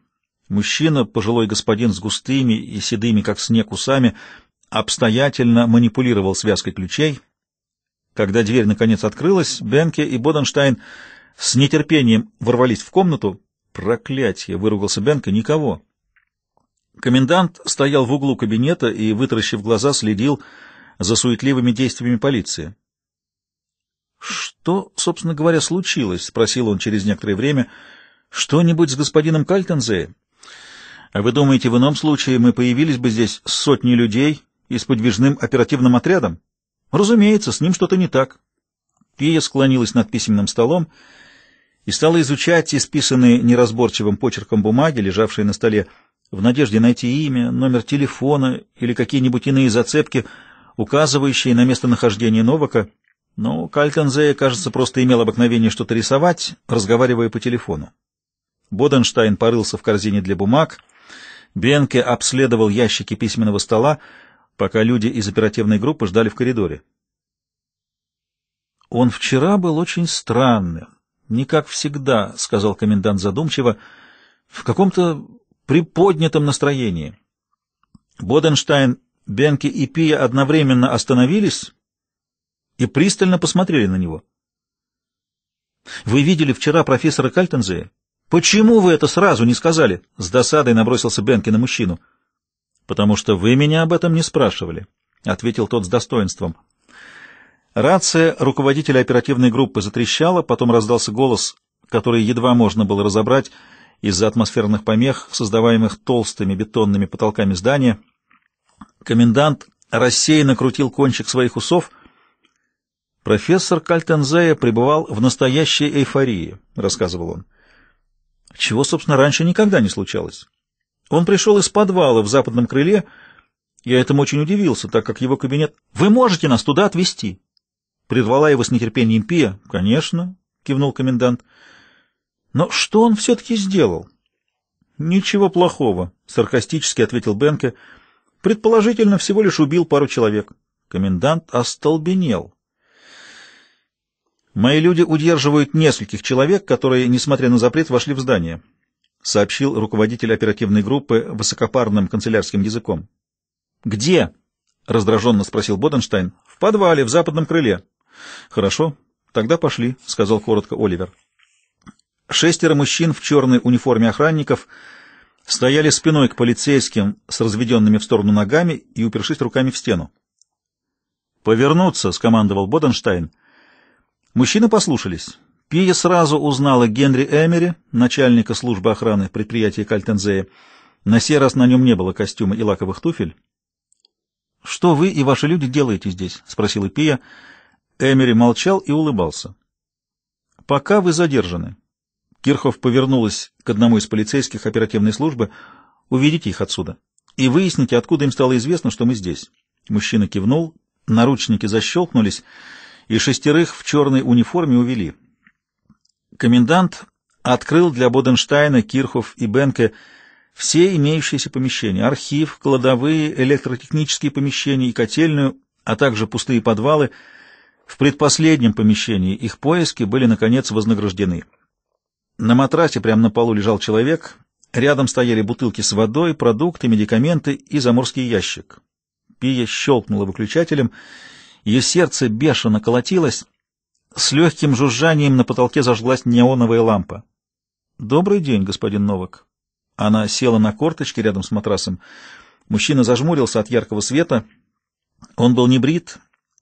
Мужчина, пожилой господин с густыми и седыми, как снег, усами, обстоятельно манипулировал связкой ключей — когда дверь наконец открылась, Бенке и Боденштайн с нетерпением ворвались в комнату. «Проклятье!» — выругался Бенке. «Никого!» Комендант стоял в углу кабинета и, вытаращив глаза, следил за суетливыми действиями полиции. «Что, собственно говоря, случилось?» — спросил он через некоторое время. «Что-нибудь с господином Кальтензе? «А вы думаете, в ином случае мы появились бы здесь с сотней людей и с подвижным оперативным отрядом?» Разумеется, с ним что-то не так. Пия склонилась над письменным столом и стала изучать исписанные неразборчивым почерком бумаги, лежавшие на столе, в надежде найти имя, номер телефона или какие-нибудь иные зацепки, указывающие на местонахождение Новака. Но Кальтензея, кажется, просто имел обыкновение что-то рисовать, разговаривая по телефону. Боденштайн порылся в корзине для бумаг, Бенке обследовал ящики письменного стола, пока люди из оперативной группы ждали в коридоре. «Он вчера был очень странным, не как всегда», — сказал комендант задумчиво, — «в каком-то приподнятом настроении». Боденштайн, Бенке и Пия одновременно остановились и пристально посмотрели на него. «Вы видели вчера профессора Кальтензея? Почему вы это сразу не сказали?» — с досадой набросился Бенке на мужчину. «Потому что вы меня об этом не спрашивали», — ответил тот с достоинством. Рация руководителя оперативной группы затрещала, потом раздался голос, который едва можно было разобрать из-за атмосферных помех, создаваемых толстыми бетонными потолками здания. Комендант рассеянно крутил кончик своих усов. «Профессор Кальтензея пребывал в настоящей эйфории», — рассказывал он. «Чего, собственно, раньше никогда не случалось». Он пришел из подвала в западном крыле. Я этому очень удивился, так как его кабинет... «Вы можете нас туда отвезти?» Предвала его с нетерпением Пия. «Конечно», — кивнул комендант. «Но что он все-таки сделал?» «Ничего плохого», — саркастически ответил Бенке. «Предположительно, всего лишь убил пару человек». Комендант остолбенел. «Мои люди удерживают нескольких человек, которые, несмотря на запрет, вошли в здание» сообщил руководитель оперативной группы высокопарным канцелярским языком. «Где?» — раздраженно спросил Боденштайн. «В подвале, в западном крыле». «Хорошо, тогда пошли», — сказал коротко Оливер. Шестеро мужчин в черной униформе охранников стояли спиной к полицейским с разведенными в сторону ногами и упершись руками в стену. «Повернуться!» — скомандовал Боденштайн. Мужчины послушались. Пия сразу узнала Генри Эмери, начальника службы охраны предприятия Кальтензея. На сей раз на нем не было костюма и лаковых туфель. «Что вы и ваши люди делаете здесь?» — спросила Пия. Эмери молчал и улыбался. «Пока вы задержаны». Кирхов повернулась к одному из полицейских оперативной службы. «Уведите их отсюда и выясните, откуда им стало известно, что мы здесь». Мужчина кивнул, наручники защелкнулись, и шестерых в черной униформе увели. Комендант открыл для Боденштайна, Кирхов и Бенке все имеющиеся помещения — архив, кладовые, электротехнические помещения и котельную, а также пустые подвалы. В предпоследнем помещении их поиски были, наконец, вознаграждены. На матрасе прямо на полу лежал человек, рядом стояли бутылки с водой, продукты, медикаменты и заморский ящик. Пия щелкнула выключателем, ее сердце бешено колотилось, с легким жужжанием на потолке зажглась неоновая лампа. «Добрый день, господин Новак». Она села на корточки рядом с матрасом. Мужчина зажмурился от яркого света. Он был не брит.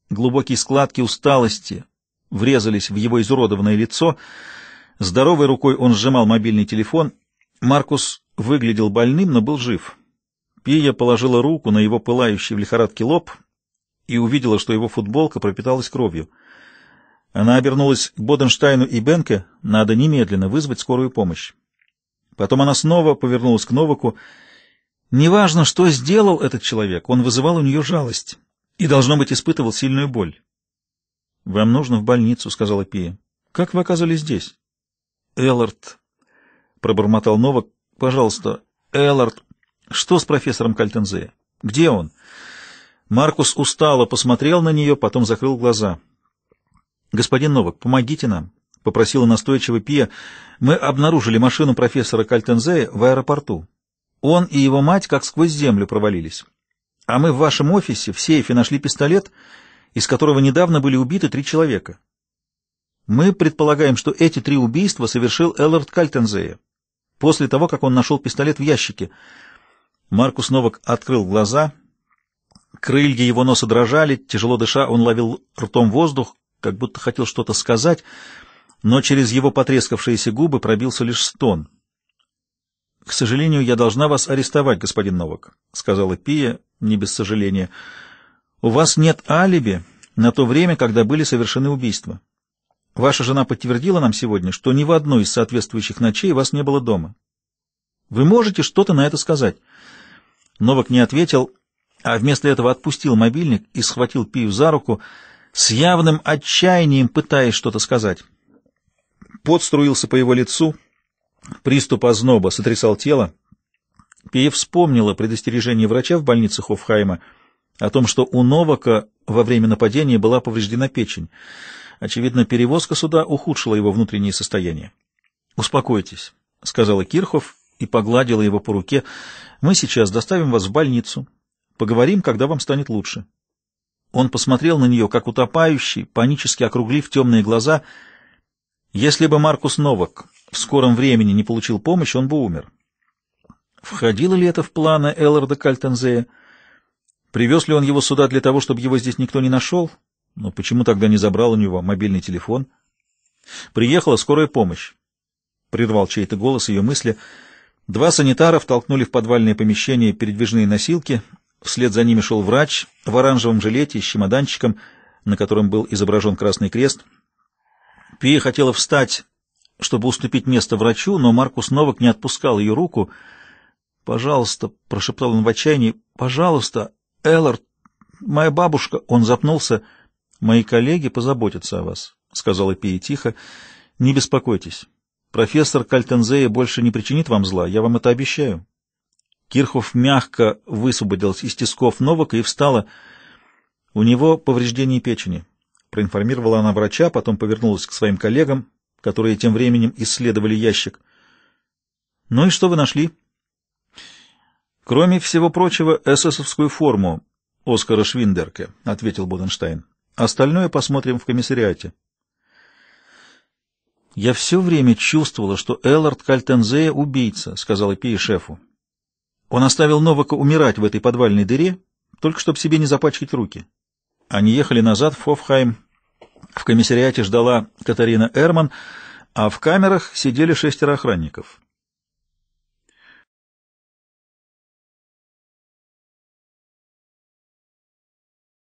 Глубокие складки усталости врезались в его изуродованное лицо. Здоровой рукой он сжимал мобильный телефон. Маркус выглядел больным, но был жив. Пия положила руку на его пылающий в лихорадке лоб и увидела, что его футболка пропиталась кровью. Она обернулась к Боденштайну и Бенке. Надо немедленно вызвать скорую помощь. Потом она снова повернулась к Новаку. Неважно, что сделал этот человек, он вызывал у нее жалость и, должно быть, испытывал сильную боль. — Вам нужно в больницу, — сказала Пия. — Как вы оказались здесь? — Эллард, — пробормотал Новак. — Пожалуйста, Эллард, что с профессором Кальтензея? Где он? Маркус устало посмотрел на нее, потом закрыл глаза. — «Господин Новак, помогите нам», — попросила настойчиво Пия. «Мы обнаружили машину профессора Кальтензея в аэропорту. Он и его мать как сквозь землю провалились. А мы в вашем офисе в сейфе нашли пистолет, из которого недавно были убиты три человека. Мы предполагаем, что эти три убийства совершил Эллард Кальтензея после того, как он нашел пистолет в ящике». Маркус Новак открыл глаза — Крылья его носа дрожали, тяжело дыша, он ловил ртом воздух, как будто хотел что-то сказать, но через его потрескавшиеся губы пробился лишь стон. — К сожалению, я должна вас арестовать, господин Новак, — сказала Пия, не без сожаления. — У вас нет алиби на то время, когда были совершены убийства. Ваша жена подтвердила нам сегодня, что ни в одной из соответствующих ночей вас не было дома. Вы можете что-то на это сказать? Новак не ответил, а вместо этого отпустил мобильник и схватил Пию за руку, — с явным отчаянием пытаясь что-то сказать. Пот струился по его лицу, приступ озноба сотрясал тело. Пиев вспомнила предостережение врача в больнице Хофхайма о том, что у Новака во время нападения была повреждена печень. Очевидно, перевозка суда ухудшила его внутреннее состояние. «Успокойтесь», — сказала Кирхов и погладила его по руке. «Мы сейчас доставим вас в больницу. Поговорим, когда вам станет лучше». Он посмотрел на нее, как утопающий, панически округлив темные глаза. Если бы Маркус Новак в скором времени не получил помощь, он бы умер. Входило ли это в планы Элларда Кальтензея? Привез ли он его сюда для того, чтобы его здесь никто не нашел? Но почему тогда не забрал у него мобильный телефон? Приехала скорая помощь. Прервал чей-то голос ее мысли. Два санитара втолкнули в подвальное помещение передвижные носилки — Вслед за ними шел врач в оранжевом жилете с чемоданчиком, на котором был изображен Красный Крест. Пия хотела встать, чтобы уступить место врачу, но Маркус Новак не отпускал ее руку. «Пожалуйста», — прошептал он в отчаянии, — «пожалуйста, Эллард, моя бабушка...» Он запнулся. «Мои коллеги позаботятся о вас», — сказала Пия тихо. «Не беспокойтесь. Профессор Кальтензея больше не причинит вам зла, я вам это обещаю». Кирхов мягко высвободилась из тисков Новака и встала. «У него повреждение печени», — проинформировала она врача, потом повернулась к своим коллегам, которые тем временем исследовали ящик. «Ну и что вы нашли?» «Кроме всего прочего, эсэсовскую форму Оскара Швиндерке», — ответил Боденштайн. «Остальное посмотрим в комиссариате». «Я все время чувствовала, что Эллард Кальтензея — убийца», — сказала Пи шефу. Он оставил Новака умирать в этой подвальной дыре, только чтобы себе не запачкать руки. Они ехали назад в Фофхайм. В комиссариате ждала Катарина Эрман, а в камерах сидели шестеро охранников.